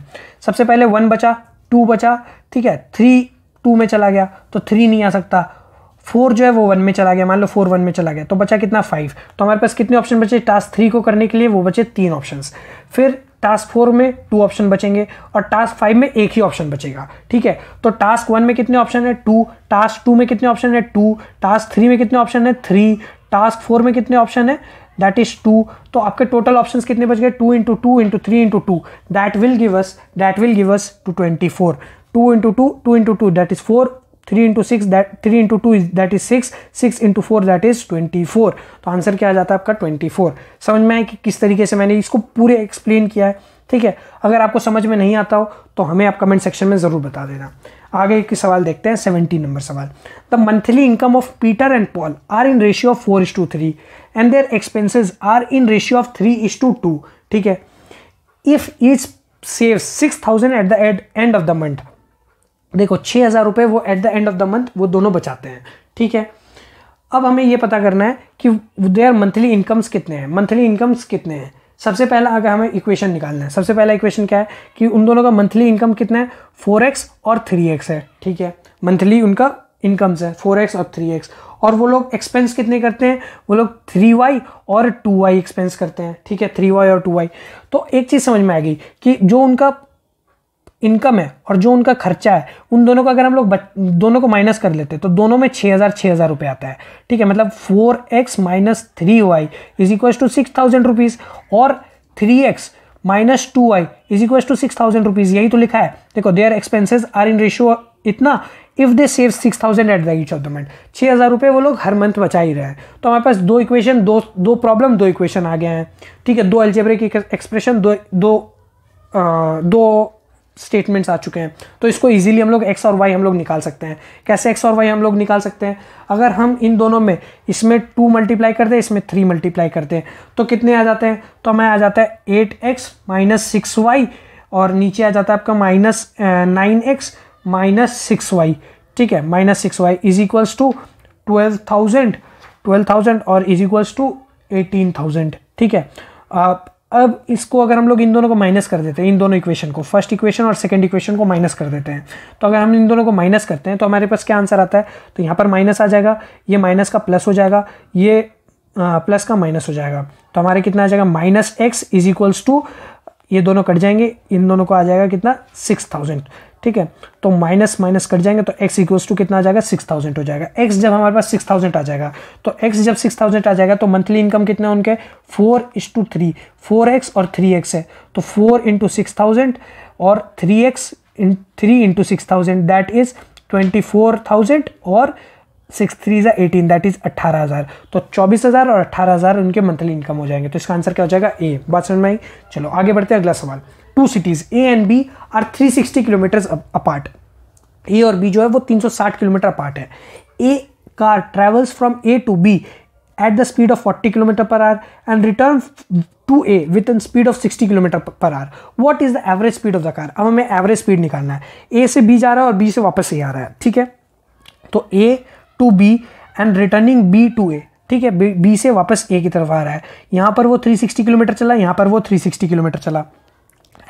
सबसे पहले वन बचा टू बचा ठीक है थ्री टू में चला गया तो थ्री नहीं आ सकता फोर जो है वो वन में चला गया मान लो फोर वन में चला गया तो बचा कितना फाइव तो हमारे पास कितने ऑप्शन बचे टास्क थ्री को करने के लिए वो बचे तीन ऑप्शन फिर टास्क फोर में टू ऑप्शन बचेंगे और टास्क फाइव में एक ही ऑप्शन बचेगा ठीक है तो टास्क वन में कितने ऑप्शन है टू टास्क टू में कितने ऑप्शन है टू टास्क थ्री में कितने ऑप्शन है थ्री टास्क फोर में कितने ऑप्शन है दैट इज़ टू तो आपके टोटल ऑप्शन कितने बच गए two into two into three into two that will give us that will give us to twenty four two into two two into two that is four three into six that three into two that is six six into four that is twenty four तो answer क्या आ जाता है आपका twenty four समझ में आए कि किस तरीके से मैंने इसको पूरे एक्सप्लेन किया है ठीक है अगर आपको समझ में नहीं आता हो तो हमें आप कमेंट सेक्शन में ज़रूर बता देना आगे के सवाल देखते हैं सेवेंटी नंबर सवाल the monthly income of Peter and Paul are in ratio of four is to three and their expenses are in ratio of three is to two ठीक है if is save six thousand at the end of the month देखो छः हज़ार रुपये वो at the end of the month वो दोनों बचाते हैं ठीक है अब हमें ये पता करना है कि देयर मंथली इनकम्स कितने हैं मंथली इनकम्स कितने हैं सबसे पहला अगर हमें इक्वेशन निकालना है सबसे पहला इक्वेशन क्या है कि उन दोनों का मंथली इनकम कितना है फोर एक्स और थ्री एक्स है ठीक है मंथली उनका इनकम्स है फोर एक्स और थ्री एक्स और वो लोग एक्सपेंस कितने करते हैं वो लोग थ्री वाई और टू वाई एक्सपेंस करते हैं ठीक है थ्री वाई और टू वाई तो एक चीज़ समझ में आ गई कि जो उनका इनकम है और जो उनका खर्चा है उन दोनों का अगर हम लोग दोनों को माइनस कर लेते हैं तो दोनों में छः हज़ार छः हज़ार रुपये आता है ठीक है मतलब four x minus three Y is equal to six thousand rupees और three X minus two Y is equal to six thousand rupees यही तो लिखा है देखो their expenses are in ratio इतना if they save six thousand at the each of the month छः हज़ार रुपये वो लोग हर मंथ बचा ही रहे हैं तो हमारे पास दो इक्वेशन दो दो प्रॉब्लम दो इक्वेशन आ गए हैं ठीक है दो एल्जेब्रिक एक्सप्रेशन दो दो आ, दो स्टेटमेंट्स आ चुके हैं तो इसको इजीली हम लोग एक्स और वाई हम लोग निकाल सकते हैं कैसे एक्स और वाई हम लोग निकाल सकते हैं अगर हम इन दोनों में इसमें टू मल्टीप्लाई करते हैं इसमें थ्री मल्टीप्लाई करते हैं तो कितने आ जाते हैं तो हमें आ जाता है eight X minus six Y और नीचे आ जाता है आपका minus nine X minus six Y ठीक है minus six Y is equals to twelve thousand twelve thousand और is equals to eighteen thousand ठीक है आप अब इसको अगर हम लोग इन दोनों को माइनस कर देते हैं इन दोनों इक्वेशन को फर्स्ट इक्वेशन और सेकंड इक्वेशन को माइनस कर देते हैं तो अगर हम इन दोनों को माइनस करते हैं तो हमारे पास क्या आंसर आता है तो यहाँ पर माइनस आ जाएगा ये माइनस का प्लस हो जाएगा ये प्लस का माइनस हो जाएगा तो हमारे कितना आ जाएगा minus X is equals to ये दोनों कट जाएंगे इन दोनों को आ जाएगा कितना सिक्स थाउजेंड ठीक है तो माइनस माइनस कट जाएंगे तो एक्स इक्वल्स टू कितना आ जाएगा सिक्स थाउजेंड हो जाएगा एक्स जब हमारे पास सिक्स थाउजेंड आ जाएगा तो एक्स जब सिक्स थाउजेंड आ जाएगा तो मंथली इनकम कितना उनके four is to three four X और थ्री एक्स है तो फोर इंटू सिक्स थाउजेंड और three X three into six thousand that is twenty four thousand और सिक्स थ्री ज़ा एटीन दैट इज़ अट्ठारह हज़ार तो चौबीस हज़ार और अट्ठारह हज़ार उनके मंथली इनकम हो जाएंगे तो इसका आंसर क्या हो जाएगा ए बात समझ में आई चलो आगे बढ़ते हैं अगला सवाल two cities A and B are three sixty kilometer apart A और बी जो है वो तीन सौ साठ किलोमीटर अपार्ट है a car travels from A to B at the speed of forty kilometer per hour and return to A with in speed of sixty kilometer per hour what is the average speed of the car अब हमें average speed निकालना है ए से B जा रहा है और B से वापस ए आ रहा है ठीक है तो A to B and returning B to A ठीक है बी से वापस ए की तरफ आ रहा है यहाँ पर वो 360 किलोमीटर चला यहाँ पर वो 360 किलोमीटर चला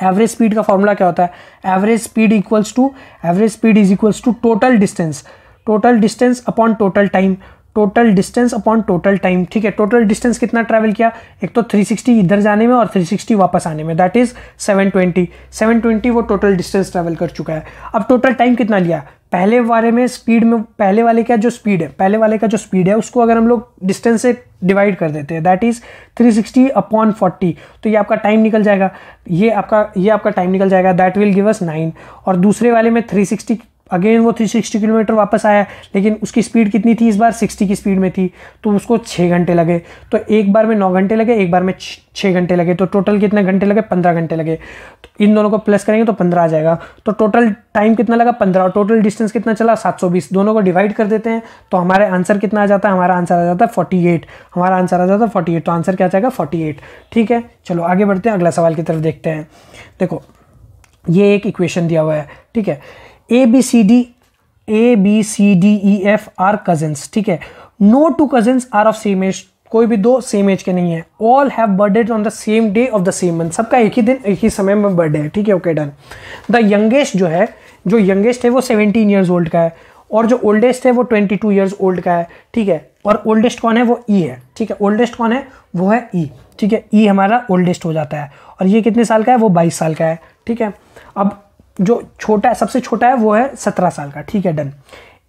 एवरेज स्पीड का फॉर्मूला क्या होता है average speed equals to average speed is equals to total distance total distance upon total time total distance upon total time ठीक है टोटल डिस्टेंस कितना ट्रैवल किया एक तो 360 इधर जाने में और 360 वापस आने में दैट इज़ 720 720 वो टोटल डिस्टेंस ट्रैवल कर चुका है अब टोटल टाइम कितना लिया पहले वाले में स्पीड में पहले वाले का जो स्पीड है पहले वाले का जो स्पीड है उसको अगर हम लोग डिस्टेंस से डिवाइड कर देते हैं दैट इज़ 360 अपॉन फोर्टी तो ये आपका टाइम निकल जाएगा ये आपका ये आपका टाइम निकल जाएगा that will give us nine और दूसरे वाले में 360 अगेन वो 360 किलोमीटर वापस आया लेकिन उसकी स्पीड कितनी थी इस बार 60 की स्पीड में थी तो उसको छः घंटे लगे तो एक बार में नौ घंटे लगे एक बार में छः घंटे लगे तो टोटल कितने घंटे लगे पंद्रह घंटे लगे तो इन दोनों को प्लस करेंगे तो पंद्रह आ जाएगा तो टोटल टाइम कितना लगा पंद्रह और टोटल डिस्टेंस कितना चला सात सौ बीस दोनों को डिवाइड कर देते हैं तो हमारे आंसर कितना आ जाता है हमारा आंसर आ जाता है फोर्टी एट हमारा आंसर आ जाता है फोर्टी एट तो आंसर क्या जाएगा फोर्टी एट ठीक है चलो आगे बढ़ते हैं अगला सवाल की तरफ देखते हैं देखो ये एक इक्वेशन दिया हुआ है ठीक है A B C D A B C D E F are cousins ठीक है no two cousins are of same age कोई भी दो सेम एज के नहीं है all have birthday on the same day of the same month सबका एक ही दिन एक ही समय में बर्थडे है ठीक है ओके डन द यंगेस्ट जो है जो यंगेस्ट है वो सेवनटीन ईयर्स ओल्ड का है और जो ओल्डेस्ट है वो ट्वेंटी टू ईयर्स ओल्ड का है ठीक है और ओल्डेस्ट कौन है वो ई e है ठीक है ओल्डेस्ट कौन है वो है ई e, ठीक है ई e हमारा ओल्डेस्ट हो जाता है और ये कितने साल का है वो बाईस साल का है ठीक है अब जो छोटा है सबसे छोटा है वो है सत्रह साल का ठीक है done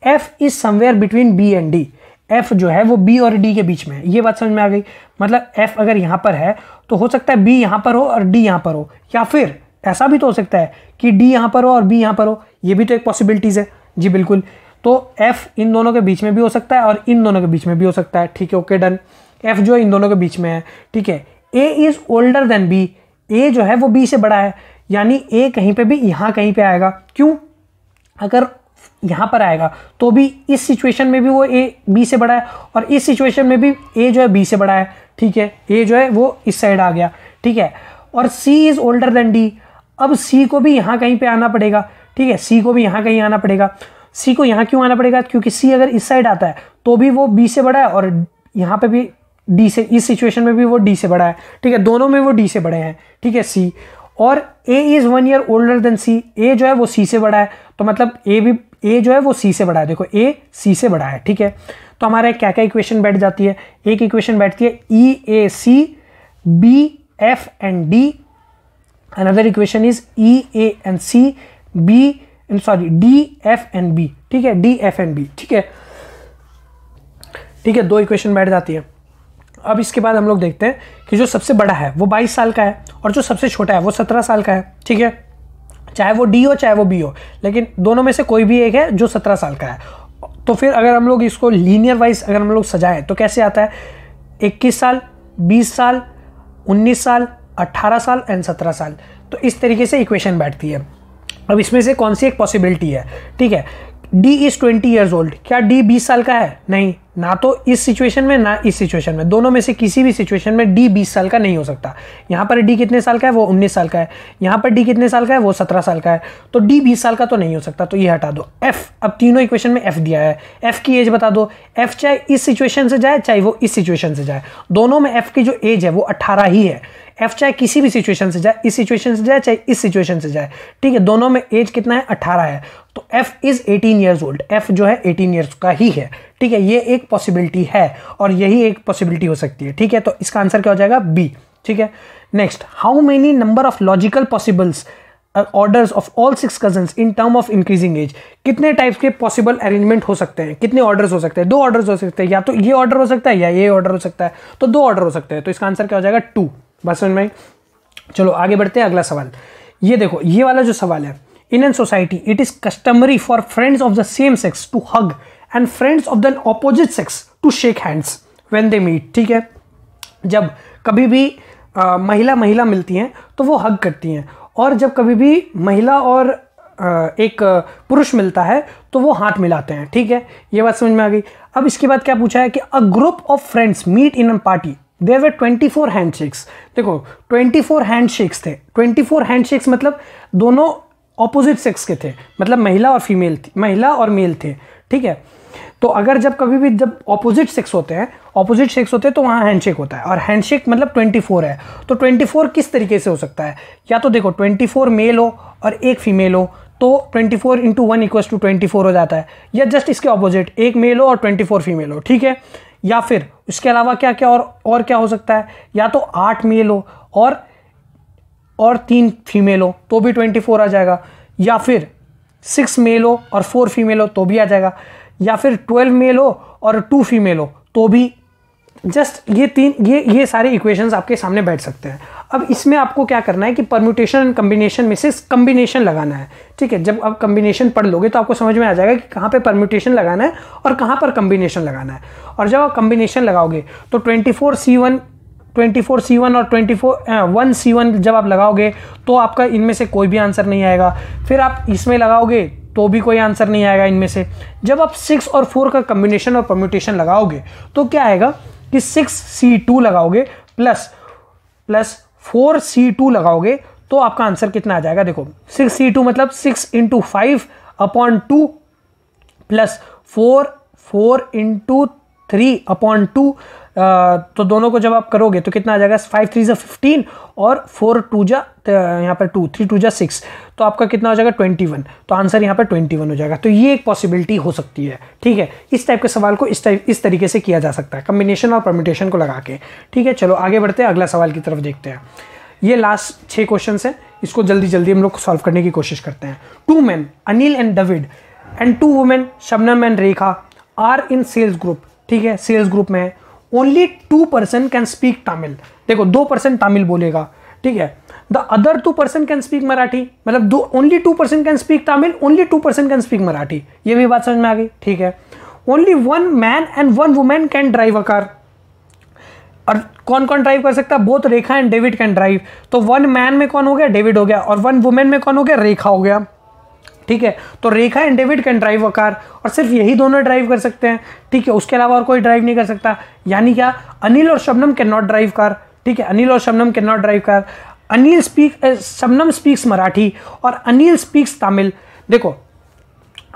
F is somewhere between B and D F जो है वो बी और डी के बीच में है ये बात समझ में आ गई मतलब एफ अगर यहाँ पर है तो हो सकता है बी यहाँ पर हो और डी यहाँ पर हो या फिर ऐसा भी तो हो सकता है कि डी यहाँ पर हो और बी यहाँ पर हो ये भी तो एक पॉसिबिलिटीज़ है जी बिल्कुल तो एफ इन दोनों के बीच में भी हो सकता है और इन दोनों के बीच में भी हो सकता है ठीक है ओके डन एफ जो है इन दोनों के बीच में है ठीक है A is older than B A जो है वो बी से बड़ा है यानी ए कहीं पे भी यहाँ कहीं पे आएगा क्यों अगर यहाँ पर आएगा तो भी इस सिचुएशन में भी वो ए बी से बड़ा है और इस सिचुएशन में भी ए जो है बी से बड़ा है ठीक है ए जो है वो इस साइड आ गया ठीक है और C is older than D अब सी को भी यहाँ कहीं पे आना पड़ेगा ठीक है सी को भी यहाँ कहीं आना पड़ेगा सी को यहाँ क्यों आना पड़ेगा क्योंकि सी अगर इस साइड आता है तो भी वो बी से बड़ा है और यहाँ पे भी डी से इस सिचुएशन में भी वो डी से बड़ा है ठीक है दोनों में वो डी से बड़े हैं ठीक है सी और A is one year older than C A जो है वो सी से बड़ा है तो मतलब ए भी ए जो है वो सी से बड़ा है देखो ए सी से बड़ा है ठीक है तो हमारे क्या क्या इक्वेशन बैठ जाती है एक इक्वेशन बैठती है E A C B F and D another equation is E A and C B sorry D F and B ठीक है डी एफ एंड बी ठीक है ठीक है दो इक्वेशन बैठ जाती है अब इसके बाद हम लोग देखते हैं कि जो सबसे बड़ा है वो बाईस साल का है और जो सबसे छोटा है वो सत्रह साल का है ठीक है चाहे वो डी हो चाहे वो बी हो लेकिन दोनों में से कोई भी एक है जो सत्रह साल का है तो फिर अगर हम लोग इसको लीनियर वाइज अगर हम लोग सजाएं तो कैसे आता है इक्कीस साल बीस साल उन्नीस साल अट्ठारह साल एंड सत्रह साल तो इस तरीके से इक्वेशन बैठती है अब इसमें से कौन सी एक पॉसिबिलिटी है ठीक है D is twenty years old क्या डी बीस साल का है नहीं ना तो इस सिचुएशन में ना इस सिचुएशन में दोनों में से किसी भी सिचुएशन में डी बीस साल का नहीं हो सकता यहाँ पर डी कितने साल का है वो उन्नीस साल का है यहाँ पर डी कितने साल का है वो सत्रह साल का है तो डी बीस साल का तो नहीं हो सकता तो ये हटा दो एफ अब तीनों इक्वेशन में एफ दिया है एफ की एज बता दो एफ चाहे इस सिचुएशन से जाए चाहे वो इस सिचुएशन से जाए दोनों में एफ की जो एज है वो अट्ठारह ही है एफ चाहे किसी भी सिचुएशन से जाए इस सिचुएशन से जाए चाहे इस सिचुएशन से जाए ठीक है दोनों में एज कितना है अट्ठारह है तो F is 18 years old F जो है 18 ईयर्स का ही है ठीक है ये एक पॉसिबिलिटी है और यही एक पॉसिबिलिटी हो सकती है ठीक है तो इसका आंसर क्या हो जाएगा बी ठीक है next how many number of logical possibles orders of all six cousin in term of increasing age कितने टाइप्स के पॉसिबल अरेंजमेंट हो सकते हैं कितने ऑर्डर्स हो सकते हैं दो ऑर्डर्स हो सकते हैं या तो ये ऑर्डर हो सकता है या ये ऑर्डर हो सकता है तो दो ऑर्डर हो सकते हैं तो इसका आंसर क्या हो जाएगा टू बस में चलो आगे बढ़ते हैं अगला सवाल ये देखो ये वाला जो सवाल है in an society it is customary for friends of the same sex to hug and friends of the opposite sex to shake hands when they meet ठीक है जब कभी भी आ, महिला महिला मिलती हैं तो वो हग करती हैं और जब कभी भी महिला और आ, एक पुरुष मिलता है तो वो हाथ मिलाते हैं ठीक है ये बात समझ में आ गई अब इसके बाद क्या पूछा है कि a group of friends meet in a party there were twenty four hand shakes देखो ट्वेंटी फोर हैंड शेक्स थे ट्वेंटी फोर हैंड शेक्स मतलब दोनों ऑपोजिट सेक्स के थे मतलब महिला और फीमेल थी महिला और मेल थे ठीक है तो अगर जब कभी भी जब ऑपोजिट सेक्स होते हैं ऑपोजिट सेक्स होते हैं तो वहाँ हैंडशेक होता है और हैंडशेक मतलब 24 है तो 24 किस तरीके से हो सकता है या तो देखो 24 मेल हो और एक फीमेल हो तो 24 four into one equal to twenty हो जाता है या जस्ट इसके ऑपोजिट एक मेल हो और 24 फीमेल हो ठीक है या फिर उसके अलावा क्या क्या और और क्या हो सकता है या तो आठ मेल हो और और तीन फीमेल हो तो भी ट्वेंटी फोर आ जाएगा या फिर सिक्स मेल हो और फोर फीमेल हो तो भी आ जाएगा या फिर ट्वेल्व मेल हो और टू फीमेल हो तो भी जस्ट ये तीन ये ये सारे इक्वेशंस आपके सामने बैठ सकते हैं अब इसमें आपको क्या करना है कि परम्यूटेशन एंड कम्बिनेशन में से कम्बिनेशन लगाना है ठीक है जब आप कम्बिनेशन पढ़ लोगे तो आपको समझ में आ जाएगा कि कहाँ पे परम्यूटेशन लगाना है और कहाँ पर कम्बिनेशन लगाना है और जब आप कम्बिनेशन लगाओगे तो twenty four C one twenty four C one और twenty four one C one जब आप लगाओगे तो आपका इनमें से कोई भी आंसर नहीं आएगा फिर आप इसमें लगाओगे तो भी कोई आंसर नहीं आएगा इनमें से जब आप सिक्स और फोर का कम्बिनेशन और परम्यूटेशन लगाओगे तो क्या आएगा कि सिक्स सी टू लगाओगे plus plus four C two लगाओगे तो आपका आंसर कितना आ जाएगा देखो सिक्स सी टू मतलब six into five upon two plus four four into three upon two तो दोनों को जब आप करोगे तो कितना आ जाएगा फाइव थ्री ज़ा फिफ्टीन और फोर टू जा यहाँ पर टू थ्री टू जा सिक्स तो आपका कितना हो जाएगा ट्वेंटी वन तो आंसर यहाँ पर ट्वेंटी वन हो जाएगा तो ये एक पॉसिबिलिटी हो सकती है ठीक है इस टाइप के सवाल को इस टाइप इस तरीके से किया जा सकता है कम्बिनेशन और परमिटेशन को लगा के ठीक है चलो आगे बढ़ते हैं अगला सवाल की तरफ देखते हैं ये लास्ट छः क्वेश्चन हैं इसको जल्दी जल्दी हम लोग सॉल्व करने की कोशिश करते हैं two man Anil and David and two women Shabnam and Rekha are in sales group ठीक है सेल्स ग्रुप में है only two person can speak Tamil देखो दो पर्सन तमिल बोलेगा ठीक है the other two person can speak Marathi मतलब दो only two person can speak Tamil only two person can speak Marathi ये भी बात समझ में आ गई ठीक है only one man and one women can drive a car और कौन कौन ड्राइव कर सकता है both Rekha and David can drive तो वन मैन में कौन हो गया डेविड हो गया और वन वुमेन में कौन हो गया रेखा हो गया ठीक है तो Rekha and David can drive a car और सिर्फ यही दोनों ड्राइव कर सकते हैं ठीक है उसके अलावा और कोई ड्राइव नहीं कर सकता यानी क्या अनिल और Shabnam can not drive car ठीक है अनिल और Shabnam can not drive car Anil speak Shabnam speaks Marathi और अनिल स्पीक्स तमिल देखो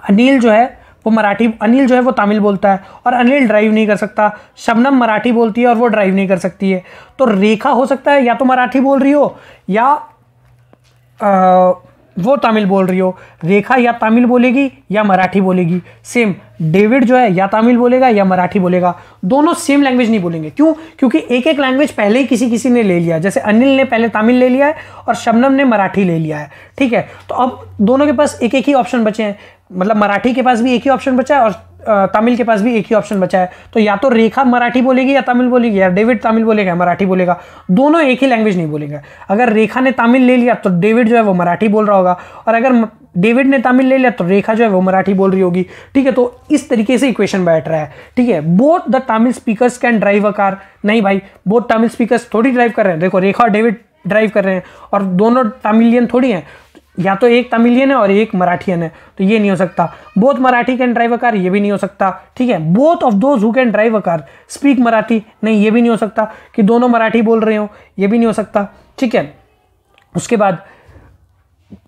अनिल जो है वो मराठी अनिल जो है वो तमिल बोलता है और अनिल ड्राइव नहीं कर सकता शबनम मराठी बोलती है और वो ड्राइव नहीं कर सकती है तो रेखा हो सकता है या तो मराठी बोल रही हो या आ, वो तमिल बोल रही हो रेखा या तमिल बोलेगी या मराठी बोलेगी सेम डेविड जो है या तमिल बोलेगा या मराठी बोलेगा दोनों सेम लैंग्वेज नहीं बोलेंगे क्यों क्योंकि एक एक लैंग्वेज पहले ही किसी किसी ने ले लिया जैसे अनिल ने पहले तमिल ले लिया है और शबनम ने मराठी ले लिया है ठीक है तो अब दोनों के पास एक एक ही ऑप्शन बचे हैं मतलब मराठी के पास भी एक ही ऑप्शन बचा है और तमिल के पास भी एक ही ऑप्शन बचा है तो या तो रेखा मराठी बोलेगी या तमिल बोलेगी या डेविड तमिल बोलेगा मराठी बोलेगा दोनों एक ही लैंग्वेज नहीं बोलेंगे अगर रेखा ने तमिल ले लिया तो डेविड जो है वो मराठी बोल रहा होगा और अगर डेविड ने तमिल ले लिया तो रेखा जो है वो मराठी बोल रही होगी ठीक है तो इस तरीके से इक्वेशन बैठ रहा है ठीक है both the Tamil speakers can drive a car नहीं भाई बोथ तमिल स्पीकर्स थोड़ी ड्राइव कर रहे हैं देखो रेखा और डेविड ड्राइव कर रहे हैं और दोनों तमिलियन थोड़ी हैं या तो एक तमिलियन है और एक मराठियन है तो ये नहीं हो सकता both Marathi can drive a car ये भी नहीं हो सकता ठीक है both of those who can drive a car speak Marathi नहीं ये भी नहीं हो सकता कि दोनों मराठी बोल रहे हो ये भी नहीं हो सकता ठीक है उसके बाद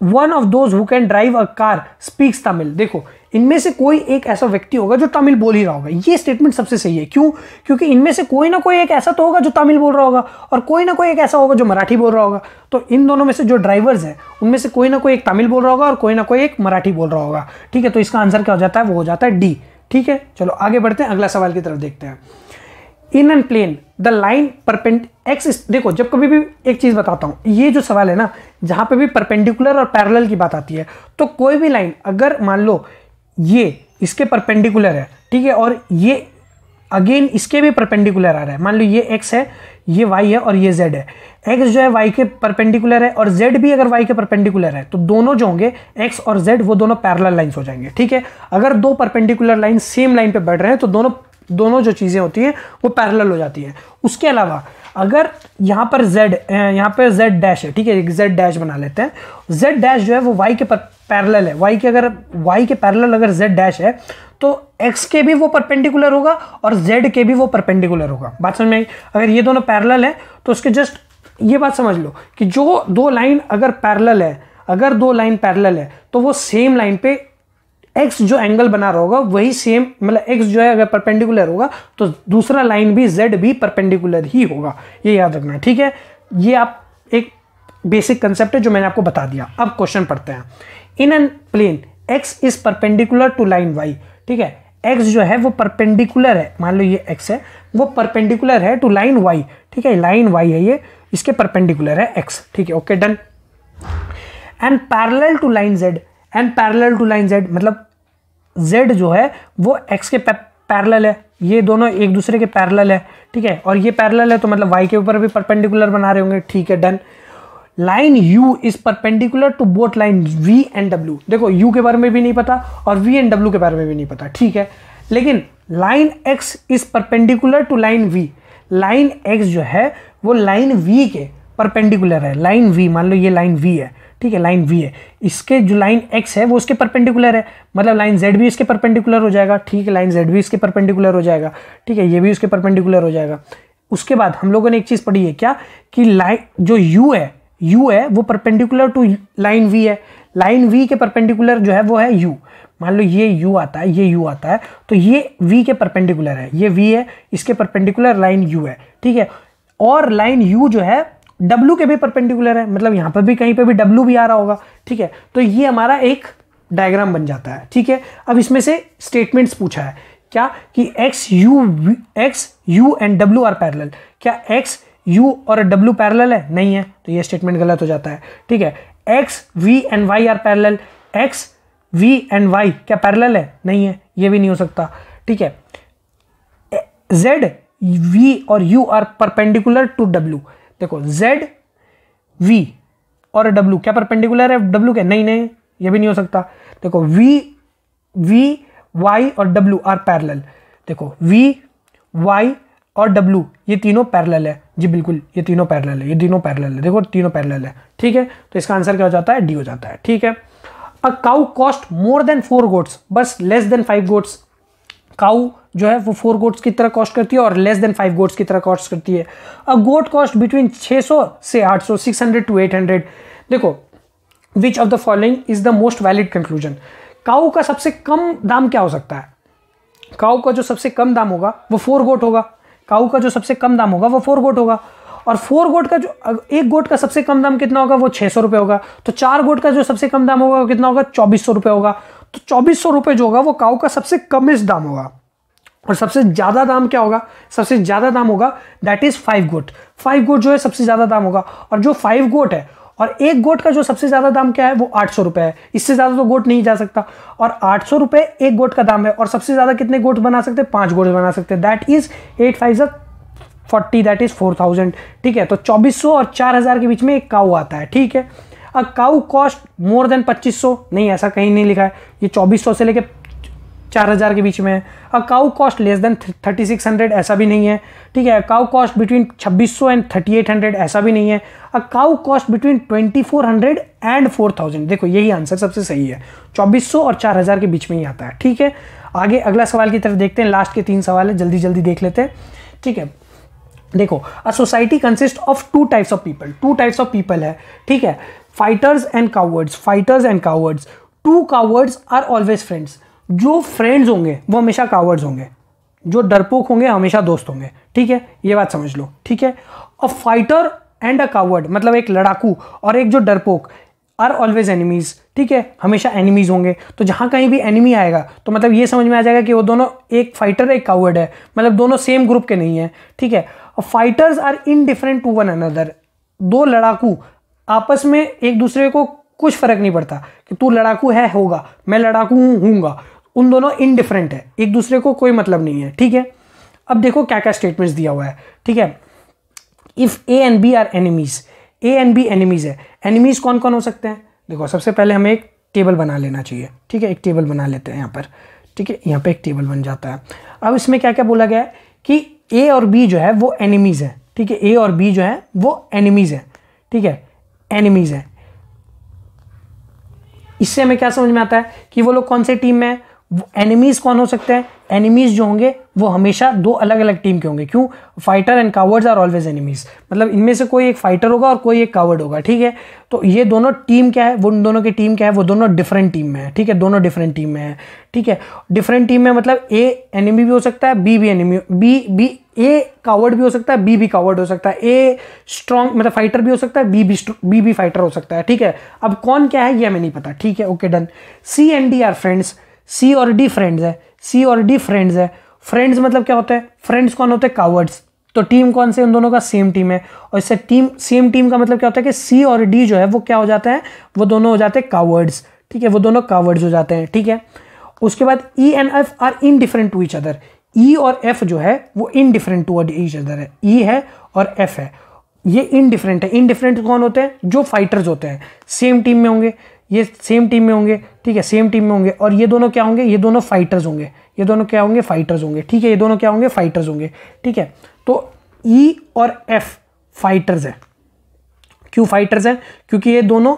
one of those who can drive a car speaks Tamil देखो इनमें से कोई एक ऐसा व्यक्ति होगा जो तमिल बोल ही रहा होगा ये स्टेटमेंट सबसे सही है क्यों क्योंकि इनमें से कोई ना कोई एक ऐसा तो होगा जो तमिल बोल रहा होगा और कोई ना कोई एक ऐसा होगा जो मराठी बोल रहा होगा तो इन दोनों में से जो ड्राइवर्स हैं उनमें से कोई ना कोई एक तमिल बोल रहा होगा और कोई ना कोई एक मराठी बोल रहा होगा ठीक है तो इसका आंसर क्या हो जाता है वो हो जाता है डी ठीक है चलो आगे बढ़ते हैं अगला सवाल की तरफ देखते हैं in and plane the line perpendicular X देखो जब कभी भी एक चीज़ बताता हूं ये जो सवाल है ना जहां पे भी परपेंडिकुलर और पैरेलल की बात आती है तो कोई भी लाइन अगर मान लो ये इसके परपेंडिकुलर है ठीक है और ये अगेन इसके भी परपेंडिकुलर आ रहा है मान लो ये एक्स है ये वाई है और ये जेड है एक्स जो है वाई के परपेंडिकुलर है और जेड भी अगर वाई के परपेंडिकुलर है तो दोनों जो होंगे एक्स और जेड वो दोनों पैरल लाइन्स हो जाएंगे ठीक है अगर दो परपेंडिकुलर लाइन सेम लाइन पे बैठ रहे हैं तो दोनों दोनों जो चीज़ें होती हैं वो पैरेलल हो जाती है उसके अलावा अगर यहाँ पर z यहाँ पर z डैश है ठीक है एक z डैश बना लेते हैं z डैश जो है वो y के पर पैरेलल है y के अगर y के पैरेलल अगर z डैश है तो x के भी वो परपेंडिकुलर होगा और z के भी वो परपेंडिकुलर होगा बात समझ में आई अगर ये दोनों पैरेलल है तो उसके जस्ट ये बात समझ लो कि जो दो लाइन अगर पैरेलल है अगर दो लाइन पैरेलल है तो वो सेम लाइन पे एक्स जो एंगल बना रहा होगा वही सेम मतलब एक्स जो है अगर परपेंडिकुलर होगा तो दूसरा लाइन भी जेड भी परपेंडिकुलर ही होगा ये याद रखना ठीक है ये आप एक बेसिक कंसेप्ट है जो मैंने आपको बता दिया अब क्वेश्चन पढ़ते हैं in an plane X is perpendicular to line Y ठीक है एक्स जो है वो परपेंडिकुलर है मान लो ये एक्स है वो परपेंडिकुलर है टू लाइन वाई ठीक है लाइन वाई है ये इसके परपेंडिकुलर है एक्स ठीक है okay done and parallel to line Z and parallel to line Z मतलब जेड जो है वो एक्स के पैरेलल है ये दोनों एक दूसरे के पैरेलल है ठीक है और ये पैरेलल है तो मतलब वाई के ऊपर भी परपेंडिकुलर बना रहे होंगे ठीक है done line U is perpendicular to both line V and W देखो यू के बारे में भी नहीं पता और वी एंड डब्ल्यू के बारे में भी नहीं पता ठीक है लेकिन line X is perpendicular to line V line X जो है वो लाइन वी के परपेंडिकुलर है लाइन वी मान लो ये लाइन वी है ठीक है लाइन वी है इसके जो लाइन एक्स है वो उसके परपेंडिकुलर है मतलब लाइन जेड भी इसके परपेंडिकुलर हो जाएगा ठीक है लाइन जेड भी इसके परपेंडिकुलर हो जाएगा ठीक है ये भी उसके परपेंडिकुलर हो जाएगा उसके बाद हम लोगों ने एक चीज़ पढ़ी है क्या कि लाइन जो यू है यू है वो परपेंडिकुलर टू लाइन वी है लाइन वी के परपेंडिकुलर जो है वो है यू मान लो ये यू आता है ये यू आता है तो ये वी के परपेंडिकुलर है ये वी है इसके परपेंडिकुलर लाइन यू है ठीक है और लाइन यू जो है डब्ल्यू के भी परपेंडिकुलर है मतलब यहाँ पर भी कहीं पर भी डब्लू भी आ रहा होगा ठीक है तो ये हमारा एक डायग्राम बन जाता है ठीक है अब इसमें से स्टेटमेंट्स पूछा है क्या कि X U X U and W are parallel क्या एक्स यू और डब्ल्यू पैरल है नहीं है तो ये स्टेटमेंट गलत हो जाता है ठीक है X V and Y are parallel X V and Y क्या पैरल है नहीं है ये भी नहीं हो सकता ठीक है जेड वी और U are perpendicular to W देखो जेड वी और डब्ल्यू क्या परपेंडिकुलर है डब्ल्यू के नहीं नहीं ये भी नहीं हो सकता देखो वी वी वाई और डब्ल्यू आर पैरेलल देखो वी वाई और डब्ल्यू ये तीनों पैरेलल है जी बिल्कुल ये तीनों पैरेलल है ये तीनों पैरेलल है देखो तीनों पैरेलल है ठीक है तो इसका आंसर क्या हो जाता है डी हो जाता है ठीक है a cow cost more than four goats बस less than five goats cow जो है वो फोर गोट्स की तरह कॉस्ट करती है और लेस देन फाइव गोट्स की तरह कॉस्ट करती है अ गोट कॉस्ट बिटवीन 600 से 800 600 टू 800 देखो which of the following is the most valid conclusion cow का सबसे कम दाम क्या हो सकता है काऊ का जो सबसे कम दाम होगा वो फोर गोट होगा काऊ का जो सबसे कम दाम होगा वो फोर गोट होगा और फोर गोट का जो एक गोट का सबसे कम दाम कितना होगा वो छः सौ रुपये होगा तो चार गोट का जो सबसे कम दाम होगा वो कितना होगा चौबीस सौ रुपये होगा तो चौबीस सौ रुपये जो होगा वो काऊ का सबसे कमेस्ट दाम होगा और सबसे ज़्यादा दाम क्या होगा सबसे ज़्यादा दाम होगा that is five goat five goat जो है सबसे ज़्यादा दाम होगा और जो फाइव गोट है और एक गोट का जो सबसे ज़्यादा दाम क्या है वो आठ सौ रुपये है इससे ज़्यादा तो गोट नहीं जा सकता और आठ सौ रुपये एक गोट का दाम है और सबसे ज़्यादा कितने गोट बना सकते हैं पाँच गोट बना सकते हैं that is eight five forty that is four thousand ठीक है तो चौबीस सौ और चार हज़ार के बीच में एक काऊ आता है ठीक है a cow cost more than 2500 नहीं ऐसा कहीं नहीं लिखा है ये 2400 से लेके 4000 के बीच में है a cow cost less than 3600 ऐसा भी नहीं है ठीक है काउ कॉस्ट बिटवीन 2600 एंड 3800 ऐसा भी नहीं है a cow cost between 2400 and 4000 देखो यही आंसर सबसे सही है 2400 और 4000 के बीच में ही आता है ठीक है आगे अगला सवाल की तरफ देखते हैं लास्ट के तीन सवाल है जल्दी जल्दी देख लेते हैं ठीक है देखो a society consist of two types of people two types of people है ठीक है fighters and cowards fighters and cowards two cowards are always friends जो फ्रेंड्स होंगे वो हमेशा कावर्ड्स होंगे जो डरपोक होंगे हमेशा दोस्त होंगे ठीक है ये बात समझ लो ठीक है a fighter and a coward मतलब एक लड़ाकू और एक जो डरपोक आर ऑलवेज एनिमीज ठीक है हमेशा एनिमीज होंगे तो जहाँ कहीं भी एनिमी आएगा तो मतलब ये समझ में आ जाएगा कि वो दोनों एक फाइटर एक कावर्ड है मतलब दोनों सेम ग्रुप के नहीं है ठीक है fighters are indifferent to one another दो लड़ाकू आपस में एक दूसरे को कुछ फर्क नहीं पड़ता कि तू लड़ाकू है होगा मैं लड़ाकू हूँ हूँगा उन दोनों इनडिफरेंट है एक दूसरे को कोई मतलब नहीं है ठीक है अब देखो क्या क्या स्टेटमेंट्स दिया हुआ है ठीक है if A and B are enemies A and B enemies है एनिमीज़ कौन कौन हो सकते हैं देखो सबसे पहले हमें एक टेबल बना लेना चाहिए ठीक है एक टेबल बना लेते हैं यहाँ पर ठीक है यहाँ पे एक टेबल बन जाता है अब इसमें क्या क्या बोला गया है कि ए और बी जो है वो एनिमीज़ हैं ठीक है ए और बी जो है वो एनिमीज़ हैं ठीक है एनिमीज हैं इससे हमें क्या समझ में आता है कि वो लोग कौन से टीम में एनिमीज कौन हो सकते हैं एनिमीज जो होंगे वो हमेशा दो अलग अलग टीम के होंगे क्यों fighter and cowards are always enemies मतलब इनमें से कोई एक फाइटर होगा और कोई एक कावर्ड होगा ठीक है तो ये दोनों टीम क्या है वो दोनों की टीम क्या है वो दोनों डिफरेंट टीम में है ठीक है दोनों डिफरेंट टीम में है ठीक है डिफरेंट टीम में मतलब ए एनिमी भी हो सकता है बी भी enemy B B A coward भी हो सकता है बी भी कावर्ड हो सकता है ए स्ट्रॉन्ग मतलब फाइटर भी हो सकता है बी भी बी भी फाइटर हो सकता है ठीक है अब कौन क्या है ये हमें नहीं पता ठीक है okay done C and D are friends C और डी फ्रेंड्स है सी और डी फ्रेंड्स है फ्रेंड्स मतलब क्या होता है फ्रेंड्स कौन होते हैं कावर्ड्स तो टीम कौन से उन दोनों का सेम टीम है और इससे टीम सेम टीम का मतलब क्या होता है कि सी और डी जो है वो क्या हो जाते हैं वो दोनों हो जाते हैं कावर्ड्स ठीक है वो दोनों कावर्ड्स हो जाते हैं ठीक है उसके बाद E and F are indifferent to each other E और एफ जो है वो indifferent to each other है ई e है और एफ है ये इन डिफरेंट है इन डिफरेंट कौन होते हैं जो फाइटर्स होते हैं सेम टीम में होंगे ये सेम टीम में होंगे ठीक है सेम टीम में होंगे और ये दोनों क्या होंगे ये दोनों फाइटर्स होंगे ये दोनों क्या होंगे फाइटर्स होंगे ठीक है ये दोनों क्या होंगे फाइटर्स होंगे ठीक है तो ई e और एफ फाइटर्स हैं क्यों फाइटर्स हैं क्योंकि ये दोनों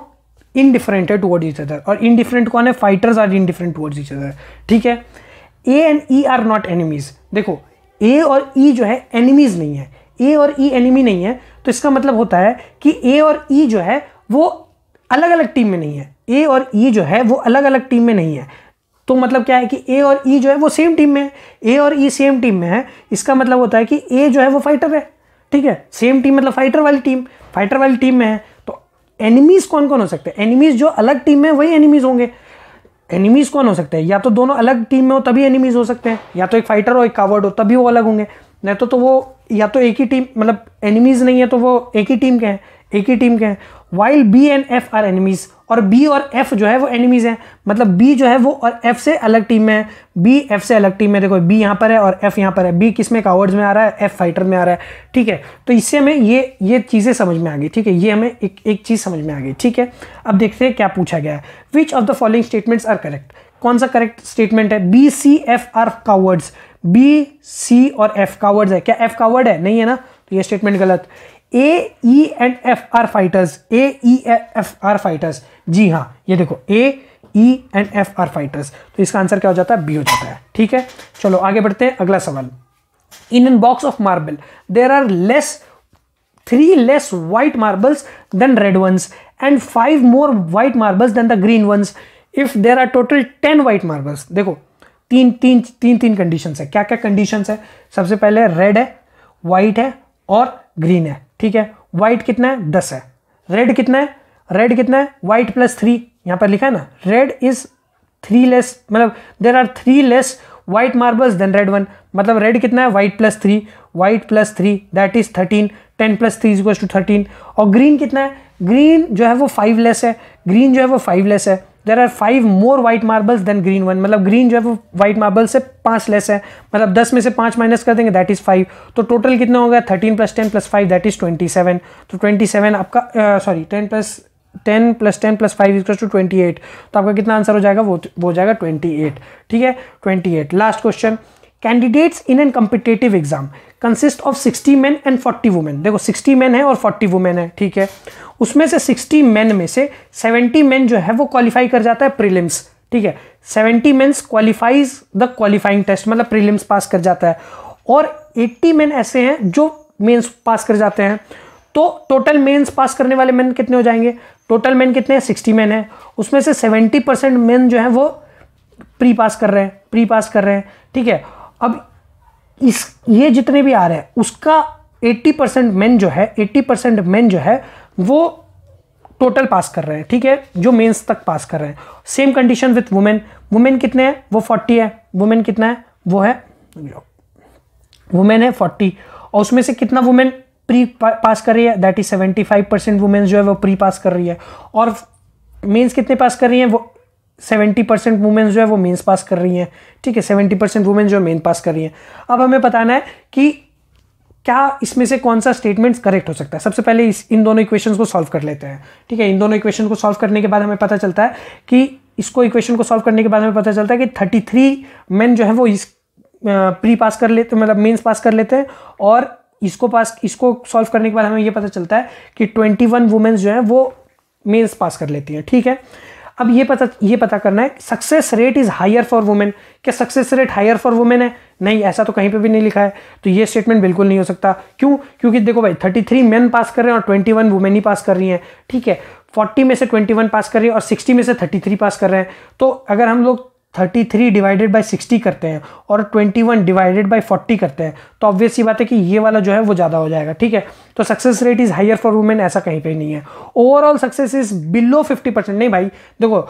इनडिफरेंट है टूवर्ड इच अदर और इनडिफरेंट कौन है fighters are indifferent towards each other ठीक है A and E are not enemies देखो ए और ई e जो है एनिमीज नहीं है ए और ई e एनिमी नहीं है तो इसका मतलब होता है कि ए और ई e जो है वो अलग अलग टीम में नहीं है ए और ई e जो है वो अलग अलग टीम में नहीं है तो मतलब क्या है कि ए और ई e जो है वो सेम टीम में है ए और ई सेम टीम में है इसका मतलब होता है कि ए जो है वो फाइटर है ठीक है सेम टीम मतलब फाइटर वाली टीम फाइटर वाली टीम में है तो एनिमीज़ कौन कौन हो सकते हैं एनिमीज़ जो अलग टीम में वही एनिमीज़ होंगे एनिमीज़ कौन हो सकते हैं या तो दोनों अलग टीम में हो तभी एनिमीज़ हो सकते हैं या तो एक फाइटर हो एक कावर्ड हो तभी वो अलग होंगे नहीं तो तो वो या तो एक ही टीम मतलब एनिमीज़ नहीं है तो वो एक ही टीम के हैं एक ही टीम के हैं while B and F are enemies और बी और एफ जो है वो एनिमीज हैं मतलब बी जो है वो और एफ से अलग टीम में है बी एफ से अलग टीम में देखो बी यहाँ पर है और एफ यहाँ पर है बी किस में कावर्ड्स में आ रहा है एफ फाइटर में आ रहा है ठीक है तो इससे हमें ये ये चीज़ें समझ में आ गई ठीक है ये हमें एक एक चीज़ समझ में आ गई ठीक है अब देखते हैं क्या पूछा गया है which of the following statements are correct कौन सा करेक्ट स्टेटमेंट है B C F are cowards B C और एफ कावर्ड्स है क्या एफ कावर्ड है नहीं है ना तो ये स्टेटमेंट गलत A E and F are fighters A E F are fighters जी हाँ ये देखो A E and F are fighters तो इसका आंसर क्या हो जाता है बी हो जाता है ठीक है चलो आगे बढ़ते हैं अगला सवाल in an box of marble there are less three less white marbles than red ones and five more white marbles than the green ones if there are total ten white marbles देखो तीन तीन तीन तीन condition है क्या क्या condition है सबसे पहले रेड है वाइट है और ग्रीन है ठीक है वाइट कितना है दस है रेड कितना है रेड कितना है वाइट प्लस थ्री यहाँ पर लिखा है ना रेड इज थ्री लेस मतलब there are three less white marbles than red one मतलब रेड कितना है white plus three white plus three that is thirteen ten plus three is to thirteen और ग्रीन कितना है ग्रीन जो है वो फाइव लेस है ग्रीन जो है वो फाइव लेस है there are five more white marbles than green one मतलब ग्रीन जो है वो व्हाइट मार्बल से पांच लेस है मतलब दस में से पाँच माइनस कर देंगे दैट इज़ फाइव तो टोटल कितना होगा thirteen plus ten plus five that is twenty seven तो ट्वेंटी सेवन आपका sorry ten plus ten plus ten plus five equal to twenty eight तो आपका कितना आंसर हो जाएगा वो वो हो जाएगा ट्वेंटी एट ठीक है twenty eight last question candidates in an competitive exam consist of 60 man and 40 women देखो 60 मैन है और 40 वुमेन है ठीक है उसमें से 60 मैन में से 70 मैन जो है वो क्वालिफाई कर जाता है प्रीलिम्स ठीक है 70 men's qualifies the qualifying test मतलब प्रीलिम्स पास कर जाता है और 80 मैन ऐसे हैं जो मेन्स पास कर जाते हैं तो टोटल मेन्स पास करने वाले मैन कितने हो जाएंगे टोटल मैन कितने हैं सिक्सटी मैन है उसमें से सेवेंटी परसेंट जो है वो प्री पास कर रहे हैं प्री पास कर रहे हैं ठीक है अब इस ये जितने भी आ रहे हैं उसका 80 परसेंट मेन जो है 80 परसेंट मेन जो है वो टोटल पास कर रहे हैं ठीक है जो मेंस तक पास कर रहे हैं same condition with women women कितने हैं वो 40 है वुमेन कितना है वो है वुमेन है 40 और उसमें से कितना वुमेन प्री पास कर रही है दैट इज 75 परसेंट वुमेन्स जो है वो प्री पास कर रही है और मेंस कितने पास कर रही हैं वो सेवेंटी परसेंट वुमेन्स जो है वो मेंस पास कर रही हैं ठीक है सेवेंटी परसेंट वुमेन्स जो है मेन पास कर रही हैं अब हमें बताना है कि क्या इसमें से कौन सा स्टेटमेंट्स करेक्ट हो सकता है सबसे पहले इस इन दोनों इक्वेशन को सॉल्व कर लेते हैं ठीक है इन दोनों इक्वेशन को सॉल्व करने के बाद हमें पता चलता है कि इसको इक्वेशन को सॉल्व करने के बाद हमें पता चलता है कि थर्टी थ्री मेन जो है वो इस प्री पास कर लेते मतलब मेन्स पास कर लेते हैं और इसको पास इसको सॉल्व करने के बाद हमें ये पता चलता है कि ट्वेंटी वन वुमेन्स जो हैं वो मेन्स पास कर लेती हैं ठीक है अब ये पता ये पता करना है success rate is higher for women क्या success rate higher for women है नहीं ऐसा तो कहीं पे भी नहीं लिखा है तो ये स्टेटमेंट बिल्कुल नहीं हो सकता क्यों क्योंकि देखो भाई थर्टी थ्री मैन पास कर रहे हैं और ट्वेंटी वन वुमेन ही पास कर रही हैं ठीक है फोर्टी में से ट्वेंटी वन पास कर रही है और सिक्सटी में से थर्टी थ्री पास कर रहे हैं तो अगर हम लोग thirty three divided by sixty करते हैं और twenty one divided by forty करते हैं तो ऑब्वियस बात है कि ये वाला जो है वो ज़्यादा हो जाएगा ठीक है तो success rate is higher for women ऐसा कहीं पर नहीं है overall success is below fifty percent नहीं भाई देखो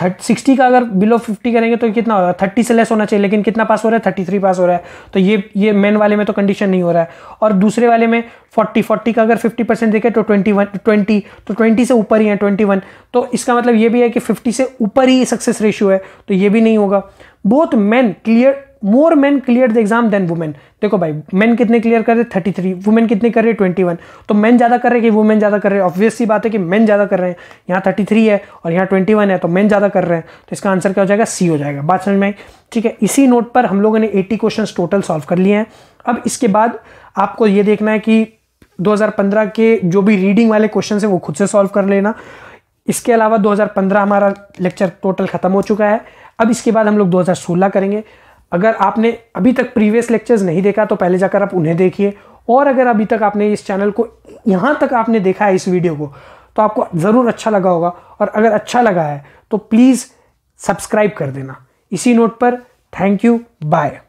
थर्ट सिक्सटी का अगर बिलो फिफ्टी करेंगे तो कितना होगा थर्टी से लेस होना चाहिए लेकिन कितना पास हो रहा है थर्टी थ्री पास हो रहा है तो ये ये मेन वाले में तो कंडीशन नहीं हो रहा है और दूसरे वाले में फोर्टी फोर्टी का अगर फिफ्टी परसेंट देखें तो ट्वेंटी वन ट्वेंटी तो ट्वेंटी से ऊपर ही है ट्वेंटी वन तो इसका मतलब ये भी है कि फिफ्टी से ऊपर ही सक्सेस रेशियो है तो ये भी नहीं होगा both man clear more man clear the exam than women देखो भाई मैन कितने क्लियर कर रहे थर्टी थ्री वुमेन कितने कर रहे हैं ट्वेंटी वन तो मैन ज़्यादा कर रहे हैं कि वुमेन ज़्यादा कर रहे हैं ऑब्वियस सी बात है कि मैन ज़्यादा कर रहे हैं यहाँ थर्टी थ्री है और यहाँ ट्वेंटी वन है तो मैन ज़्यादा कर रहे हैं तो इसका आंसर क्या हो जाएगा सी हो जाएगा बात समझ में आई ठीक है इसी नोट पर हम लोगों ने एट्टी क्वेश्चन टोटल सॉल्व कर लिए हैं अब इसके बाद आपको ये देखना है कि 2015 के जो भी रीडिंग वाले क्वेश्चन है वो खुद से सॉल्व कर लेना इसके अलावा 2015 हमारा लेक्चर टोटल ख़त्म हो चुका है अब इसके बाद हम लोग 2016 करेंगे अगर आपने अभी तक प्रीवियस लेक्चर्स नहीं देखा तो पहले जाकर आप उन्हें देखिए और अगर अभी तक आपने इस चैनल को यहाँ तक आपने देखा है इस वीडियो को तो आपको ज़रूर अच्छा लगा होगा और अगर अच्छा लगा है तो प्लीज़ सब्सक्राइब कर देना इसी नोट पर थैंक यू बाय